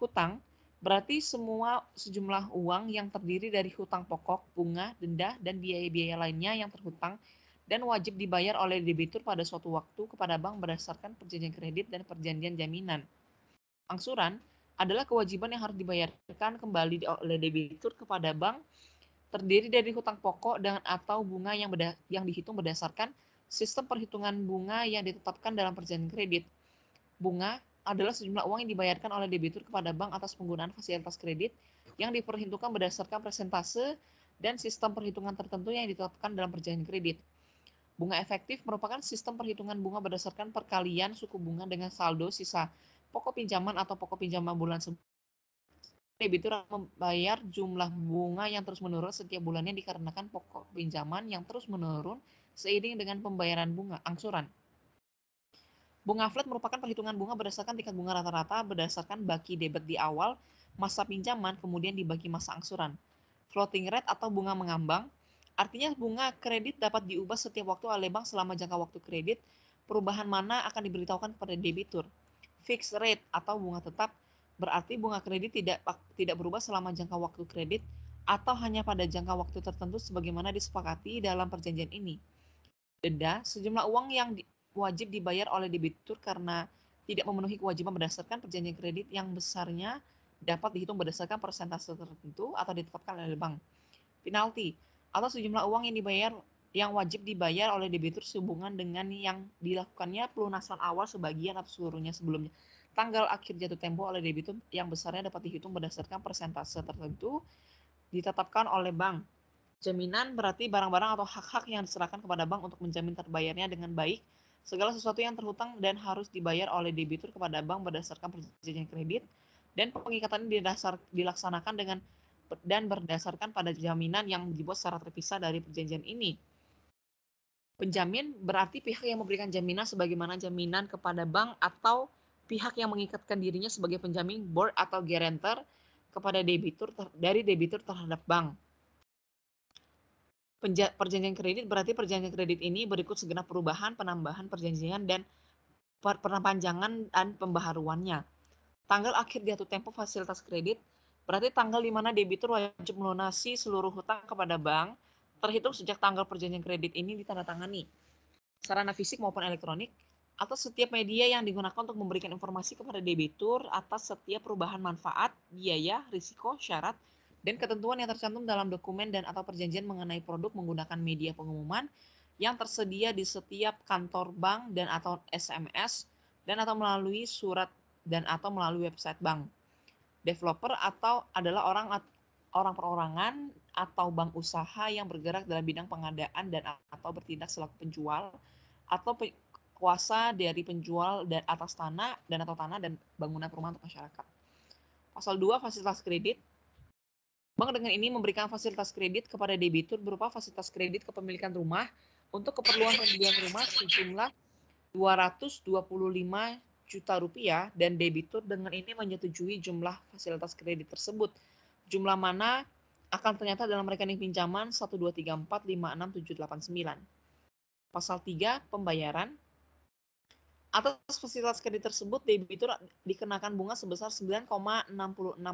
Hutang berarti semua sejumlah uang yang terdiri dari hutang pokok, bunga, denda, dan biaya-biaya lainnya yang terhutang dan wajib dibayar oleh debitur pada suatu waktu kepada bank berdasarkan perjanjian kredit dan perjanjian jaminan angsuran adalah kewajiban yang harus dibayarkan kembali oleh debitur kepada bank terdiri dari hutang pokok dan atau bunga yang beda, yang dihitung berdasarkan sistem perhitungan bunga yang ditetapkan dalam perjanjian kredit. Bunga adalah sejumlah uang yang dibayarkan oleh debitur kepada bank atas penggunaan fasilitas kredit yang diperhitungkan berdasarkan persentase dan sistem perhitungan tertentu yang ditetapkan dalam perjanjian kredit. Bunga efektif merupakan sistem perhitungan bunga berdasarkan perkalian suku bunga dengan saldo sisa pokok pinjaman atau pokok pinjaman bulan sebelumnya debitur membayar jumlah bunga yang terus menurun setiap bulannya dikarenakan pokok pinjaman yang terus menurun seiring dengan pembayaran bunga angsuran. Bunga flat merupakan perhitungan bunga berdasarkan tingkat bunga rata-rata berdasarkan baki debit di awal masa pinjaman kemudian dibagi masa angsuran. Floating rate atau bunga mengambang artinya bunga kredit dapat diubah setiap waktu oleh bank selama jangka waktu kredit. Perubahan mana akan diberitahukan kepada debitur fixed rate atau bunga tetap berarti bunga kredit tidak tidak berubah selama jangka waktu kredit atau hanya pada jangka waktu tertentu sebagaimana disepakati dalam perjanjian ini. Denda sejumlah uang yang di, wajib dibayar oleh debitur karena tidak memenuhi kewajiban berdasarkan perjanjian kredit yang besarnya dapat dihitung berdasarkan persentase tertentu atau ditetapkan oleh bank. Penalti atau sejumlah uang yang dibayar yang wajib dibayar oleh debitur sehubungan dengan yang dilakukannya pelunasan awal sebagian atau seluruhnya sebelumnya. Tanggal akhir jatuh tempo oleh debitur yang besarnya dapat dihitung berdasarkan persentase tertentu ditetapkan oleh bank. Jaminan berarti barang-barang atau hak-hak yang diserahkan kepada bank untuk menjamin terbayarnya dengan baik segala sesuatu yang terhutang dan harus dibayar oleh debitur kepada bank berdasarkan perjanjian kredit dan pengikatan didasar, dilaksanakan dengan dan berdasarkan pada jaminan yang dibuat secara terpisah dari perjanjian ini. Penjamin berarti pihak yang memberikan jaminan sebagaimana jaminan kepada bank atau pihak yang mengikatkan dirinya sebagai penjamin board atau guarantor kepada debitur dari debitur terhadap bank. Penja, perjanjian kredit berarti perjanjian kredit ini berikut segenap perubahan, penambahan perjanjian dan perpanjangan dan pembaharuannya. Tanggal akhir jatuh tempo fasilitas kredit berarti tanggal di mana debitur wajib melunasi seluruh hutang kepada bank terhitung sejak tanggal perjanjian kredit ini ditandatangani, sarana fisik maupun elektronik, atau setiap media yang digunakan untuk memberikan informasi kepada debitur atas setiap perubahan manfaat, biaya, risiko, syarat, dan ketentuan yang tercantum dalam dokumen dan atau perjanjian mengenai produk menggunakan media pengumuman yang tersedia di setiap kantor bank dan atau SMS dan atau melalui surat dan atau melalui website bank. Developer atau adalah orang orang perorangan atau bank usaha yang bergerak dalam bidang pengadaan dan atau bertindak selaku penjual atau pe kuasa dari penjual dan atas tanah dan atau tanah dan bangunan perumahan untuk masyarakat. Pasal 2 fasilitas kredit Bank dengan ini memberikan fasilitas kredit kepada debitur berupa fasilitas kredit kepemilikan rumah untuk keperluan pembelian rumah sejumlah 225 juta rupiah dan debitur dengan ini menyetujui jumlah fasilitas kredit tersebut. Jumlah mana akan ternyata dalam rekening pinjaman 123456789. Pasal 3, pembayaran. Atas fasilitas kredit tersebut, debitur dikenakan bunga sebesar 9,66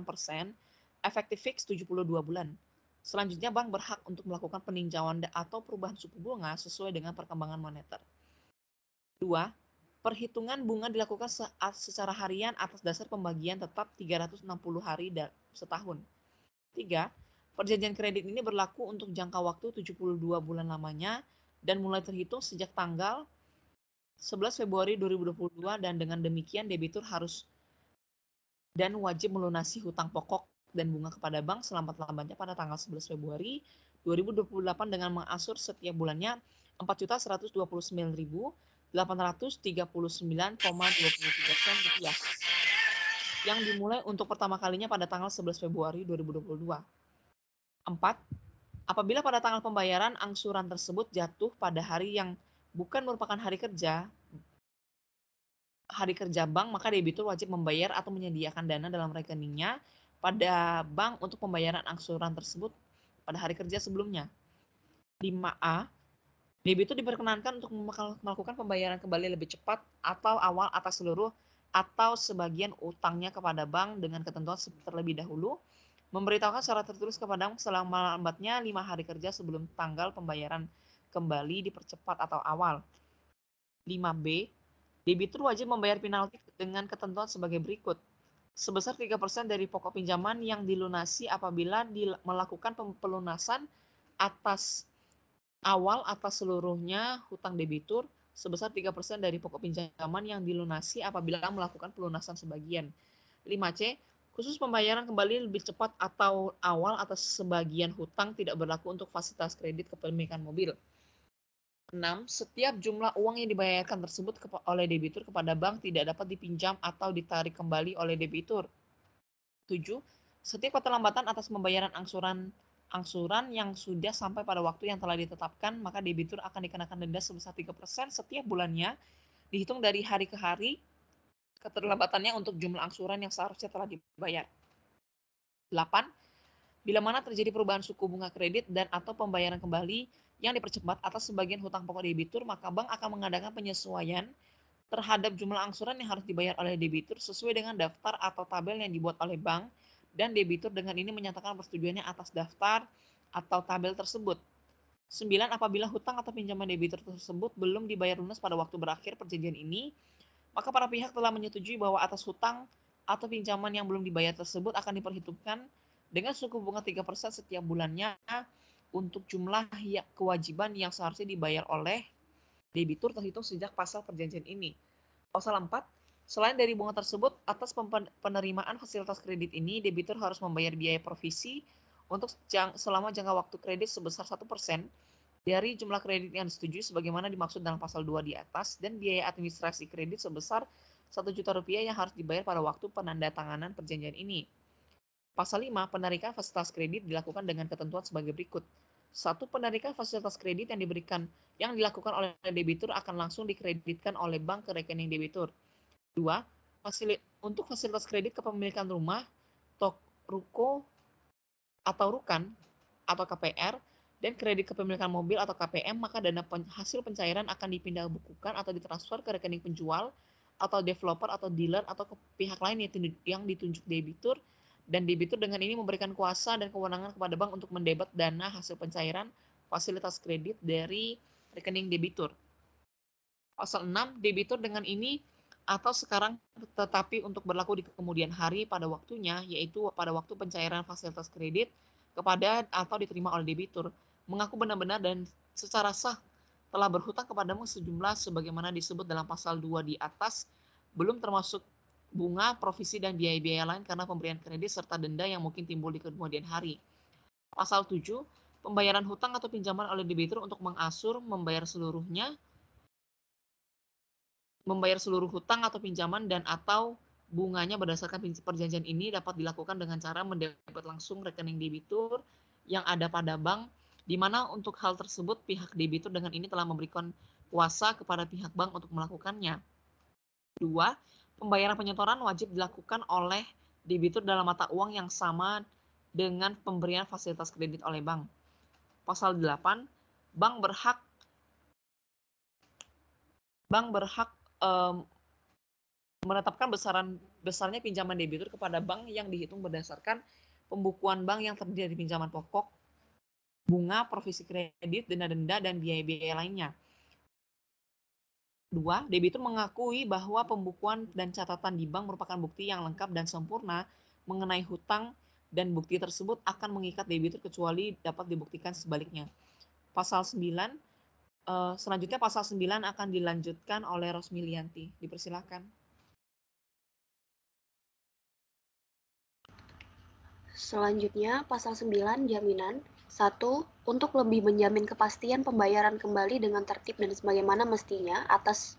persen, efektif fix 72 bulan. Selanjutnya, bank berhak untuk melakukan peninjauan atau perubahan suku bunga sesuai dengan perkembangan moneter. 2. Perhitungan bunga dilakukan secara harian atas dasar pembagian tetap 360 hari setahun. 3 Perjanjian kredit ini berlaku untuk jangka waktu 72 bulan lamanya dan mulai terhitung sejak tanggal 11 Februari 2022 dan dengan demikian debitur harus dan wajib melunasi hutang pokok dan bunga kepada bank selambat-lambatnya pada tanggal 11 Februari 2028 dengan mengasur setiap bulannya 4.129.839,23 sen rupiah yang dimulai untuk pertama kalinya pada tanggal 11 Februari 2022. 4. Apabila pada tanggal pembayaran angsuran tersebut jatuh pada hari yang bukan merupakan hari kerja, hari kerja bank, maka debitur wajib membayar atau menyediakan dana dalam rekeningnya pada bank untuk pembayaran angsuran tersebut pada hari kerja sebelumnya. 5A. Debitur diperkenankan untuk melakukan pembayaran kembali lebih cepat atau awal atas seluruh atau sebagian utangnya kepada bank dengan ketentuan terlebih dahulu memberitahukan secara tertulis kepada selama lambatnya lima hari kerja sebelum tanggal pembayaran kembali dipercepat atau awal. 5B, debitur wajib membayar penalti dengan ketentuan sebagai berikut. Sebesar 3% dari pokok pinjaman yang dilunasi apabila dil melakukan pelunasan atas awal atas seluruhnya hutang debitur sebesar 3% dari pokok pinjaman yang dilunasi apabila melakukan pelunasan sebagian. 5C, khusus pembayaran kembali lebih cepat atau awal atas sebagian hutang tidak berlaku untuk fasilitas kredit kepemilikan mobil. 6. Setiap jumlah uang yang dibayarkan tersebut oleh debitur kepada bank tidak dapat dipinjam atau ditarik kembali oleh debitur. 7. Setiap keterlambatan atas pembayaran angsuran angsuran yang sudah sampai pada waktu yang telah ditetapkan, maka debitur akan dikenakan denda sebesar 3% setiap bulannya dihitung dari hari ke hari keterlambatannya untuk jumlah angsuran yang seharusnya telah dibayar. 8. Bila mana terjadi perubahan suku bunga kredit dan atau pembayaran kembali yang dipercepat atas sebagian hutang pokok debitur, maka bank akan mengadakan penyesuaian terhadap jumlah angsuran yang harus dibayar oleh debitur sesuai dengan daftar atau tabel yang dibuat oleh bank dan debitur dengan ini menyatakan persetujuannya atas daftar atau tabel tersebut. 9. Apabila hutang atau pinjaman debitur tersebut belum dibayar lunas pada waktu berakhir perjanjian ini, maka para pihak telah menyetujui bahwa atas hutang atau pinjaman yang belum dibayar tersebut akan diperhitungkan dengan suku bunga 3% setiap bulannya untuk jumlah ya, kewajiban yang seharusnya dibayar oleh debitur terhitung sejak pasal perjanjian ini. Pasal 4, Selain dari bunga tersebut, atas penerimaan fasilitas kredit ini, debitur harus membayar biaya provisi untuk selama jangka waktu kredit sebesar 1% dari jumlah kredit yang disetujui sebagaimana dimaksud dalam pasal 2 di atas dan biaya administrasi kredit sebesar 1 juta rupiah yang harus dibayar pada waktu penandatanganan perjanjian ini. Pasal 5, penarikan fasilitas kredit dilakukan dengan ketentuan sebagai berikut. Satu, penarikan fasilitas kredit yang diberikan yang dilakukan oleh debitur akan langsung dikreditkan oleh bank ke rekening debitur. Dua, fasili untuk fasilitas kredit kepemilikan rumah, tok, ruko, atau rukan, atau KPR, dan kredit kepemilikan mobil atau KPM, maka dana pen hasil pencairan akan dipindah bukukan atau ditransfer ke rekening penjual atau developer atau dealer atau ke pihak lain yang ditunjuk debitur dan debitur dengan ini memberikan kuasa dan kewenangan kepada bank untuk mendebat dana hasil pencairan fasilitas kredit dari rekening debitur. Pasal 6 debitur dengan ini atau sekarang tetapi untuk berlaku di kemudian hari pada waktunya yaitu pada waktu pencairan fasilitas kredit kepada atau diterima oleh debitur mengaku benar-benar dan secara sah telah berhutang kepadamu sejumlah sebagaimana disebut dalam pasal 2 di atas, belum termasuk bunga, provisi, dan biaya-biaya lain karena pemberian kredit serta denda yang mungkin timbul di kemudian hari. Pasal 7, pembayaran hutang atau pinjaman oleh debitur untuk mengasur, membayar seluruhnya, membayar seluruh hutang atau pinjaman dan atau bunganya berdasarkan perjanjian ini dapat dilakukan dengan cara mendapat langsung rekening debitur yang ada pada bank di mana untuk hal tersebut pihak debitur dengan ini telah memberikan kuasa kepada pihak bank untuk melakukannya. Dua, pembayaran penyetoran wajib dilakukan oleh debitur dalam mata uang yang sama dengan pemberian fasilitas kredit oleh bank. Pasal 8, bank berhak bank berhak um, menetapkan besaran besarnya pinjaman debitur kepada bank yang dihitung berdasarkan pembukuan bank yang terdiri dari pinjaman pokok, bunga, provisi kredit, denda-denda, dan biaya-biaya lainnya. Dua, debitur mengakui bahwa pembukuan dan catatan di bank merupakan bukti yang lengkap dan sempurna mengenai hutang dan bukti tersebut akan mengikat debitur kecuali dapat dibuktikan sebaliknya. Pasal 9, eh, selanjutnya pasal 9 akan dilanjutkan oleh Rosmilianti. Dipersilahkan. Selanjutnya, pasal 9, jaminan satu, untuk lebih menjamin kepastian pembayaran kembali dengan tertib dan sebagaimana mestinya atas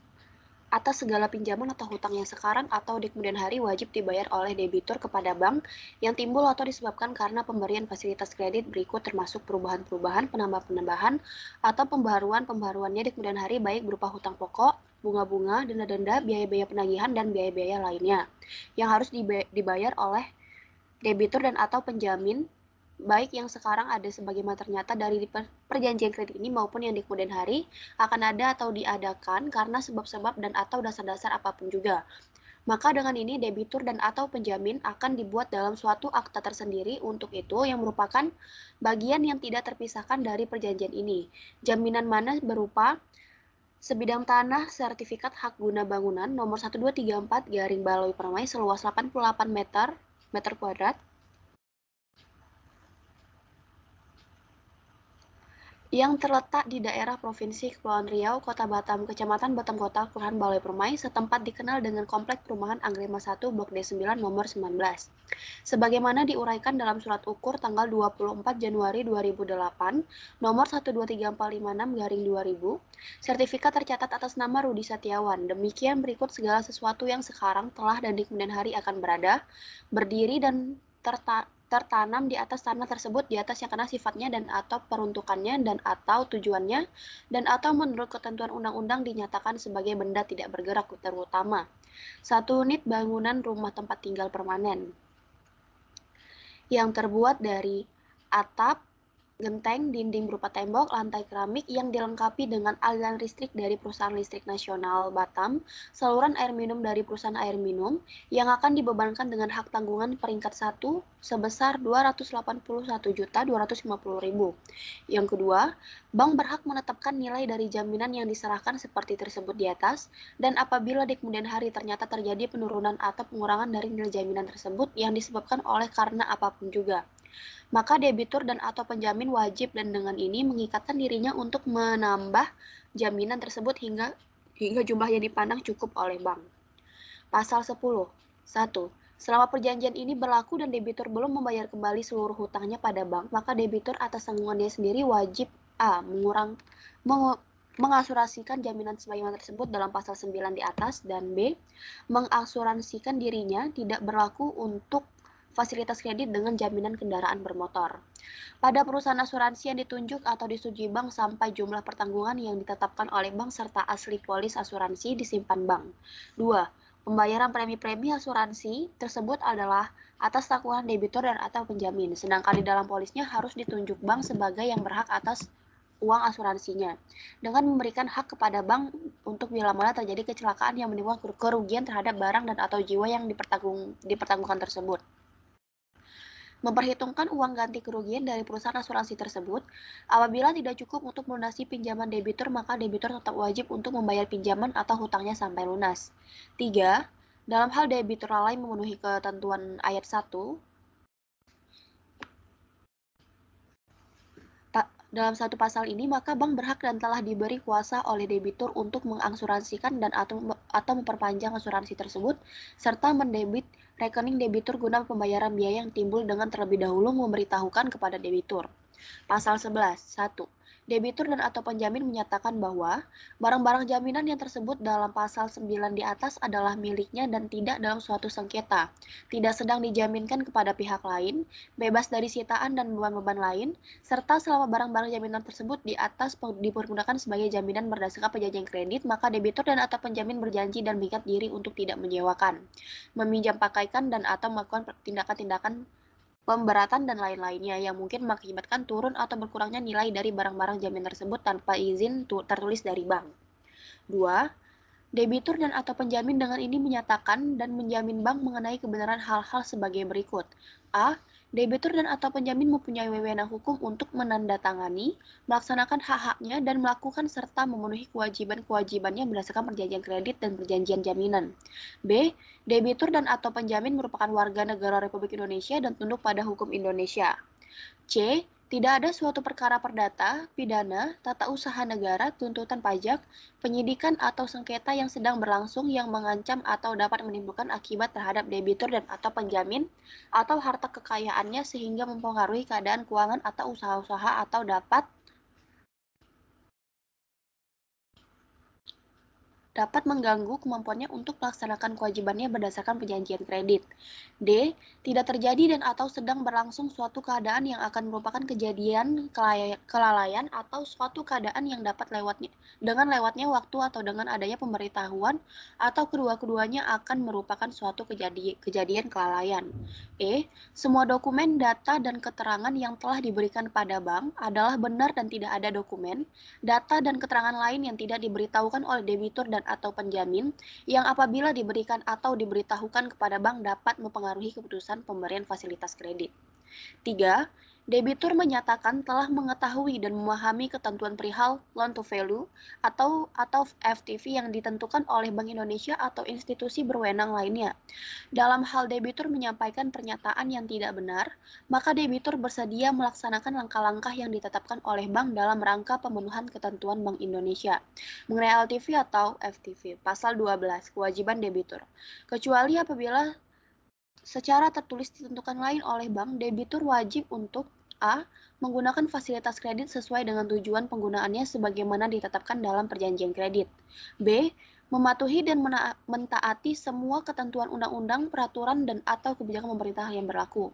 atas segala pinjaman atau hutang yang sekarang atau di kemudian hari wajib dibayar oleh debitur kepada bank yang timbul atau disebabkan karena pemberian fasilitas kredit berikut termasuk perubahan-perubahan, penambah-penambahan, atau pembaruan-pembaruannya di kemudian hari baik berupa hutang pokok, bunga-bunga, denda-denda, biaya-biaya penagihan, dan biaya-biaya lainnya yang harus dibayar oleh debitur dan atau penjamin baik yang sekarang ada sebagaimana ternyata dari perjanjian kredit ini maupun yang di kemudian hari akan ada atau diadakan karena sebab-sebab dan atau dasar-dasar apapun juga. Maka dengan ini debitur dan atau penjamin akan dibuat dalam suatu akta tersendiri untuk itu yang merupakan bagian yang tidak terpisahkan dari perjanjian ini. Jaminan mana berupa sebidang tanah sertifikat hak guna bangunan nomor 1234 garing Baloi Permai seluas 88 meter meter kuadrat yang terletak di daerah Provinsi Kepulauan Riau, Kota Batam, Kecamatan Batam Kota, Kelurahan Balai Permai, setempat dikenal dengan Komplek Perumahan Anggrema 1, Blok D9, nomor 19. Sebagaimana diuraikan dalam surat ukur tanggal 24 Januari 2008, nomor 123456 garing 2000, sertifikat tercatat atas nama Rudi Setiawan. Demikian berikut segala sesuatu yang sekarang telah dan di kemudian hari akan berada, berdiri dan tertanam di atas tanah tersebut di atas yang karena sifatnya dan atau peruntukannya dan atau tujuannya dan atau menurut ketentuan undang-undang dinyatakan sebagai benda tidak bergerak terutama satu unit bangunan rumah tempat tinggal permanen yang terbuat dari atap, genteng, dinding berupa tembok, lantai keramik yang dilengkapi dengan aliran listrik dari perusahaan listrik nasional Batam, saluran air minum dari perusahaan air minum, yang akan dibebankan dengan hak tanggungan peringkat 1 sebesar 281.250.000. Yang kedua, bank berhak menetapkan nilai dari jaminan yang diserahkan seperti tersebut di atas, dan apabila di kemudian hari ternyata terjadi penurunan atau pengurangan dari nilai jaminan tersebut yang disebabkan oleh karena apapun juga. Maka debitur dan atau penjamin wajib dan dengan ini mengikatkan dirinya untuk menambah jaminan tersebut hingga hingga jumlah yang dipandang cukup oleh bank. Pasal 10. 1. Selama perjanjian ini berlaku dan debitur belum membayar kembali seluruh hutangnya pada bank, maka debitur atas tanggungannya sendiri wajib A. Mengurang, meng, mengasurasikan jaminan sebagaimana tersebut dalam pasal 9 di atas, dan B. Mengasuransikan dirinya tidak berlaku untuk fasilitas kredit dengan jaminan kendaraan bermotor. Pada perusahaan asuransi yang ditunjuk atau disetujui bank sampai jumlah pertanggungan yang ditetapkan oleh bank serta asli polis asuransi disimpan bank. 2. Pembayaran premi-premi asuransi tersebut adalah atas takuan debitur dan atau penjamin, sedangkan di dalam polisnya harus ditunjuk bank sebagai yang berhak atas uang asuransinya dengan memberikan hak kepada bank untuk bila mana terjadi kecelakaan yang menimbulkan kerugian terhadap barang dan atau jiwa yang dipertanggung, dipertanggungkan tersebut memperhitungkan uang ganti kerugian dari perusahaan asuransi tersebut. Apabila tidak cukup untuk melunasi pinjaman debitur, maka debitur tetap wajib untuk membayar pinjaman atau hutangnya sampai lunas. 3. Dalam hal debitur lalai memenuhi ketentuan ayat 1, dalam satu pasal ini, maka bank berhak dan telah diberi kuasa oleh debitur untuk mengasuransikan dan atau, atau memperpanjang asuransi tersebut, serta mendebit rekening debitur guna pembayaran biaya yang timbul dengan terlebih dahulu memberitahukan kepada debitur. Pasal 11. 1 debitur dan atau penjamin menyatakan bahwa barang-barang jaminan yang tersebut dalam pasal 9 di atas adalah miliknya dan tidak dalam suatu sengketa, tidak sedang dijaminkan kepada pihak lain, bebas dari sitaan dan beban-beban lain, serta selama barang-barang jaminan tersebut di atas dipergunakan sebagai jaminan berdasarkan perjanjian kredit, maka debitur dan atau penjamin berjanji dan mengikat diri untuk tidak menyewakan, meminjam pakaikan dan atau melakukan tindakan-tindakan pemberatan, dan lain-lainnya yang mungkin mengakibatkan turun atau berkurangnya nilai dari barang-barang jamin tersebut tanpa izin tertulis dari bank. 2. Debitur dan atau penjamin dengan ini menyatakan dan menjamin bank mengenai kebenaran hal-hal sebagai berikut. A debitur dan atau penjamin mempunyai wewenang hukum untuk menandatangani, melaksanakan hak-haknya, dan melakukan serta memenuhi kewajiban-kewajibannya berdasarkan perjanjian kredit dan perjanjian jaminan. B. Debitur dan atau penjamin merupakan warga negara Republik Indonesia dan tunduk pada hukum Indonesia. C. Tidak ada suatu perkara perdata, pidana, tata usaha negara, tuntutan pajak, penyidikan atau sengketa yang sedang berlangsung yang mengancam atau dapat menimbulkan akibat terhadap debitur dan atau penjamin atau harta kekayaannya sehingga mempengaruhi keadaan keuangan atau usaha-usaha atau dapat dapat mengganggu kemampuannya untuk melaksanakan kewajibannya berdasarkan perjanjian kredit. D. Tidak terjadi dan atau sedang berlangsung suatu keadaan yang akan merupakan kejadian kelalaian atau suatu keadaan yang dapat lewatnya dengan lewatnya waktu atau dengan adanya pemberitahuan atau kedua-keduanya akan merupakan suatu kejadian kejadian kelalaian. E. Semua dokumen, data dan keterangan yang telah diberikan pada bank adalah benar dan tidak ada dokumen, data dan keterangan lain yang tidak diberitahukan oleh debitur dan atau penjamin yang apabila diberikan atau diberitahukan kepada bank dapat mempengaruhi keputusan pemberian fasilitas kredit. Tiga, Debitur menyatakan telah mengetahui dan memahami ketentuan perihal loan to value atau atau FTV yang ditentukan oleh Bank Indonesia atau institusi berwenang lainnya. Dalam hal debitur menyampaikan pernyataan yang tidak benar, maka debitur bersedia melaksanakan langkah-langkah yang ditetapkan oleh bank dalam rangka pemenuhan ketentuan Bank Indonesia mengenai LTV atau FTV. Pasal 12 Kewajiban Debitur. Kecuali apabila secara tertulis ditentukan lain oleh bank, debitur wajib untuk A. Menggunakan fasilitas kredit sesuai dengan tujuan penggunaannya sebagaimana ditetapkan dalam perjanjian kredit. B. Mematuhi dan mentaati semua ketentuan undang-undang, peraturan, dan atau kebijakan pemerintah yang berlaku.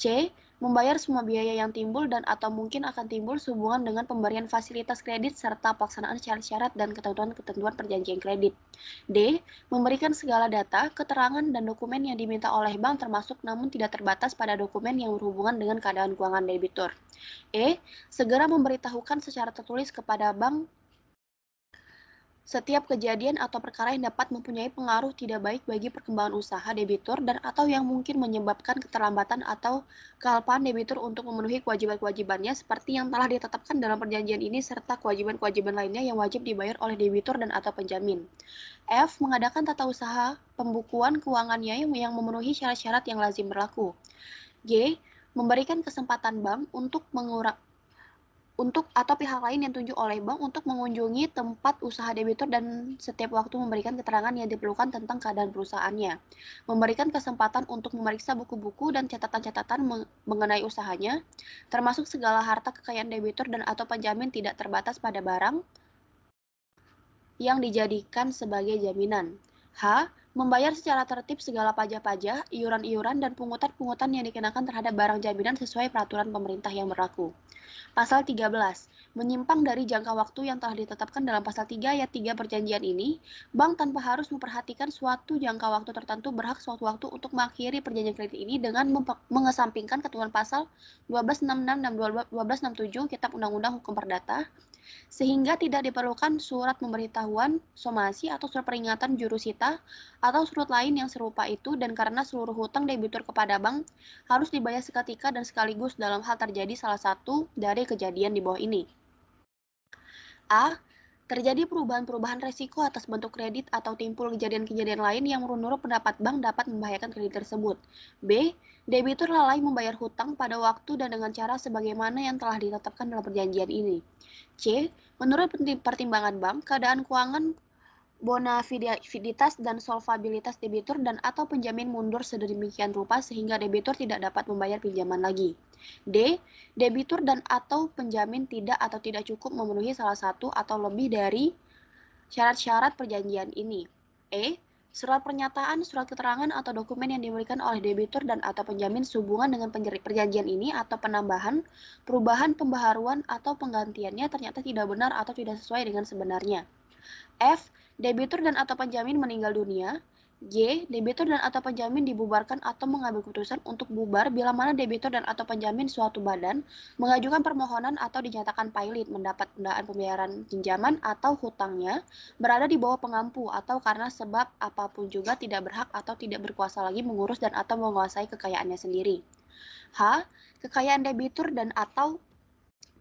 C membayar semua biaya yang timbul dan atau mungkin akan timbul sehubungan dengan pemberian fasilitas kredit serta pelaksanaan syarat-syarat dan ketentuan-ketentuan perjanjian kredit. D. Memberikan segala data, keterangan, dan dokumen yang diminta oleh bank termasuk namun tidak terbatas pada dokumen yang berhubungan dengan keadaan keuangan debitur. E. Segera memberitahukan secara tertulis kepada bank setiap kejadian atau perkara yang dapat mempunyai pengaruh tidak baik bagi perkembangan usaha debitur dan atau yang mungkin menyebabkan keterlambatan atau kealpaan debitur untuk memenuhi kewajiban-kewajibannya seperti yang telah ditetapkan dalam perjanjian ini serta kewajiban-kewajiban lainnya yang wajib dibayar oleh debitur dan atau penjamin. F. Mengadakan tata usaha pembukuan keuangannya yang memenuhi syarat-syarat yang lazim berlaku. G. Memberikan kesempatan bank untuk mengurangi untuk atau pihak lain yang tunjuk oleh bank untuk mengunjungi tempat usaha debitur dan setiap waktu memberikan keterangan yang diperlukan tentang keadaan perusahaannya. Memberikan kesempatan untuk memeriksa buku-buku dan catatan-catatan mengenai usahanya, termasuk segala harta kekayaan debitur dan atau penjamin tidak terbatas pada barang yang dijadikan sebagai jaminan. H membayar secara tertib segala pajak-pajak, iuran-iuran, dan pungutan-pungutan yang dikenakan terhadap barang jaminan sesuai peraturan pemerintah yang berlaku. Pasal 13. Menyimpang dari jangka waktu yang telah ditetapkan dalam pasal 3 ayat 3 perjanjian ini, bank tanpa harus memperhatikan suatu jangka waktu tertentu berhak suatu waktu untuk mengakhiri perjanjian kredit ini dengan mengesampingkan ketentuan pasal 1266 dan 1267 Kitab Undang-Undang Hukum Perdata sehingga tidak diperlukan surat pemberitahuan somasi atau surat peringatan jurusita atau surat lain yang serupa itu dan karena seluruh hutang debitur kepada bank harus dibayar seketika dan sekaligus dalam hal terjadi salah satu dari kejadian di bawah ini. A. Terjadi perubahan-perubahan resiko atas bentuk kredit atau timbul kejadian-kejadian lain yang menurut pendapat bank dapat membahayakan kredit tersebut. B. Debitur lalai membayar hutang pada waktu dan dengan cara sebagaimana yang telah ditetapkan dalam perjanjian ini. C. Menurut pertimbangan bank, keadaan keuangan bona bonafiditas dan solvabilitas debitur dan atau penjamin mundur sedemikian rupa sehingga debitur tidak dapat membayar pinjaman lagi. D. Debitur dan atau penjamin tidak atau tidak cukup memenuhi salah satu atau lebih dari syarat-syarat perjanjian ini. E. Surat pernyataan, surat keterangan, atau dokumen yang diberikan oleh debitur dan atau penjamin sehubungan dengan perjanjian ini atau penambahan, perubahan, pembaharuan, atau penggantiannya ternyata tidak benar atau tidak sesuai dengan sebenarnya. F debitur dan atau penjamin meninggal dunia. G. Debitur dan atau penjamin dibubarkan atau mengambil keputusan untuk bubar bila mana debitur dan atau penjamin suatu badan mengajukan permohonan atau dinyatakan pilot mendapat pendanaan pembayaran pinjaman atau hutangnya berada di bawah pengampu atau karena sebab apapun juga tidak berhak atau tidak berkuasa lagi mengurus dan atau menguasai kekayaannya sendiri. H. Kekayaan debitur dan atau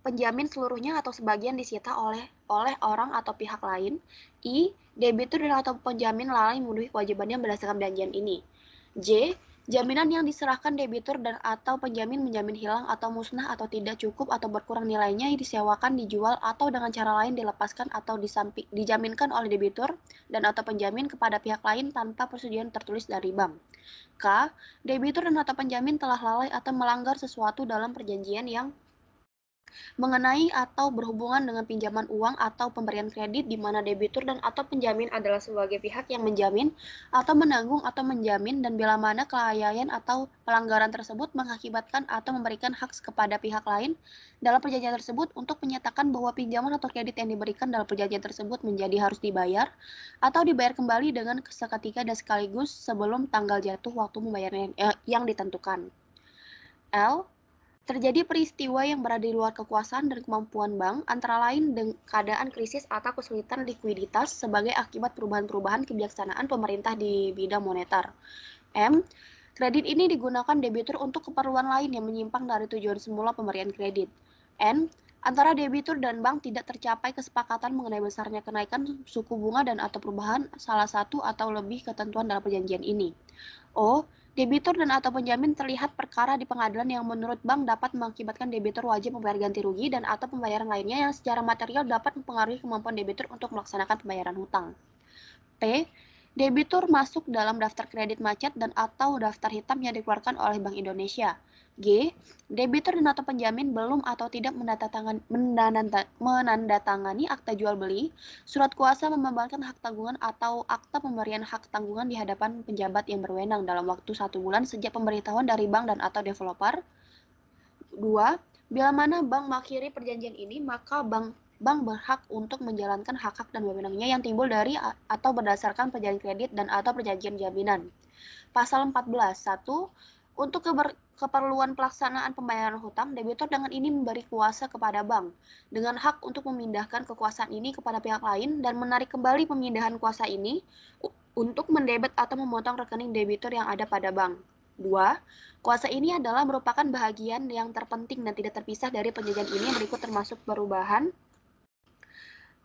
penjamin seluruhnya atau sebagian disita oleh oleh orang atau pihak lain. I debitur dan atau penjamin lalai memenuhi kewajibannya berdasarkan perjanjian ini. J. Jaminan yang diserahkan debitur dan atau penjamin menjamin hilang atau musnah atau tidak cukup atau berkurang nilainya disewakan, dijual, atau dengan cara lain dilepaskan atau disampi, dijaminkan oleh debitur dan atau penjamin kepada pihak lain tanpa persetujuan tertulis dari bank. K. Debitur dan atau penjamin telah lalai atau melanggar sesuatu dalam perjanjian yang mengenai atau berhubungan dengan pinjaman uang atau pemberian kredit di mana debitur dan atau penjamin adalah sebagai pihak yang menjamin atau menanggung atau menjamin dan bila mana kelalaian atau pelanggaran tersebut mengakibatkan atau memberikan hak kepada pihak lain dalam perjanjian tersebut untuk menyatakan bahwa pinjaman atau kredit yang diberikan dalam perjanjian tersebut menjadi harus dibayar atau dibayar kembali dengan seketika dan sekaligus sebelum tanggal jatuh waktu membayarnya eh, yang ditentukan. L Terjadi peristiwa yang berada di luar kekuasaan dan kemampuan bank, antara lain dengan keadaan krisis atau kesulitan likuiditas sebagai akibat perubahan-perubahan kebijaksanaan pemerintah di bidang moneter. M. Kredit ini digunakan debitur untuk keperluan lain yang menyimpang dari tujuan semula pemberian kredit. N. Antara debitur dan bank tidak tercapai kesepakatan mengenai besarnya kenaikan suku bunga dan atau perubahan salah satu atau lebih ketentuan dalam perjanjian ini. O Debitur dan atau penjamin terlihat perkara di pengadilan yang menurut bank dapat mengakibatkan debitur wajib membayar ganti rugi dan atau pembayaran lainnya yang secara material dapat mempengaruhi kemampuan debitur untuk melaksanakan pembayaran hutang. P. Debitur masuk dalam daftar kredit macet dan atau daftar hitam yang dikeluarkan oleh Bank Indonesia. G. Debitur dan atau penjamin belum atau tidak menandatangani akta jual beli, surat kuasa membebankan hak tanggungan atau akta pemberian hak tanggungan di hadapan penjabat yang berwenang dalam waktu satu bulan sejak pemberitahuan dari bank dan atau developer. 2. Bila mana bank mengakhiri perjanjian ini, maka bank bank berhak untuk menjalankan hak-hak dan wewenangnya yang timbul dari atau berdasarkan perjanjian kredit dan atau perjanjian jaminan. Pasal 14 1 untuk keperluan pelaksanaan pembayaran hutang, debitur dengan ini memberi kuasa kepada bank dengan hak untuk memindahkan kekuasaan ini kepada pihak lain dan menarik kembali pemindahan kuasa ini untuk mendebet atau memotong rekening debitur yang ada pada bank. Dua, Kuasa ini adalah merupakan bahagian yang terpenting dan tidak terpisah dari perjanjian ini berikut termasuk perubahan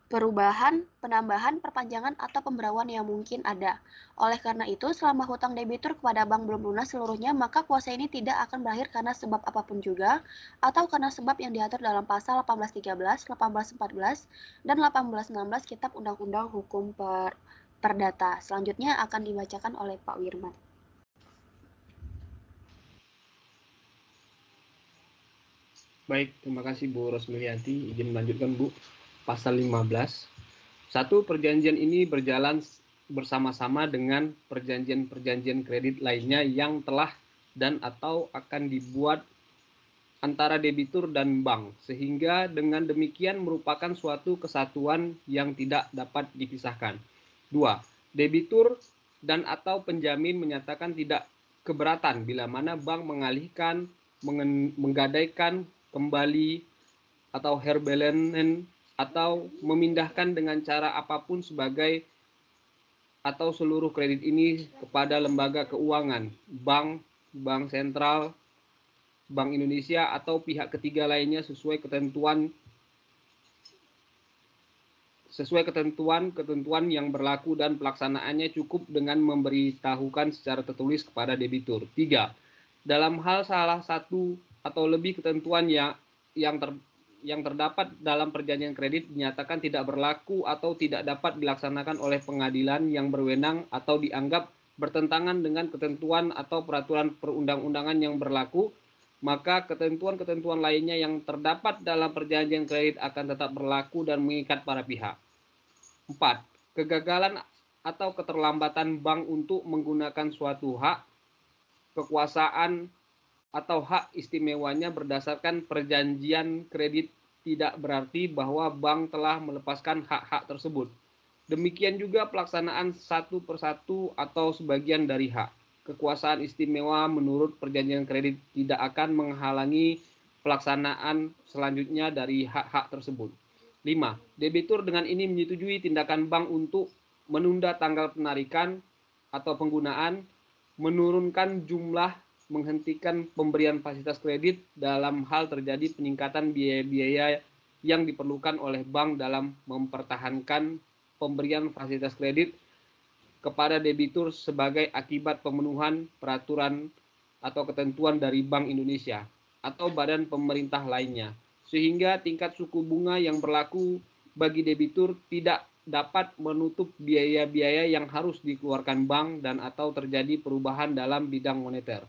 perubahan, penambahan, perpanjangan, atau pemberawan yang mungkin ada. Oleh karena itu, selama hutang debitur kepada bank belum lunas seluruhnya, maka kuasa ini tidak akan berakhir karena sebab apapun juga, atau karena sebab yang diatur dalam pasal 1813, 1814, dan 1816 Kitab Undang-Undang Hukum per Perdata. Selanjutnya akan dibacakan oleh Pak Wirman. Baik, terima kasih Bu Rosmiliati. Izin melanjutkan Bu pasal 15. Satu perjanjian ini berjalan bersama-sama dengan perjanjian-perjanjian kredit lainnya yang telah dan atau akan dibuat antara debitur dan bank sehingga dengan demikian merupakan suatu kesatuan yang tidak dapat dipisahkan. Dua, Debitur dan atau penjamin menyatakan tidak keberatan bila mana bank mengalihkan menggadaikan kembali atau herbelenen atau memindahkan dengan cara apapun sebagai atau seluruh kredit ini kepada lembaga keuangan, bank, bank sentral, Bank Indonesia atau pihak ketiga lainnya sesuai ketentuan sesuai ketentuan-ketentuan yang berlaku dan pelaksanaannya cukup dengan memberitahukan secara tertulis kepada debitur. 3. Dalam hal salah satu atau lebih ketentuan yang yang ter, yang terdapat dalam perjanjian kredit dinyatakan tidak berlaku atau tidak dapat dilaksanakan oleh pengadilan yang berwenang atau dianggap bertentangan dengan ketentuan atau peraturan perundang-undangan yang berlaku, maka ketentuan-ketentuan lainnya yang terdapat dalam perjanjian kredit akan tetap berlaku dan mengikat para pihak. 4. Kegagalan atau keterlambatan bank untuk menggunakan suatu hak, kekuasaan, atau hak istimewanya berdasarkan perjanjian kredit tidak berarti bahwa bank telah melepaskan hak-hak tersebut. Demikian juga pelaksanaan satu persatu atau sebagian dari hak. Kekuasaan istimewa menurut perjanjian kredit tidak akan menghalangi pelaksanaan selanjutnya dari hak-hak tersebut. 5. Debitur dengan ini menyetujui tindakan bank untuk menunda tanggal penarikan atau penggunaan, menurunkan jumlah menghentikan pemberian fasilitas kredit dalam hal terjadi peningkatan biaya-biaya yang diperlukan oleh bank dalam mempertahankan pemberian fasilitas kredit kepada debitur sebagai akibat pemenuhan peraturan atau ketentuan dari Bank Indonesia atau badan pemerintah lainnya sehingga tingkat suku bunga yang berlaku bagi debitur tidak dapat menutup biaya-biaya yang harus dikeluarkan bank dan atau terjadi perubahan dalam bidang moneter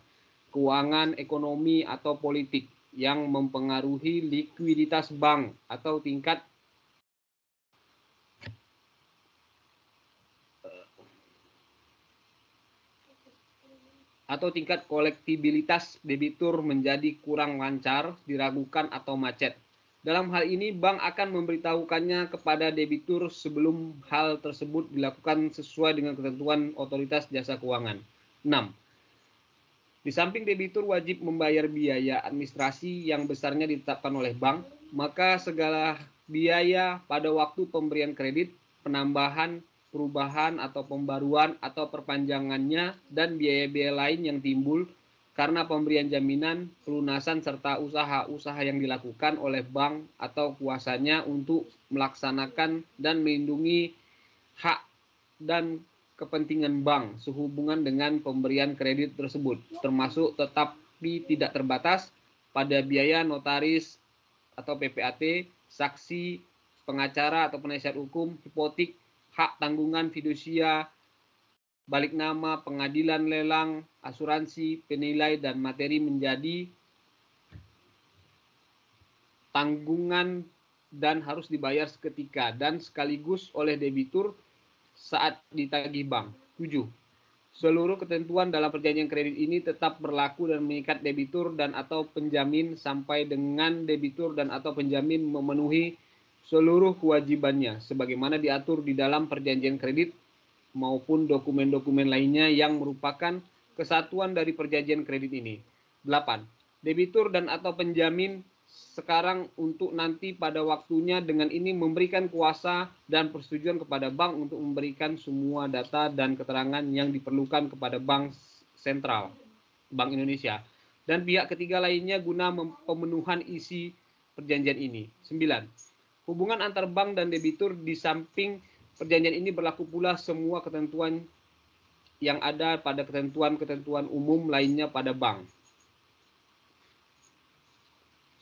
keuangan, ekonomi, atau politik yang mempengaruhi likuiditas bank atau tingkat eh, atau tingkat kolektibilitas debitur menjadi kurang lancar, diragukan atau macet. Dalam hal ini, bank akan memberitahukannya kepada debitur sebelum hal tersebut dilakukan sesuai dengan ketentuan otoritas jasa keuangan. 6 di samping debitur wajib membayar biaya administrasi yang besarnya ditetapkan oleh bank, maka segala biaya pada waktu pemberian kredit, penambahan, perubahan atau pembaruan atau perpanjangannya dan biaya-biaya lain yang timbul karena pemberian jaminan, pelunasan serta usaha-usaha yang dilakukan oleh bank atau kuasanya untuk melaksanakan dan melindungi hak dan kepentingan bank sehubungan dengan pemberian kredit tersebut, termasuk tetapi tidak terbatas pada biaya notaris atau PPAT, saksi, pengacara atau penasihat hukum, hipotik, hak tanggungan fidusia, balik nama, pengadilan lelang, asuransi, penilai dan materi menjadi tanggungan dan harus dibayar seketika dan sekaligus oleh debitur saat ditagih bank. 7. Seluruh ketentuan dalam perjanjian kredit ini tetap berlaku dan mengikat debitur dan atau penjamin sampai dengan debitur dan atau penjamin memenuhi seluruh kewajibannya sebagaimana diatur di dalam perjanjian kredit maupun dokumen-dokumen lainnya yang merupakan kesatuan dari perjanjian kredit ini. 8. Debitur dan atau penjamin sekarang untuk nanti pada waktunya dengan ini memberikan kuasa dan persetujuan kepada bank untuk memberikan semua data dan keterangan yang diperlukan kepada bank sentral Bank Indonesia dan pihak ketiga lainnya guna pemenuhan isi perjanjian ini. 9. Hubungan antar bank dan debitur di samping perjanjian ini berlaku pula semua ketentuan yang ada pada ketentuan-ketentuan umum lainnya pada bank.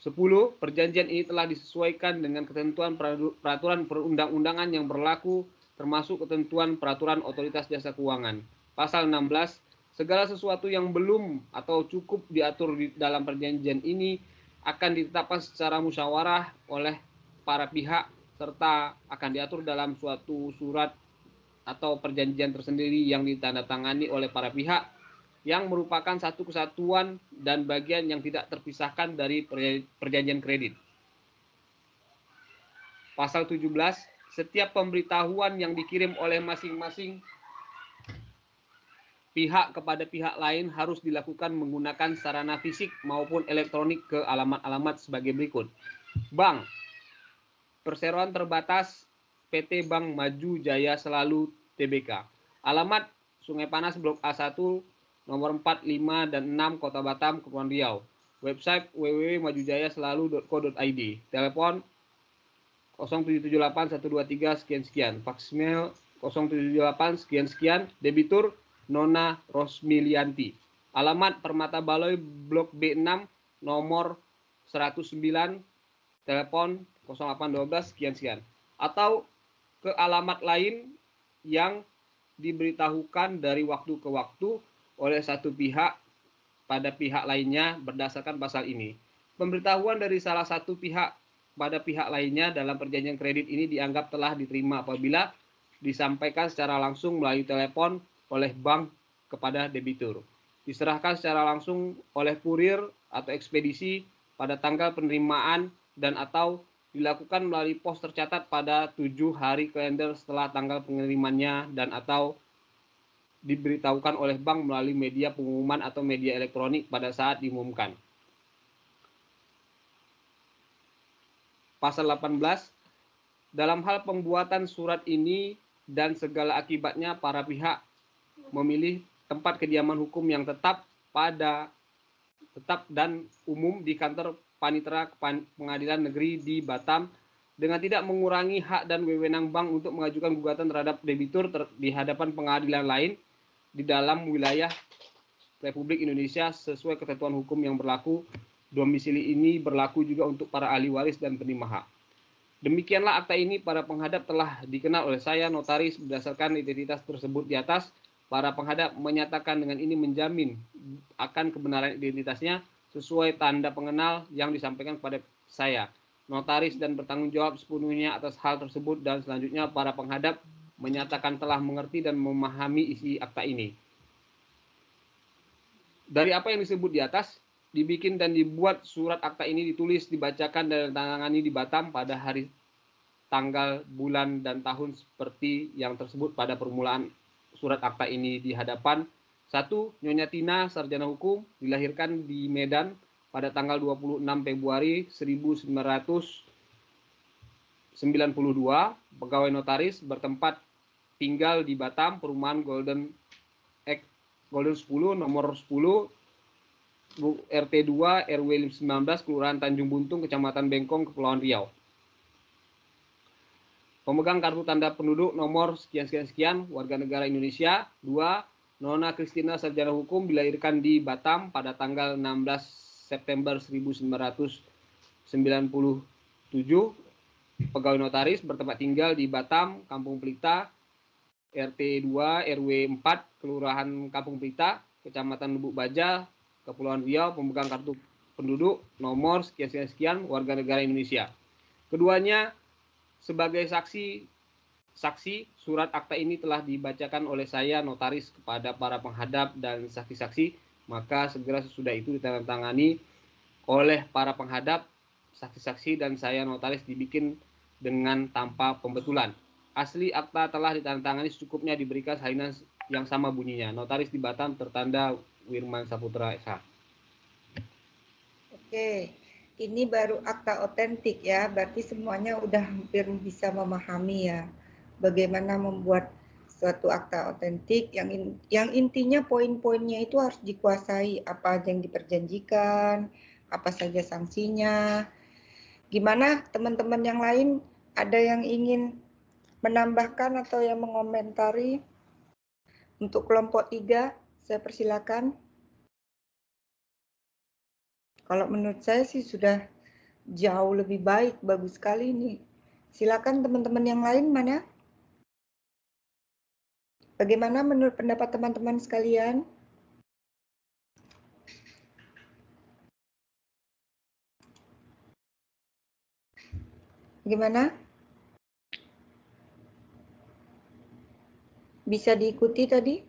10. Perjanjian ini telah disesuaikan dengan ketentuan peraturan perundang-undangan yang berlaku termasuk ketentuan peraturan otoritas jasa keuangan. Pasal 16. Segala sesuatu yang belum atau cukup diatur di dalam perjanjian ini akan ditetapkan secara musyawarah oleh para pihak serta akan diatur dalam suatu surat atau perjanjian tersendiri yang ditandatangani oleh para pihak yang merupakan satu kesatuan dan bagian yang tidak terpisahkan dari perjanjian kredit. Pasal 17, setiap pemberitahuan yang dikirim oleh masing-masing pihak kepada pihak lain harus dilakukan menggunakan sarana fisik maupun elektronik ke alamat-alamat sebagai berikut. Bank, perseroan terbatas PT Bank Maju Jaya Selalu TBK. Alamat Sungai Panas Blok A1 nomor 4, 5, dan 6 Kota Batam, Kepulauan Riau. Website www.majujayaselalu.co.id. Telepon 0778 123 sekian sekian. Fax mail 0778 sekian sekian. Debitur Nona Rosmilianti. Alamat Permata Baloi Blok B6 nomor 109 telepon 0812 sekian sekian atau ke alamat lain yang diberitahukan dari waktu ke waktu oleh satu pihak pada pihak lainnya berdasarkan pasal ini. Pemberitahuan dari salah satu pihak pada pihak lainnya dalam perjanjian kredit ini dianggap telah diterima apabila disampaikan secara langsung melalui telepon oleh bank kepada debitur. Diserahkan secara langsung oleh kurir atau ekspedisi pada tanggal penerimaan dan atau dilakukan melalui pos tercatat pada tujuh hari kalender setelah tanggal pengirimannya dan atau diberitahukan oleh bank melalui media pengumuman atau media elektronik pada saat diumumkan. Pasal 18 dalam hal pembuatan surat ini dan segala akibatnya para pihak memilih tempat kediaman hukum yang tetap pada tetap dan umum di kantor panitera pengadilan negeri di Batam dengan tidak mengurangi hak dan wewenang bank untuk mengajukan gugatan terhadap debitur ter di hadapan pengadilan lain di dalam wilayah Republik Indonesia sesuai ketentuan hukum yang berlaku. Domisili ini berlaku juga untuk para ahli waris dan penerima hak. Demikianlah akta ini para penghadap telah dikenal oleh saya notaris berdasarkan identitas tersebut di atas. Para penghadap menyatakan dengan ini menjamin akan kebenaran identitasnya sesuai tanda pengenal yang disampaikan kepada saya. Notaris dan bertanggung jawab sepenuhnya atas hal tersebut dan selanjutnya para penghadap menyatakan telah mengerti dan memahami isi akta ini. Dari apa yang disebut di atas, dibikin dan dibuat surat akta ini ditulis, dibacakan dan ditangani di Batam pada hari tanggal, bulan, dan tahun seperti yang tersebut pada permulaan surat akta ini di hadapan. Satu, Nyonya Tina, Sarjana Hukum, dilahirkan di Medan pada tanggal 26 Februari 1992 pegawai notaris bertempat tinggal di Batam perumahan Golden X Golden 10 nomor 10 RT 2 RW 19 Kelurahan Tanjung Buntung Kecamatan Bengkong Kepulauan Riau. Pemegang kartu tanda penduduk nomor sekian sekian sekian warga negara Indonesia 2 Nona Kristina sarjana hukum dilahirkan di Batam pada tanggal 16 September 1997 pegawai notaris bertempat tinggal di Batam, Kampung Pelita, RT 2 RW 4 Kelurahan Kampung Pita Kecamatan Lubuk Baja, Kepulauan Riau, pemegang kartu penduduk nomor sekian sekian, sekian warga negara Indonesia. Keduanya sebagai saksi saksi surat akta ini telah dibacakan oleh saya notaris kepada para penghadap dan saksi-saksi maka segera sesudah itu ditandatangani oleh para penghadap saksi-saksi dan saya notaris dibikin dengan tanpa pembetulan asli akta telah ditandatangani secukupnya diberikan salinan yang sama bunyinya. Notaris di Batam tertanda Wirman Saputra SH. Oke, ini baru akta otentik ya, berarti semuanya udah hampir bisa memahami ya bagaimana membuat suatu akta otentik yang in, yang intinya poin-poinnya itu harus dikuasai apa yang diperjanjikan, apa saja sanksinya. Gimana teman-teman yang lain ada yang ingin menambahkan atau yang mengomentari untuk kelompok tiga, saya persilakan. Kalau menurut saya sih sudah jauh lebih baik, bagus sekali ini. Silakan teman-teman yang lain mana? Bagaimana menurut pendapat teman-teman sekalian? Gimana? Bisa diikuti tadi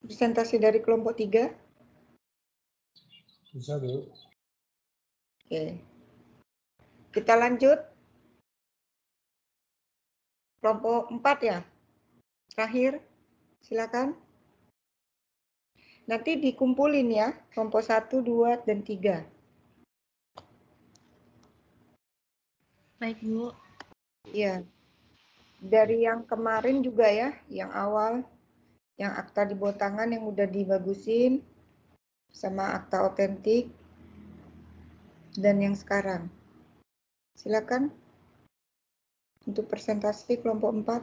presentasi dari kelompok tiga? Bisa, Bu. Oke. Kita lanjut. Kelompok empat ya? Terakhir, silakan. Nanti dikumpulin ya, kelompok satu, dua, dan tiga. Baik, Bu. Iya. Yeah dari yang kemarin juga ya, yang awal, yang akta di bawah tangan yang udah dibagusin, sama akta otentik, dan yang sekarang. Silakan untuk presentasi kelompok 4.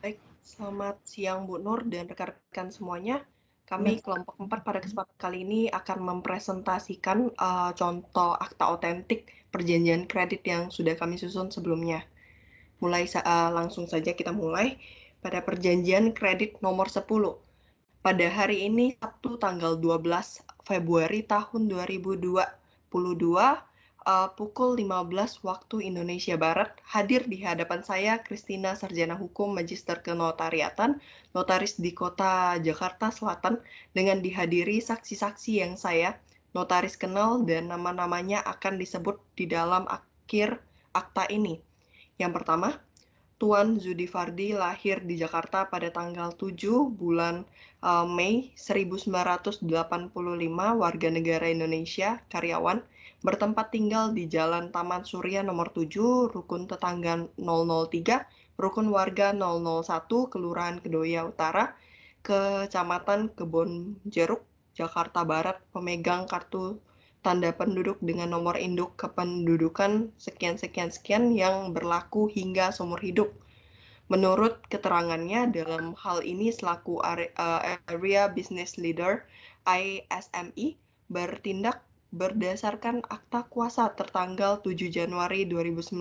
Baik, selamat siang Bu Nur dan rekan-rekan semuanya. Kami nah. kelompok empat pada kesempatan kali ini akan mempresentasikan uh, contoh akta otentik perjanjian kredit yang sudah kami susun sebelumnya. Mulai uh, langsung saja kita mulai pada perjanjian kredit nomor 10. Pada hari ini Sabtu tanggal 12 Februari tahun 2022 uh, pukul 15 waktu Indonesia Barat hadir di hadapan saya Kristina Sarjana Hukum Magister Kenotariatan notaris di Kota Jakarta Selatan dengan dihadiri saksi-saksi yang saya notaris kenal dan nama-namanya akan disebut di dalam akhir akta ini. Yang pertama, Tuan Zudi Fardi lahir di Jakarta pada tanggal 7 bulan uh, Mei 1985, warga negara Indonesia, karyawan, bertempat tinggal di Jalan Taman Surya nomor 7, Rukun Tetangga 003, Rukun Warga 001, Kelurahan Kedoya Utara, Kecamatan Kebon Jeruk, Jakarta Barat, pemegang kartu tanda penduduk dengan nomor induk kependudukan sekian-sekian-sekian yang berlaku hingga seumur hidup. Menurut keterangannya dalam hal ini selaku eh, area, uh, business leader ISME bertindak berdasarkan Akta Kuasa tertanggal 7 Januari 2019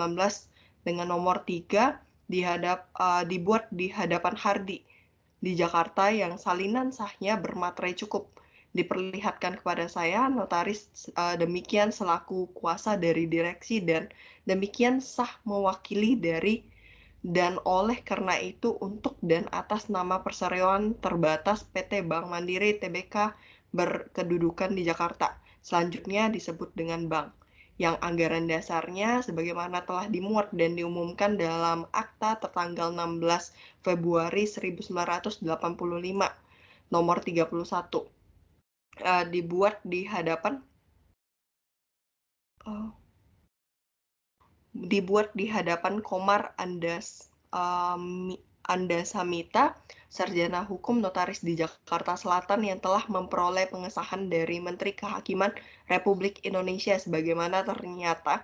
dengan nomor 3 dihadap, uh, dibuat di hadapan Hardi di Jakarta yang salinan sahnya bermaterai cukup diperlihatkan kepada saya notaris uh, demikian selaku kuasa dari direksi dan demikian sah mewakili dari dan oleh karena itu untuk dan atas nama perseroan terbatas PT Bank Mandiri Tbk berkedudukan di Jakarta selanjutnya disebut dengan bank, yang anggaran dasarnya sebagaimana telah dimuat dan diumumkan dalam akta tertanggal 16 Februari 1985 nomor 31 uh, eh, dibuat di hadapan uh, dibuat di hadapan Komar Andas um, eh, anda Samita, sarjana hukum notaris di Jakarta Selatan yang telah memperoleh pengesahan dari Menteri Kehakiman Republik Indonesia sebagaimana ternyata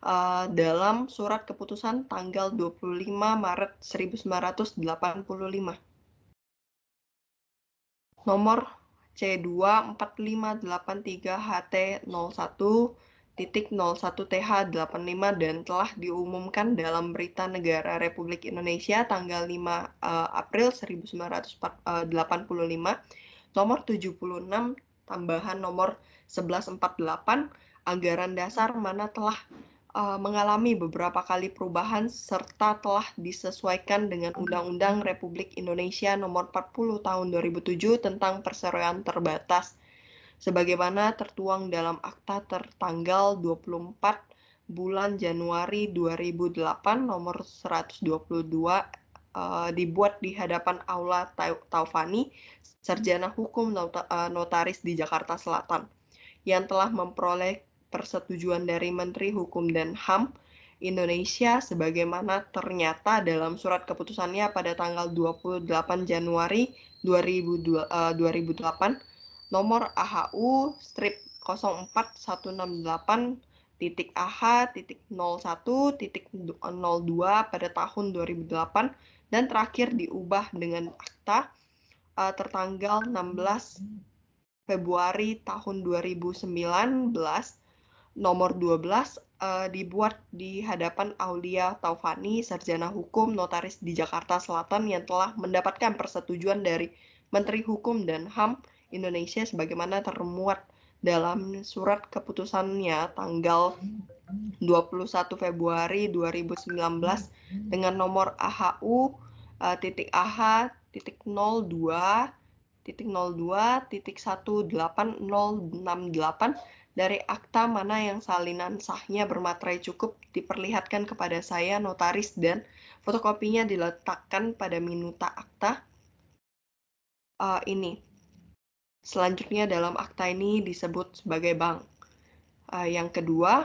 uh, dalam surat keputusan tanggal 25 Maret 1985. Nomor C24583HT01 Titik 01 th 85 dan telah diumumkan dalam Berita Negara Republik Indonesia tanggal 5 uh, eh, April 1985 eh, nomor 76 tambahan nomor 1148 anggaran dasar mana telah uh, mengalami beberapa kali perubahan serta telah disesuaikan dengan Undang-Undang Republik Indonesia Nomor 40 Tahun 2007 tentang Perseroan Terbatas sebagaimana tertuang dalam akta tertanggal 24 bulan Januari 2008 nomor 122 uh, eh, dibuat di hadapan Aula Taufani, sarjana hukum eh, notaris di Jakarta Selatan yang telah memperoleh persetujuan dari Menteri Hukum dan HAM Indonesia sebagaimana ternyata dalam surat keputusannya pada tanggal 28 Januari 2008 nomor AHU strip 04168 titik AH titik 01 titik 02 pada tahun 2008 dan terakhir diubah dengan akta uh, tertanggal 16 Februari tahun 2019 nomor 12 uh, eh, dibuat di hadapan Aulia Taufani sarjana hukum notaris di Jakarta Selatan yang telah mendapatkan persetujuan dari Menteri Hukum dan HAM Indonesia sebagaimana termuat dalam surat keputusannya tanggal 21 Februari 2019 dengan nomor AHU eh, titik AH titik 02 titik 02 titik 18068 dari akta mana yang salinan sahnya bermaterai cukup diperlihatkan kepada saya notaris dan fotokopinya diletakkan pada minuta akta uh, ini Selanjutnya dalam akta ini disebut sebagai Bang. Uh, eh, yang kedua,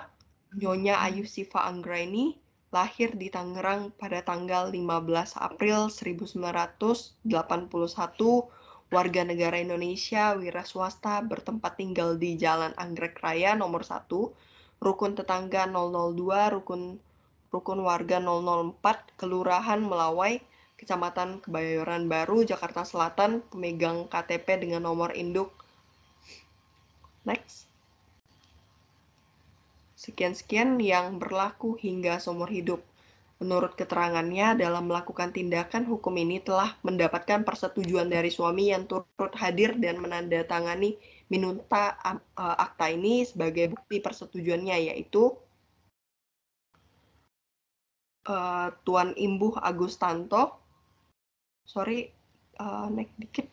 Nyonya Ayu Siva Anggraini lahir di Tangerang pada tanggal 15 April 1981, warga negara Indonesia, wira swasta, bertempat tinggal di Jalan Anggrek Raya nomor 1, Rukun Tetangga 002, Rukun Rukun Warga 004, Kelurahan Melawai, Kecamatan Kebayoran Baru, Jakarta Selatan, pemegang KTP dengan nomor induk. Next. Sekian-sekian yang berlaku hingga seumur hidup. Menurut keterangannya, dalam melakukan tindakan hukum ini telah mendapatkan persetujuan dari suami yang turut hadir dan menandatangani minunta eh, akta ini sebagai bukti persetujuannya, yaitu eh, Tuan Imbuh Agustanto, sorry uh, naik dikit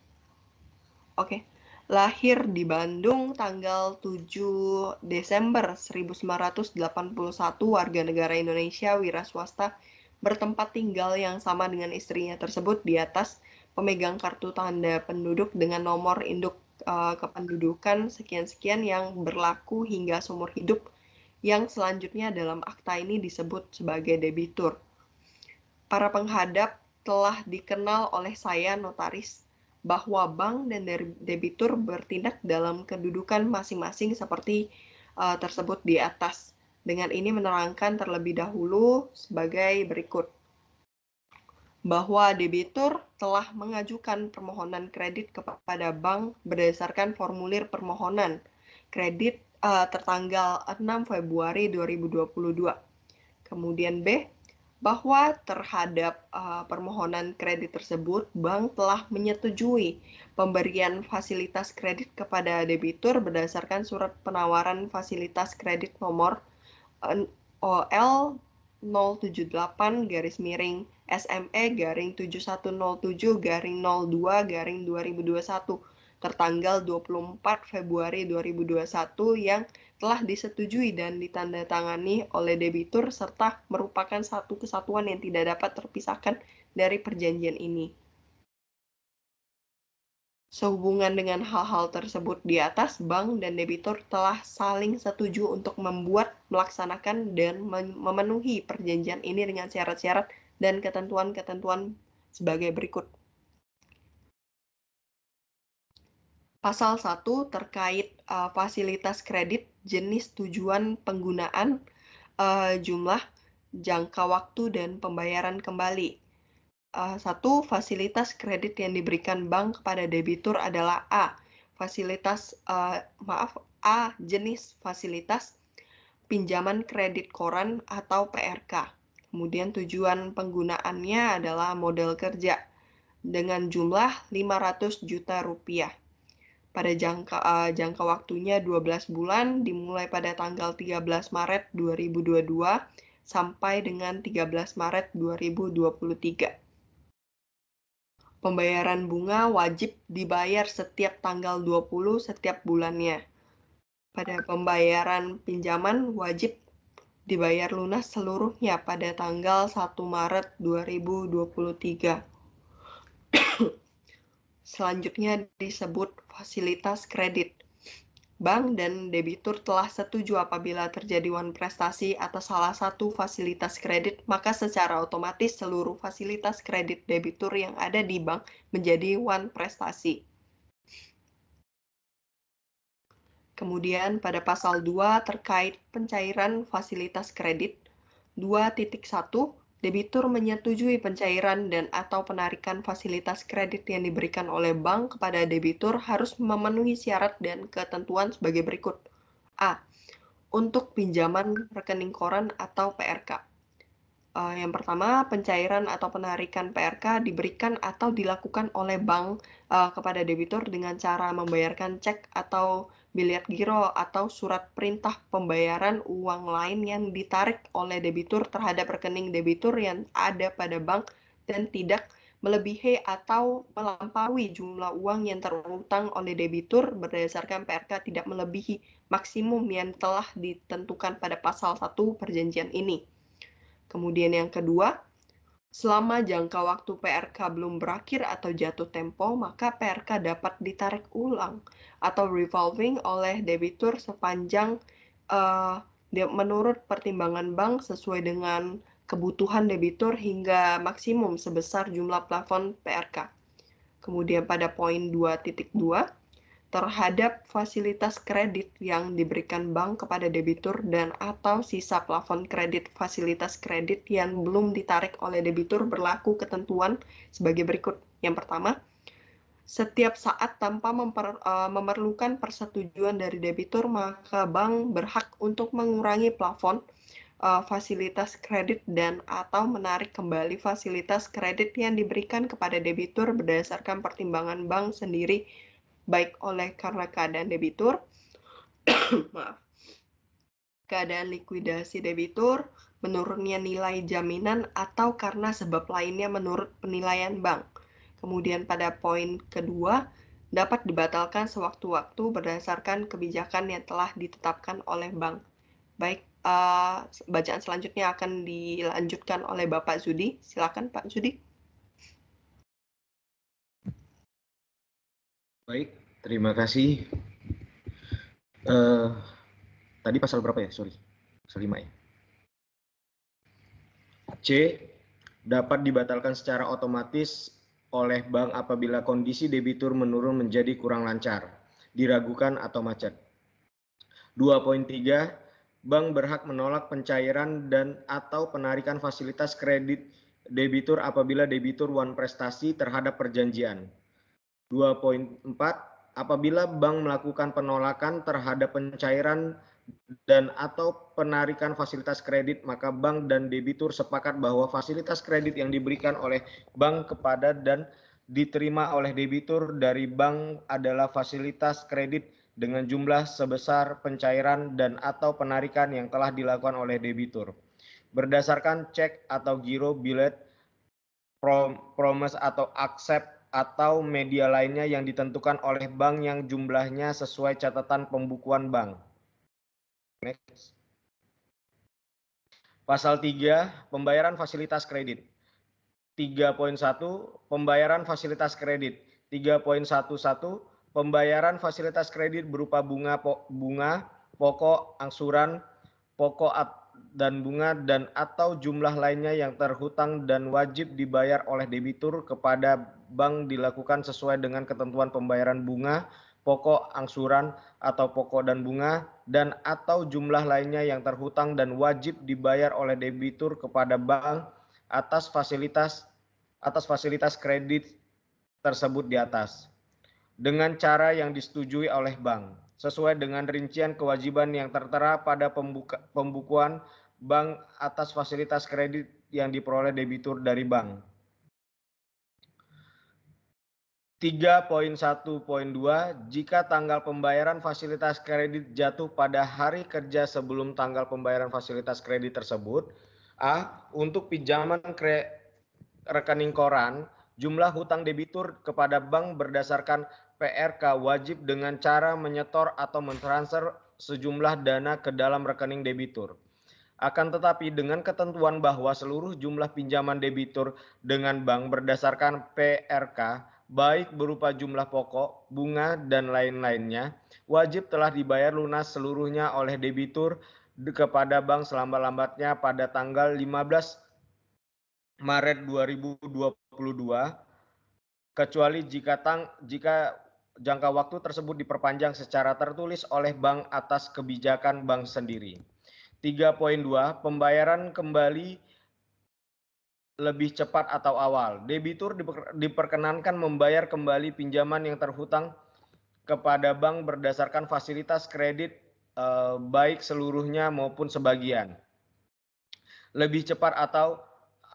oke okay. lahir di Bandung tanggal 7 Desember 1981 warga negara Indonesia wira swasta bertempat tinggal yang sama dengan istrinya tersebut di atas pemegang kartu tanda penduduk dengan nomor induk uh, kependudukan sekian-sekian yang berlaku hingga seumur hidup yang selanjutnya dalam akta ini disebut sebagai debitur. Para penghadap telah dikenal oleh saya notaris bahwa bank dan debitur bertindak dalam kedudukan masing-masing seperti uh, tersebut di atas. Dengan ini menerangkan terlebih dahulu sebagai berikut. Bahwa debitur telah mengajukan permohonan kredit kepada bank berdasarkan formulir permohonan kredit uh, tertanggal 6 Februari 2022. Kemudian B, bahwa terhadap uh, permohonan kredit tersebut, bank telah menyetujui pemberian fasilitas kredit kepada debitur berdasarkan surat penawaran fasilitas kredit nomor eh, OL 078 garis miring SME garing 7107 garing 02 garing 2021 tertanggal 24 Februari 2021 yang telah disetujui dan ditandatangani oleh debitur serta merupakan satu kesatuan yang tidak dapat terpisahkan dari perjanjian ini. Sehubungan dengan hal-hal tersebut di atas, bank dan debitur telah saling setuju untuk membuat, melaksanakan, dan memenuhi perjanjian ini dengan syarat-syarat dan ketentuan-ketentuan sebagai berikut. Pasal 1 terkait uh, fasilitas kredit, jenis tujuan penggunaan, uh, jumlah, jangka waktu, dan pembayaran kembali. Uh, satu, fasilitas kredit yang diberikan bank kepada debitur adalah A. Fasilitas, uh, maaf, A jenis fasilitas pinjaman kredit koran atau PRK. Kemudian tujuan penggunaannya adalah modal kerja dengan jumlah 500 juta rupiah pada jangka uh, jangka waktunya 12 bulan dimulai pada tanggal 13 Maret 2022 sampai dengan 13 Maret 2023. Pembayaran bunga wajib dibayar setiap tanggal 20 setiap bulannya. Pada pembayaran pinjaman wajib dibayar lunas seluruhnya pada tanggal 1 Maret 2023 selanjutnya disebut fasilitas kredit. Bank dan debitur telah setuju apabila terjadi one prestasi atas salah satu fasilitas kredit, maka secara otomatis seluruh fasilitas kredit debitur yang ada di bank menjadi one prestasi. Kemudian pada pasal 2 terkait pencairan fasilitas kredit debitur menyetujui pencairan dan atau penarikan fasilitas kredit yang diberikan oleh bank kepada debitur harus memenuhi syarat dan ketentuan sebagai berikut. A. Untuk pinjaman rekening koran atau PRK. Eh, yang pertama, pencairan atau penarikan PRK diberikan atau dilakukan oleh bank eh, kepada debitur dengan cara membayarkan cek atau biliar giro atau surat perintah pembayaran uang lain yang ditarik oleh debitur terhadap rekening debitur yang ada pada bank dan tidak melebihi atau melampaui jumlah uang yang terutang oleh debitur berdasarkan PRK tidak melebihi maksimum yang telah ditentukan pada pasal 1 perjanjian ini. Kemudian yang kedua, Selama jangka waktu PRK belum berakhir atau jatuh tempo, maka PRK dapat ditarik ulang atau revolving oleh debitur sepanjang uh, menurut pertimbangan bank sesuai dengan kebutuhan debitur hingga maksimum sebesar jumlah plafon PRK. Kemudian pada poin dua terhadap fasilitas kredit yang diberikan bank kepada debitur dan atau sisa plafon kredit fasilitas kredit yang belum ditarik oleh debitur berlaku ketentuan sebagai berikut. Yang pertama, setiap saat tanpa memper, uh, memerlukan persetujuan dari debitur, maka bank berhak untuk mengurangi plafon uh, fasilitas kredit dan atau menarik kembali fasilitas kredit yang diberikan kepada debitur berdasarkan pertimbangan bank sendiri baik oleh karena keadaan debitur, *coughs* maaf, keadaan likuidasi debitur, menurunnya nilai jaminan, atau karena sebab lainnya menurut penilaian bank. Kemudian pada poin kedua, dapat dibatalkan sewaktu-waktu berdasarkan kebijakan yang telah ditetapkan oleh bank. Baik, uh, bacaan selanjutnya akan dilanjutkan oleh Bapak Zudi. Silakan Pak Zudi. Baik, terima kasih. Uh, tadi pasal berapa ya? Sorry, pasal 5 ya. C. Dapat dibatalkan secara otomatis oleh bank apabila kondisi debitur menurun menjadi kurang lancar, diragukan atau macet. 2.3 Bank berhak menolak pencairan dan atau penarikan fasilitas kredit debitur apabila debitur one prestasi terhadap perjanjian. 2.4 apabila bank melakukan penolakan terhadap pencairan dan atau penarikan fasilitas kredit maka bank dan debitur sepakat bahwa fasilitas kredit yang diberikan oleh bank kepada dan diterima oleh debitur dari bank adalah fasilitas kredit dengan jumlah sebesar pencairan dan atau penarikan yang telah dilakukan oleh debitur berdasarkan cek atau giro bilet promise atau accept atau media lainnya yang ditentukan oleh bank yang jumlahnya sesuai catatan pembukuan bank. Next. Pasal 3, pembayaran fasilitas kredit. 3.1, pembayaran fasilitas kredit. 3.11, pembayaran fasilitas kredit berupa bunga bunga pokok angsuran pokok at, dan bunga dan atau jumlah lainnya yang terhutang dan wajib dibayar oleh debitur kepada bank dilakukan sesuai dengan ketentuan pembayaran bunga, pokok, angsuran atau pokok dan bunga dan atau jumlah lainnya yang terhutang dan wajib dibayar oleh debitur kepada bank atas fasilitas atas fasilitas kredit tersebut di atas dengan cara yang disetujui oleh bank sesuai dengan rincian kewajiban yang tertera pada pembuka, pembukuan bank atas fasilitas kredit yang diperoleh debitur dari bank. 3.1.2 Jika tanggal pembayaran fasilitas kredit jatuh pada hari kerja sebelum tanggal pembayaran fasilitas kredit tersebut, A. Untuk pinjaman kre rekening koran, jumlah hutang debitur kepada bank berdasarkan PRK wajib dengan cara menyetor atau mentransfer sejumlah dana ke dalam rekening debitur. Akan tetapi dengan ketentuan bahwa seluruh jumlah pinjaman debitur dengan bank berdasarkan PRK baik berupa jumlah pokok, bunga, dan lain-lainnya, wajib telah dibayar lunas seluruhnya oleh debitur kepada bank selambat-lambatnya pada tanggal 15 Maret 2022 kecuali jika tang jika jangka waktu tersebut diperpanjang secara tertulis oleh bank atas kebijakan bank sendiri. 3.2 Pembayaran kembali lebih cepat atau awal. Debitur diperkenankan membayar kembali pinjaman yang terhutang kepada bank berdasarkan fasilitas kredit eh, baik seluruhnya maupun sebagian. Lebih cepat atau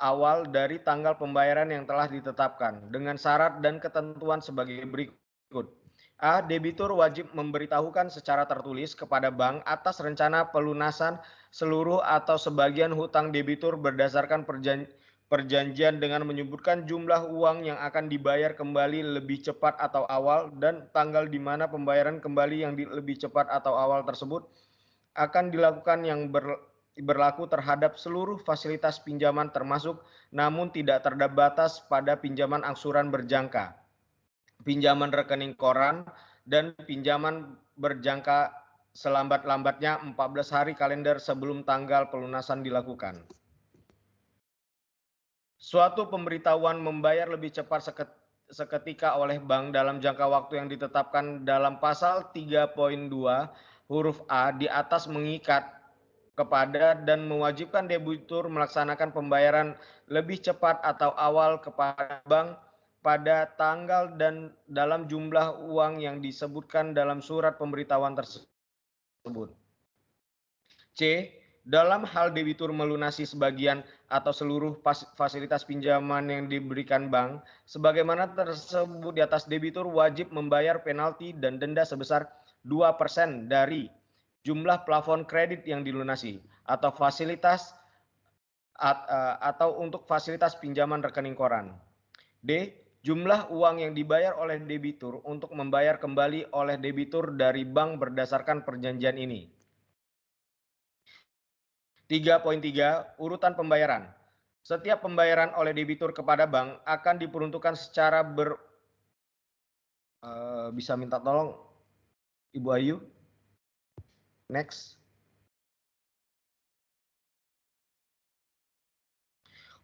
awal dari tanggal pembayaran yang telah ditetapkan dengan syarat dan ketentuan sebagai berikut berikut. A. Debitur wajib memberitahukan secara tertulis kepada bank atas rencana pelunasan seluruh atau sebagian hutang debitur berdasarkan perjan perjanjian dengan menyebutkan jumlah uang yang akan dibayar kembali lebih cepat atau awal dan tanggal di mana pembayaran kembali yang lebih cepat atau awal tersebut akan dilakukan yang ber berlaku terhadap seluruh fasilitas pinjaman termasuk namun tidak terdapat pada pinjaman angsuran berjangka pinjaman rekening koran dan pinjaman berjangka selambat-lambatnya 14 hari kalender sebelum tanggal pelunasan dilakukan. Suatu pemberitahuan membayar lebih cepat seketika oleh bank dalam jangka waktu yang ditetapkan dalam pasal 3.2 huruf A di atas mengikat kepada dan mewajibkan debitur melaksanakan pembayaran lebih cepat atau awal kepada bank pada tanggal dan dalam jumlah uang yang disebutkan dalam surat pemberitahuan tersebut. C. Dalam hal debitur melunasi sebagian atau seluruh fasilitas pinjaman yang diberikan bank, sebagaimana tersebut di atas debitur wajib membayar penalti dan denda sebesar 2% dari jumlah plafon kredit yang dilunasi atau fasilitas eh, atau untuk fasilitas pinjaman rekening koran. D jumlah uang yang dibayar oleh debitur untuk membayar kembali oleh debitur dari bank berdasarkan perjanjian ini. 3.3 Urutan pembayaran. Setiap pembayaran oleh debitur kepada bank akan diperuntukkan secara ber uh, bisa minta tolong Ibu Ayu. Next.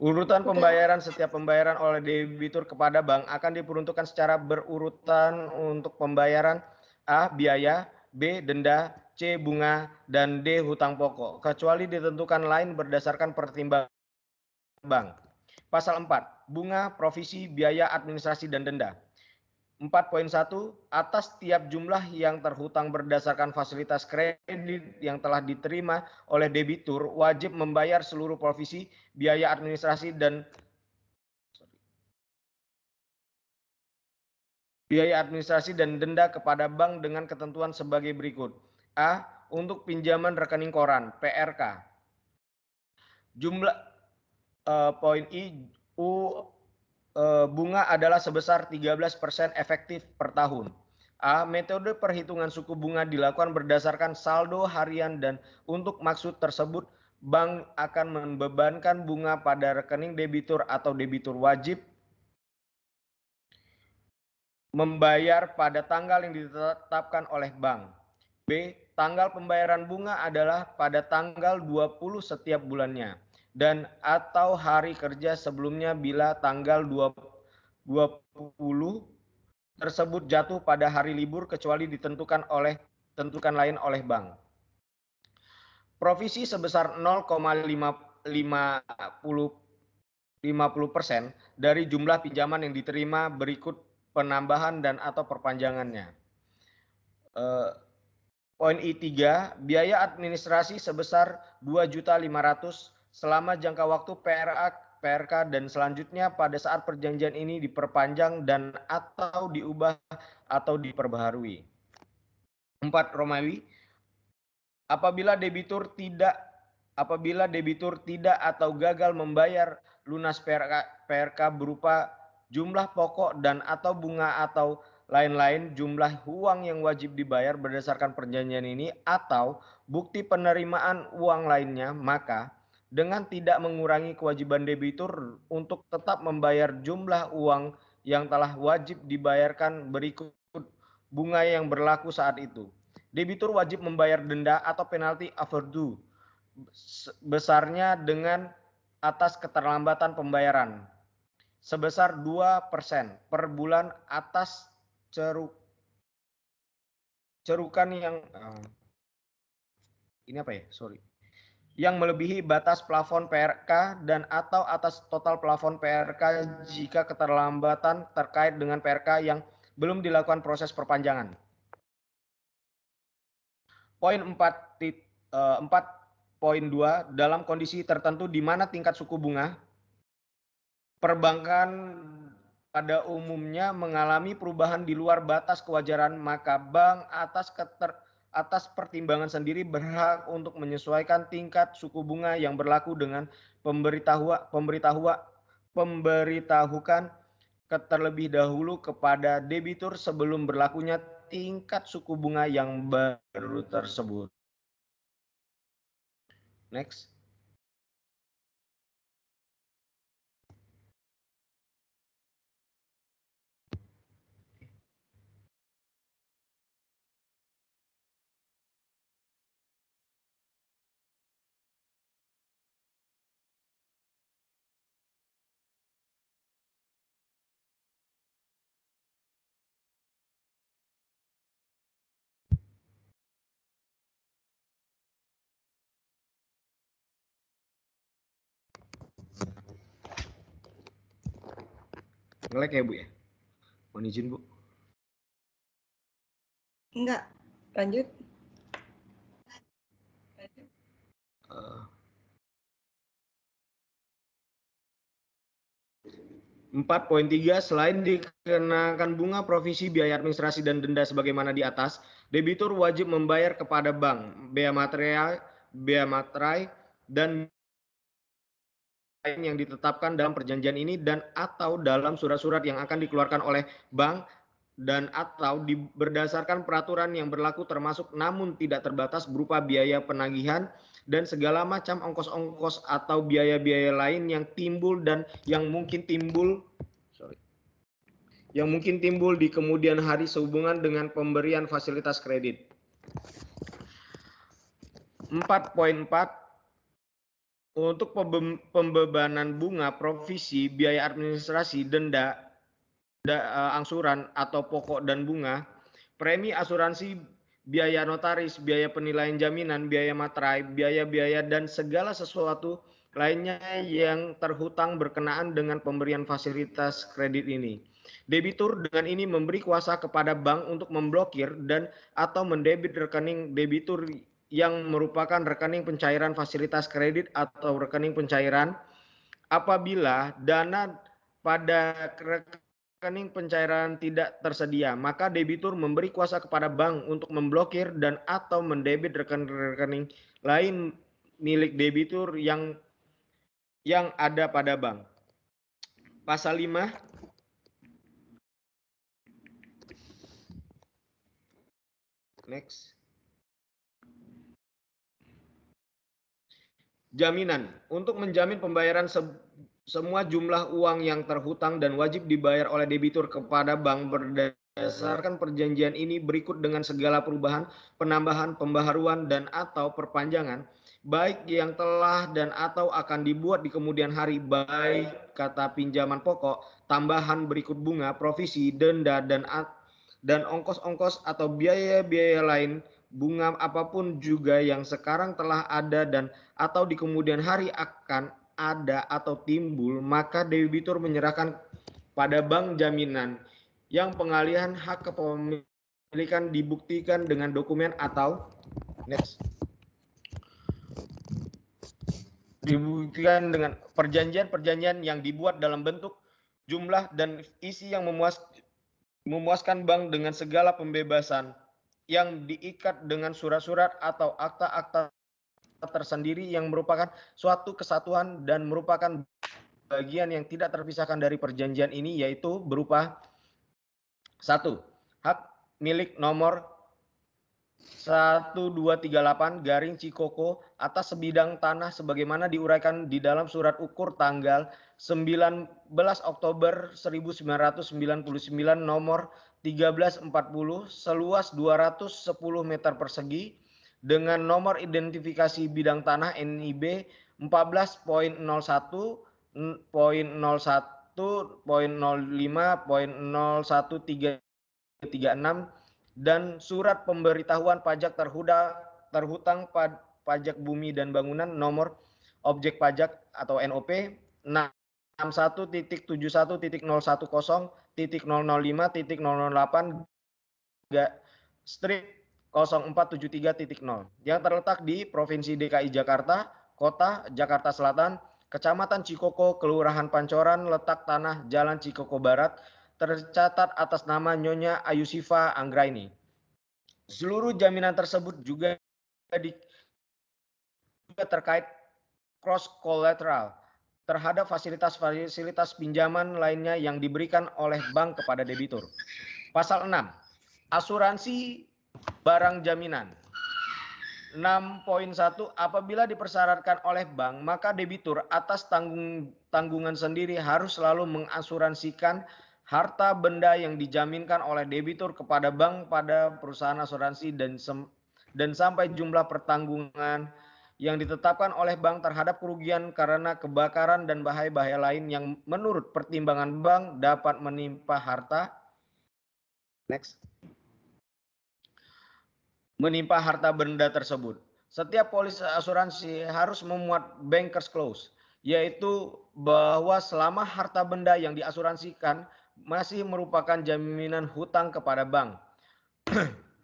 Urutan pembayaran setiap pembayaran oleh debitur kepada bank akan diperuntukkan secara berurutan untuk pembayaran A. biaya, B. denda, C. bunga, dan D. hutang pokok, kecuali ditentukan lain berdasarkan pertimbangan bank. Pasal 4. Bunga, provisi, biaya, administrasi, dan denda. 4.1 atas tiap jumlah yang terhutang berdasarkan fasilitas kredit yang telah diterima oleh debitur wajib membayar seluruh provisi, biaya administrasi dan biaya administrasi dan denda kepada bank dengan ketentuan sebagai berikut. A. Untuk pinjaman rekening koran PRK. Jumlah uh, poin I U Eh, bunga adalah sebesar 13% efektif per tahun. A. Metode perhitungan suku bunga dilakukan berdasarkan saldo harian dan untuk maksud tersebut bank akan membebankan bunga pada rekening debitur atau debitur wajib membayar pada tanggal yang ditetapkan oleh bank. B. Tanggal pembayaran bunga adalah pada tanggal 20 setiap bulannya dan atau hari kerja sebelumnya bila tanggal 20 tersebut jatuh pada hari libur kecuali ditentukan oleh tentukan lain oleh bank. Provisi sebesar 0,50 50% dari jumlah pinjaman yang diterima berikut penambahan dan atau perpanjangannya. Eh, poin I3, biaya administrasi sebesar 2.500 selama jangka waktu PRA, PRK dan selanjutnya pada saat perjanjian ini diperpanjang dan atau diubah atau diperbaharui. Empat Romawi apabila debitur tidak apabila debitur tidak atau gagal membayar lunas PRK, PRK berupa jumlah pokok dan atau bunga atau lain-lain jumlah uang yang wajib dibayar berdasarkan perjanjian ini atau bukti penerimaan uang lainnya maka dengan tidak mengurangi kewajiban debitur untuk tetap membayar jumlah uang yang telah wajib dibayarkan berikut bunga yang berlaku saat itu. Debitur wajib membayar denda atau penalti overdue besarnya dengan atas keterlambatan pembayaran sebesar 2% per bulan atas ceruk cerukan yang eh, ini apa ya? Sorry yang melebihi batas plafon PRK dan atau atas total plafon PRK jika keterlambatan terkait dengan PRK yang belum dilakukan proses perpanjangan. Poin empat eh, dalam kondisi tertentu di mana tingkat suku bunga perbankan pada umumnya mengalami perubahan di luar batas kewajaran maka bank atas keter atas pertimbangan sendiri berhak untuk menyesuaikan tingkat suku bunga yang berlaku dengan pemberitahuan pemberitahuan pemberitahukan terlebih dahulu kepada debitur sebelum berlakunya tingkat suku bunga yang baru tersebut. Next. ngelek ya Bu ya? Mohon izin Bu. Enggak. Lanjut. Eh. Empat poin tiga, selain dikenakan bunga provisi biaya administrasi dan denda sebagaimana di atas, debitur wajib membayar kepada bank bea material, bea materai, dan lain yang ditetapkan dalam perjanjian ini dan atau dalam surat-surat yang akan dikeluarkan oleh bank dan atau di, berdasarkan peraturan yang berlaku termasuk namun tidak terbatas berupa biaya penagihan dan segala macam ongkos-ongkos atau biaya-biaya lain yang timbul dan yang mungkin timbul sorry yang mungkin timbul di kemudian hari sehubungan dengan pemberian fasilitas kredit. 4.4 untuk pembebanan bunga, provisi, biaya administrasi, denda, da, uh, angsuran atau pokok dan bunga, premi asuransi, biaya notaris, biaya penilaian jaminan, biaya materai, biaya-biaya dan segala sesuatu lainnya yang terhutang berkenaan dengan pemberian fasilitas kredit ini. Debitur dengan ini memberi kuasa kepada bank untuk memblokir dan atau mendebit rekening debitur yang merupakan rekening pencairan fasilitas kredit atau rekening pencairan apabila dana pada rekening pencairan tidak tersedia, maka debitur memberi kuasa kepada bank untuk memblokir dan atau mendebit rekening-rekening lain milik debitur yang yang ada pada bank. Pasal 5 Next. jaminan untuk menjamin pembayaran se semua jumlah uang yang terhutang dan wajib dibayar oleh debitur kepada bank berdasarkan perjanjian ini berikut dengan segala perubahan, penambahan, pembaharuan dan atau perpanjangan baik yang telah dan atau akan dibuat di kemudian hari baik kata pinjaman pokok, tambahan berikut bunga, provisi, denda dan dan ongkos-ongkos atau biaya-biaya lain bunga apapun juga yang sekarang telah ada dan atau di kemudian hari akan ada atau timbul, maka debitur menyerahkan pada bank jaminan yang pengalihan hak kepemilikan dibuktikan dengan dokumen atau next dibuktikan dengan perjanjian-perjanjian yang dibuat dalam bentuk jumlah dan isi yang memuas, memuaskan bank dengan segala pembebasan yang diikat dengan surat-surat atau akta-akta tersendiri yang merupakan suatu kesatuan dan merupakan bagian yang tidak terpisahkan dari perjanjian ini yaitu berupa satu hak milik nomor 1238 garing Cikoko atas sebidang tanah sebagaimana diuraikan di dalam surat ukur tanggal 19 Oktober 1999 nomor 1340 seluas 210 meter persegi dengan nomor identifikasi bidang tanah NIB 14.01.01.05.01336 dan surat pemberitahuan pajak terhuda, terhutang pajak bumi dan bangunan nomor objek pajak atau NOP 6 yang terletak di provinsi dki jakarta kota jakarta selatan kecamatan cikoko kelurahan pancoran letak tanah jalan cikoko barat tercatat atas nama nyonya ayusifa anggraini seluruh jaminan tersebut juga terkait cross collateral terhadap fasilitas-fasilitas pinjaman lainnya yang diberikan oleh bank kepada debitur. Pasal 6. Asuransi barang jaminan. 6.1 apabila dipersyaratkan oleh bank maka debitur atas tanggung tanggungan sendiri harus selalu mengasuransikan harta benda yang dijaminkan oleh debitur kepada bank pada perusahaan asuransi dan sem, dan sampai jumlah pertanggungan yang ditetapkan oleh bank terhadap kerugian karena kebakaran dan bahaya-bahaya lain yang menurut pertimbangan bank dapat menimpa harta next menimpa harta benda tersebut. Setiap polis asuransi harus memuat bankers clause, yaitu bahwa selama harta benda yang diasuransikan masih merupakan jaminan hutang kepada bank. *clears throat*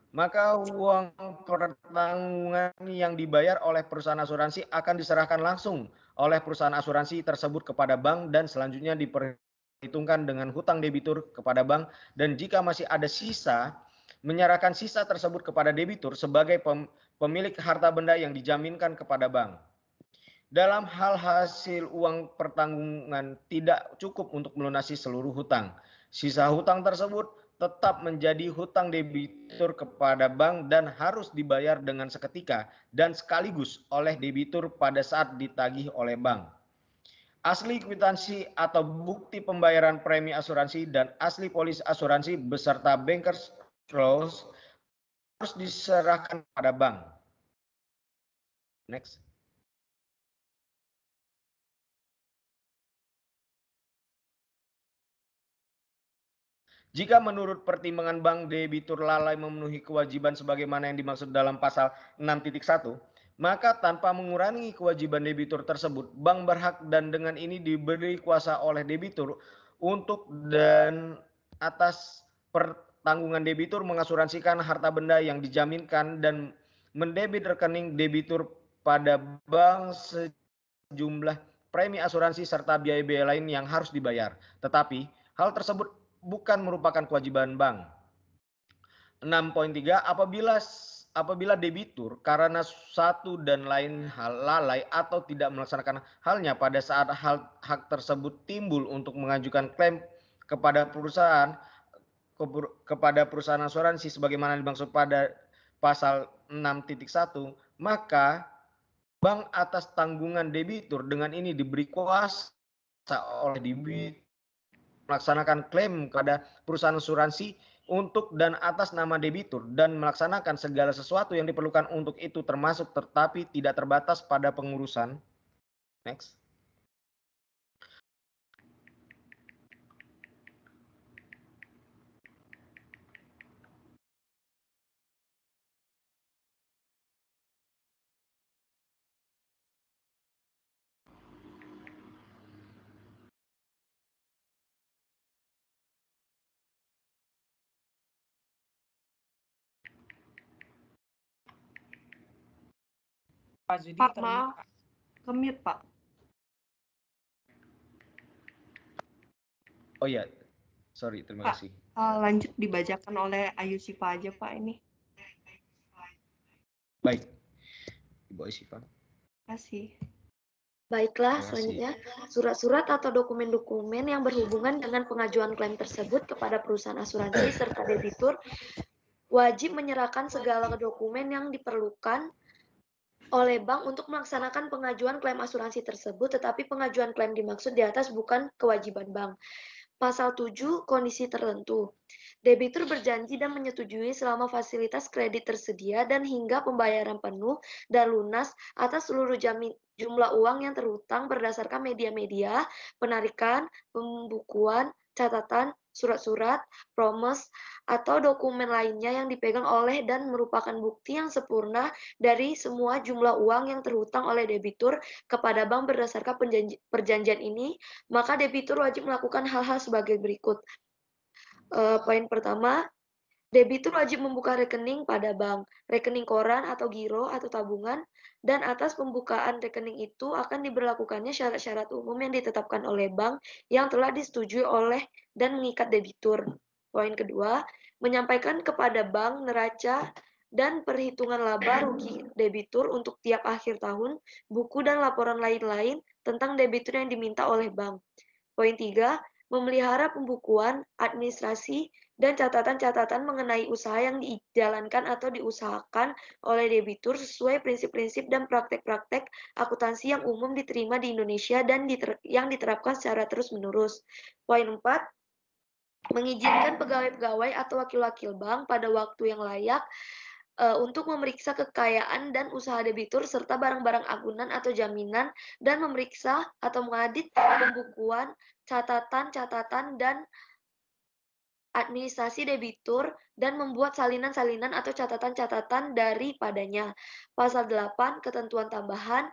maka uang pertanggungan yang dibayar oleh perusahaan asuransi akan diserahkan langsung oleh perusahaan asuransi tersebut kepada bank dan selanjutnya diperhitungkan dengan hutang debitur kepada bank dan jika masih ada sisa menyerahkan sisa tersebut kepada debitur sebagai pemilik harta benda yang dijaminkan kepada bank. Dalam hal hasil uang pertanggungan tidak cukup untuk melunasi seluruh hutang. Sisa hutang tersebut tetap menjadi hutang debitur kepada bank dan harus dibayar dengan seketika dan sekaligus oleh debitur pada saat ditagih oleh bank. Asli kwitansi atau bukti pembayaran premi asuransi dan asli polis asuransi beserta bankers clause harus diserahkan pada bank. Next. Jika menurut pertimbangan bank debitur lalai memenuhi kewajiban sebagaimana yang dimaksud dalam pasal 6.1, maka tanpa mengurangi kewajiban debitur tersebut, bank berhak dan dengan ini diberi kuasa oleh debitur untuk dan atas pertanggungan debitur mengasuransikan harta benda yang dijaminkan dan mendebit rekening debitur pada bank sejumlah premi asuransi serta biaya-biaya lain yang harus dibayar. Tetapi hal tersebut bukan merupakan kewajiban bank. 6.3 apabila apabila debitur karena satu dan lain hal lalai atau tidak melaksanakan halnya pada saat hal, hak tersebut timbul untuk mengajukan klaim kepada perusahaan ke, kepada perusahaan asuransi sebagaimana dimaksud pada pasal 6.1 maka bank atas tanggungan debitur dengan ini diberi kuasa oleh debitur melaksanakan klaim kepada perusahaan asuransi untuk dan atas nama debitur dan melaksanakan segala sesuatu yang diperlukan untuk itu termasuk tetapi tidak terbatas pada pengurusan. Next. Pak Judi Pak kemit Pak Oh ya, sorry terima Pak, kasih uh, lanjut dibacakan oleh Ayu Siva aja Pak ini baik Ibu Ayu Siva terima kasih Baiklah, selanjutnya surat-surat atau dokumen-dokumen yang berhubungan dengan pengajuan klaim tersebut kepada perusahaan asuransi serta debitur wajib menyerahkan segala dokumen yang diperlukan oleh bank untuk melaksanakan pengajuan klaim asuransi tersebut, tetapi pengajuan klaim dimaksud di atas bukan kewajiban bank. Pasal 7, kondisi tertentu. Debitur berjanji dan menyetujui selama fasilitas kredit tersedia dan hingga pembayaran penuh dan lunas atas seluruh jamin, jumlah uang yang terutang berdasarkan media-media, penarikan, pembukuan, catatan, surat-surat, promes, atau dokumen lainnya yang dipegang oleh dan merupakan bukti yang sempurna dari semua jumlah uang yang terhutang oleh debitur kepada bank berdasarkan perjanjian ini, maka debitur wajib melakukan hal-hal sebagai berikut. Uh, poin pertama, Debitur wajib membuka rekening pada bank, rekening koran atau giro atau tabungan, dan atas pembukaan rekening itu akan diberlakukannya syarat-syarat umum yang ditetapkan oleh bank yang telah disetujui oleh dan mengikat debitur. Poin kedua, menyampaikan kepada bank neraca dan perhitungan laba rugi debitur untuk tiap akhir tahun, buku dan laporan lain-lain tentang debitur yang diminta oleh bank. Poin tiga, memelihara pembukuan, administrasi, dan catatan-catatan mengenai usaha yang dijalankan atau diusahakan oleh debitur sesuai prinsip-prinsip dan praktek-praktek akuntansi yang umum diterima di Indonesia dan diter yang diterapkan secara terus-menerus. Poin 4, mengizinkan pegawai-pegawai atau wakil-wakil bank pada waktu yang layak eh, untuk memeriksa kekayaan dan usaha debitur serta barang-barang agunan atau jaminan dan memeriksa atau mengadit pembukuan, catatan-catatan dan administrasi debitur, dan membuat salinan-salinan atau catatan-catatan daripadanya. Pasal 8 Ketentuan Tambahan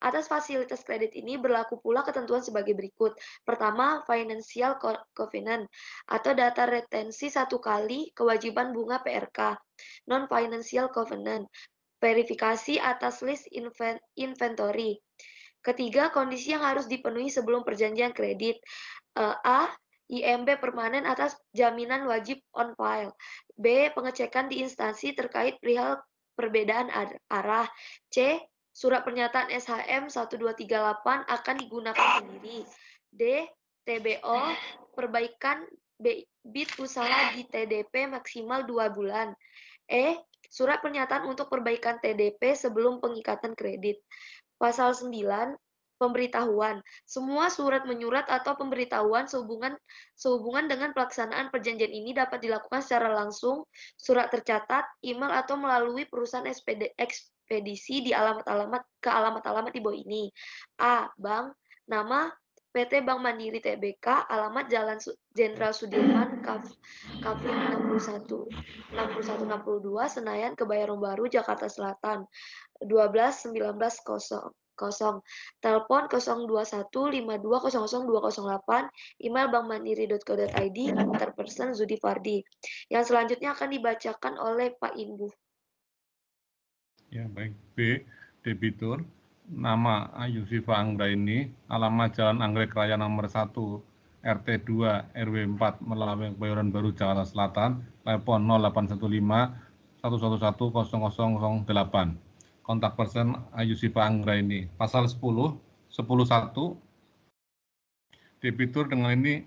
Atas fasilitas kredit ini berlaku pula ketentuan sebagai berikut. Pertama, financial covenant atau data retensi satu kali kewajiban bunga PRK. Non-financial covenant, verifikasi atas list inventory. Ketiga, kondisi yang harus dipenuhi sebelum perjanjian kredit. Eh, A. IMB permanen atas jaminan wajib on file. B. Pengecekan di instansi terkait perihal perbedaan arah. C. Surat pernyataan SHM 1238 akan digunakan sendiri. D. TBO perbaikan bit usaha di TDP maksimal 2 bulan. E. Surat pernyataan untuk perbaikan TDP sebelum pengikatan kredit. Pasal 9 pemberitahuan, semua surat menyurat atau pemberitahuan sehubungan sehubungan dengan pelaksanaan perjanjian ini dapat dilakukan secara langsung, surat tercatat, email atau melalui perusahaan SPD, ekspedisi di alamat-alamat ke alamat-alamat di bawah ini. A. Bank, nama PT Bank Mandiri TBK, alamat Jalan Jenderal Sudirman, Kaf, Kavling 61, 61 62, Senayan, Kebayoran Baru, Jakarta Selatan, 12, 0. Telepon 0215200208, email bankmandiri.co.id, antar person Zudi Fardi. Yang selanjutnya akan dibacakan oleh Pak Imbu. Ya, baik. B. Debitur. Nama Ayu Siva Anggra ini, alamat Jalan Anggrek Raya nomor 1, RT 2, RW 4, Melawai, Kebayoran Baru, Jakarta Selatan, telepon 0815 111 kontak person Ayusifa Anggra ini. Pasal 10, 10.1 debitur dengan ini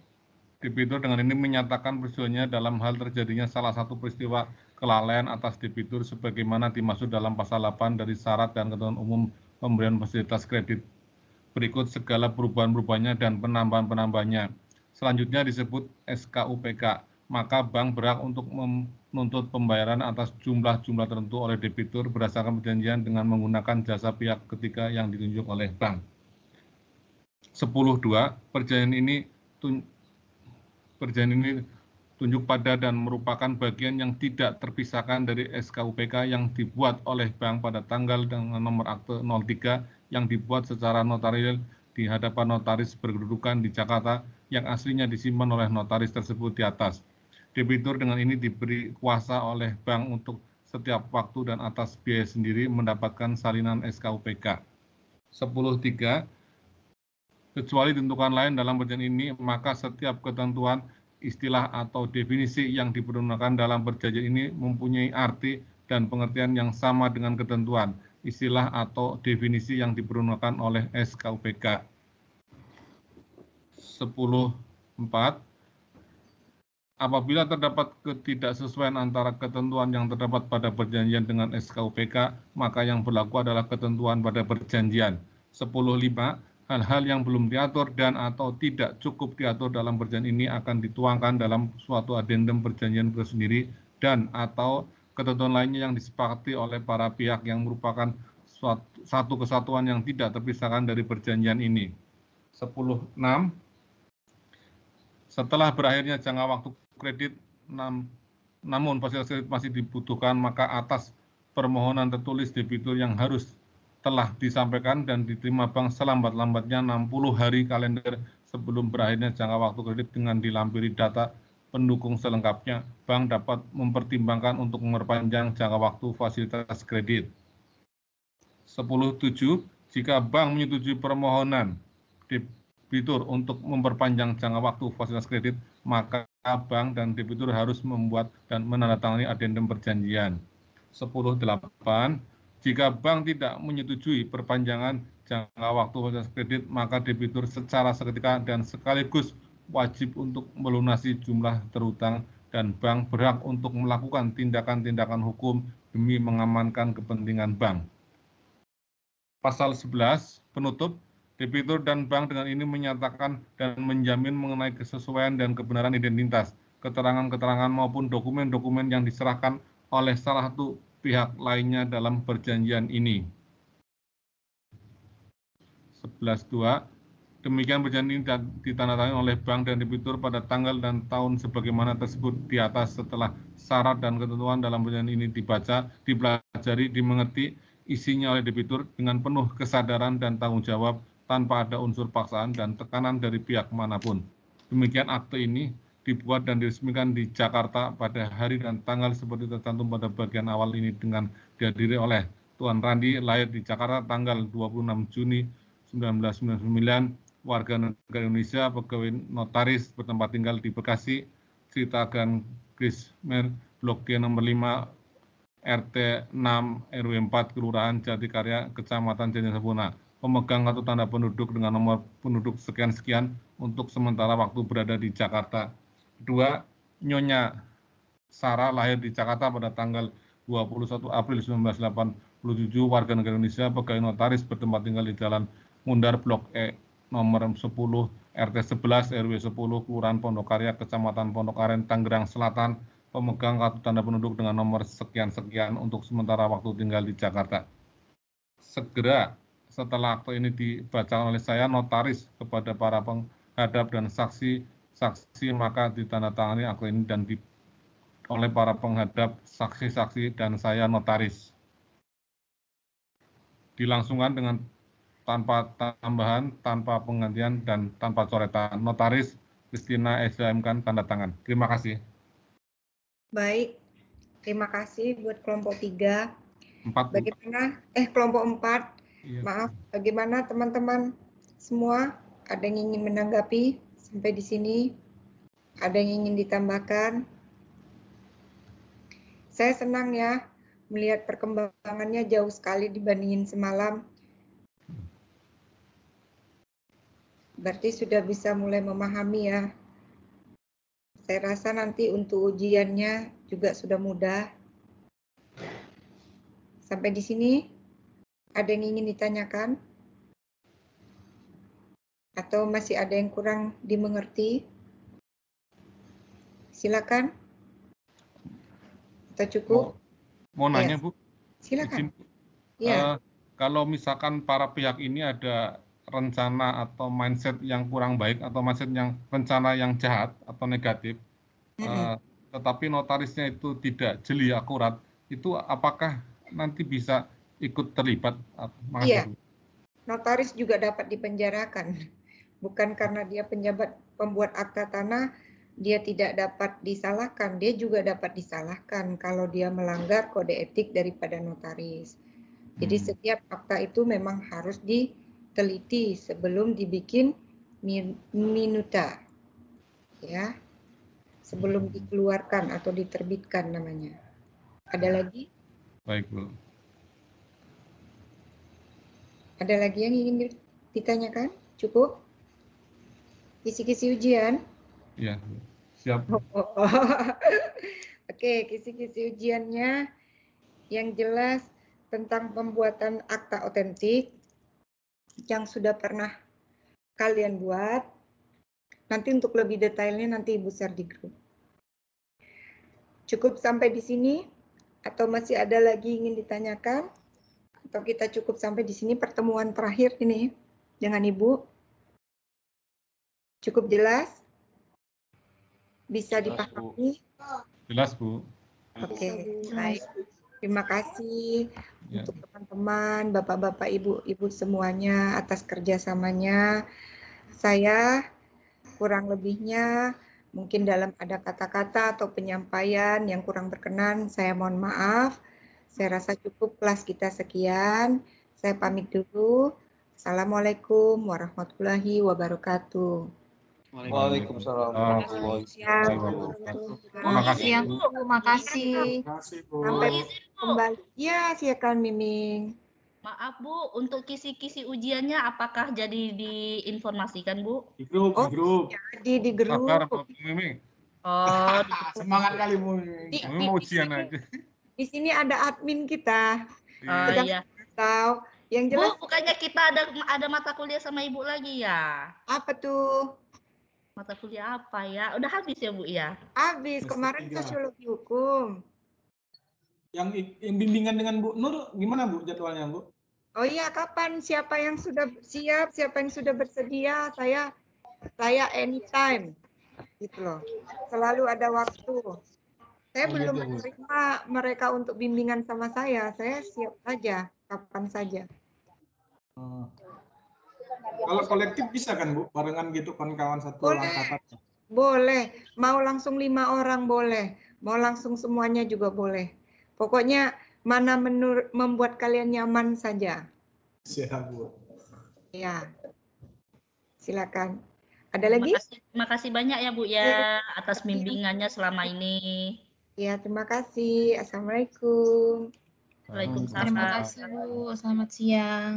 debitur dengan ini menyatakan peristiwanya dalam hal terjadinya salah satu peristiwa kelalaian atas debitur sebagaimana dimaksud dalam pasal 8 dari syarat dan ketentuan umum pemberian fasilitas kredit. Berikut segala perubahan-perubahannya dan penambahan-penambahannya. Selanjutnya disebut SKUPK maka bank berhak untuk menuntut pembayaran atas jumlah-jumlah tertentu oleh debitur berdasarkan perjanjian dengan menggunakan jasa pihak ketiga yang ditunjuk oleh bank. 10.2 perjanjian ini tun, perjanjian ini tunjuk pada dan merupakan bagian yang tidak terpisahkan dari SKUPK yang dibuat oleh bank pada tanggal dengan nomor akte 03 yang dibuat secara notarial di hadapan notaris berkedudukan di Jakarta yang aslinya disimpan oleh notaris tersebut di atas debitur dengan ini diberi kuasa oleh bank untuk setiap waktu dan atas biaya sendiri mendapatkan salinan SKUPK. 10.3 Kecuali tentukan lain dalam perjanjian ini, maka setiap ketentuan istilah atau definisi yang dipergunakan dalam perjanjian ini mempunyai arti dan pengertian yang sama dengan ketentuan istilah atau definisi yang dipergunakan oleh SKUPK. 10.4 apabila terdapat ketidaksesuaian antara ketentuan yang terdapat pada perjanjian dengan SKUPK, maka yang berlaku adalah ketentuan pada perjanjian. 10.5 hal-hal yang belum diatur dan atau tidak cukup diatur dalam perjanjian ini akan dituangkan dalam suatu adendum perjanjian tersendiri dan atau ketentuan lainnya yang disepakati oleh para pihak yang merupakan suatu, satu kesatuan yang tidak terpisahkan dari perjanjian ini. 10.6 Setelah berakhirnya jangka waktu kredit namun fasilitas kredit masih dibutuhkan maka atas permohonan tertulis debitur yang harus telah disampaikan dan diterima bank selambat-lambatnya 60 hari kalender sebelum berakhirnya jangka waktu kredit dengan dilampiri data pendukung selengkapnya, bank dapat mempertimbangkan untuk memperpanjang jangka waktu fasilitas kredit. 10.7 Jika bank menyetujui permohonan debitur untuk memperpanjang jangka waktu fasilitas kredit, maka bank dan debitur harus membuat dan menandatangani adendum perjanjian. 10.8 jika bank tidak menyetujui perpanjangan jangka waktu proses kredit, maka debitur secara seketika dan sekaligus wajib untuk melunasi jumlah terutang dan bank berhak untuk melakukan tindakan-tindakan hukum demi mengamankan kepentingan bank. Pasal 11 penutup debitur dan bank dengan ini menyatakan dan menjamin mengenai kesesuaian dan kebenaran identitas, keterangan-keterangan maupun dokumen-dokumen yang diserahkan oleh salah satu pihak lainnya dalam perjanjian ini. 11.2 Demikian perjanjian ini ditandatangani oleh bank dan debitur pada tanggal dan tahun sebagaimana tersebut di atas setelah syarat dan ketentuan dalam perjanjian ini dibaca, dipelajari, dimengerti isinya oleh debitur dengan penuh kesadaran dan tanggung jawab tanpa ada unsur paksaan dan tekanan dari pihak manapun. Demikian akte ini dibuat dan diresmikan di Jakarta pada hari dan tanggal seperti tercantum pada bagian awal ini dengan dihadiri oleh Tuan Randi lahir di Jakarta tanggal 26 Juni 1999, warga negara Indonesia, pegawai notaris, bertempat tinggal di Bekasi, cerita Gang Grismer, Blok G nomor 5, RT 6 RW 4 Kelurahan Jatikarya Kecamatan Jaya pemegang kartu tanda penduduk dengan nomor penduduk sekian-sekian untuk sementara waktu berada di Jakarta. Dua Nyonya Sarah lahir di Jakarta pada tanggal 21 April 1987, warga negara Indonesia, pegawai notaris bertempat tinggal di Jalan Mundar Blok E nomor 10 RT 11 RW 10 Kelurahan Pondok Karya Kecamatan Pondok Aren Tangerang Selatan pemegang kartu tanda penduduk dengan nomor sekian-sekian untuk sementara waktu tinggal di Jakarta. Segera setelah akte ini dibaca oleh saya notaris kepada para penghadap dan saksi saksi maka ditandatangani akte ini dan di, oleh para penghadap saksi-saksi dan saya notaris dilangsungkan dengan tanpa tambahan, tanpa penggantian, dan tanpa coretan. Notaris Kristina SMK tanda tangan. Terima kasih. Baik, terima kasih buat kelompok 3. empat Bagaimana? Eh, kelompok 4. Iya. Maaf, bagaimana teman-teman semua? Ada yang ingin menanggapi sampai di sini? Ada yang ingin ditambahkan? Saya senang ya melihat perkembangannya jauh sekali dibandingin semalam. Berarti sudah bisa mulai memahami ya. Saya rasa nanti untuk ujiannya juga sudah mudah. Sampai di sini ada yang ingin ditanyakan? Atau masih ada yang kurang dimengerti? Silakan. Kita cukup? Mau, mau nanya, iya. Bu? Silakan. Iya. Uh, kalau misalkan para pihak ini ada rencana atau mindset yang kurang baik atau mindset yang rencana yang jahat atau negatif, mm -hmm. uh, tetapi notarisnya itu tidak jeli akurat, itu apakah nanti bisa ikut terlibat? Iya, notaris juga dapat dipenjarakan. Bukan karena dia penjabat pembuat akta tanah, dia tidak dapat disalahkan. Dia juga dapat disalahkan kalau dia melanggar kode etik daripada notaris. Jadi hmm. setiap akta itu memang harus diteliti sebelum dibikin minuta. Ya. Sebelum dikeluarkan atau diterbitkan namanya. Ada ya. lagi? Baik, Bu. Ada lagi yang ingin ditanyakan? Cukup? Kisi-kisi ujian? Iya, siap. *laughs* Oke, kisi-kisi ujiannya yang jelas tentang pembuatan akta otentik yang sudah pernah kalian buat. Nanti untuk lebih detailnya nanti Ibu share di grup. Cukup sampai di sini atau masih ada lagi ingin ditanyakan? atau kita cukup sampai di sini pertemuan terakhir ini dengan Ibu. Cukup jelas? Bisa dipahami? Jelas, Bu. Oke, okay. baik. Terima kasih ya. untuk teman-teman, bapak-bapak, ibu-ibu semuanya atas kerjasamanya. Saya kurang lebihnya mungkin dalam ada kata-kata atau penyampaian yang kurang berkenan, saya mohon maaf. Saya hmm. rasa cukup kelas kita sekian. Saya pamit dulu. Assalamualaikum warahmatullahi wabarakatuh. Waalaikumsalam warahmatullahi wabarakatuh. Terima kasih. Terima kasih. Sampai kembali. Ya, siakan Miming. Maaf Bu, untuk kisi-kisi ujiannya apakah jadi diinformasikan Bu? Di grup, oh, di grup. Jadi di grup. Oh, semangat kali Bu Miming. Di, di, ujian aja di sini ada admin kita. Oh, iya. Tahu. Yang jelas. Bu, bukannya kita ada ada mata kuliah sama ibu lagi ya? Apa tuh? Mata kuliah apa ya? Udah habis ya bu ya? Habis kemarin tiga. sosiologi hukum. Yang, yang bimbingan dengan Bu Nur gimana Bu jadwalnya Bu? Oh iya kapan siapa yang sudah siap siapa yang sudah bersedia saya saya anytime gitu loh selalu ada waktu saya Ayo iya, belum menerima mereka untuk bimbingan sama saya. Saya siap saja, kapan saja. Hmm. Kalau kolektif bisa kan Bu, barengan gitu kawan kawan satu boleh. angkatan? Boleh, mau langsung lima orang boleh, mau langsung semuanya juga boleh. Pokoknya mana menur membuat kalian nyaman saja. Siap Bu. Ya, silakan. Ada lagi? Terima terima kasih banyak ya Bu ya iya. atas bimbingannya selama ini. Ya, terima kasih. Assalamualaikum. Waalaikumsalam. Terima kasih, Bu. Selamat siang.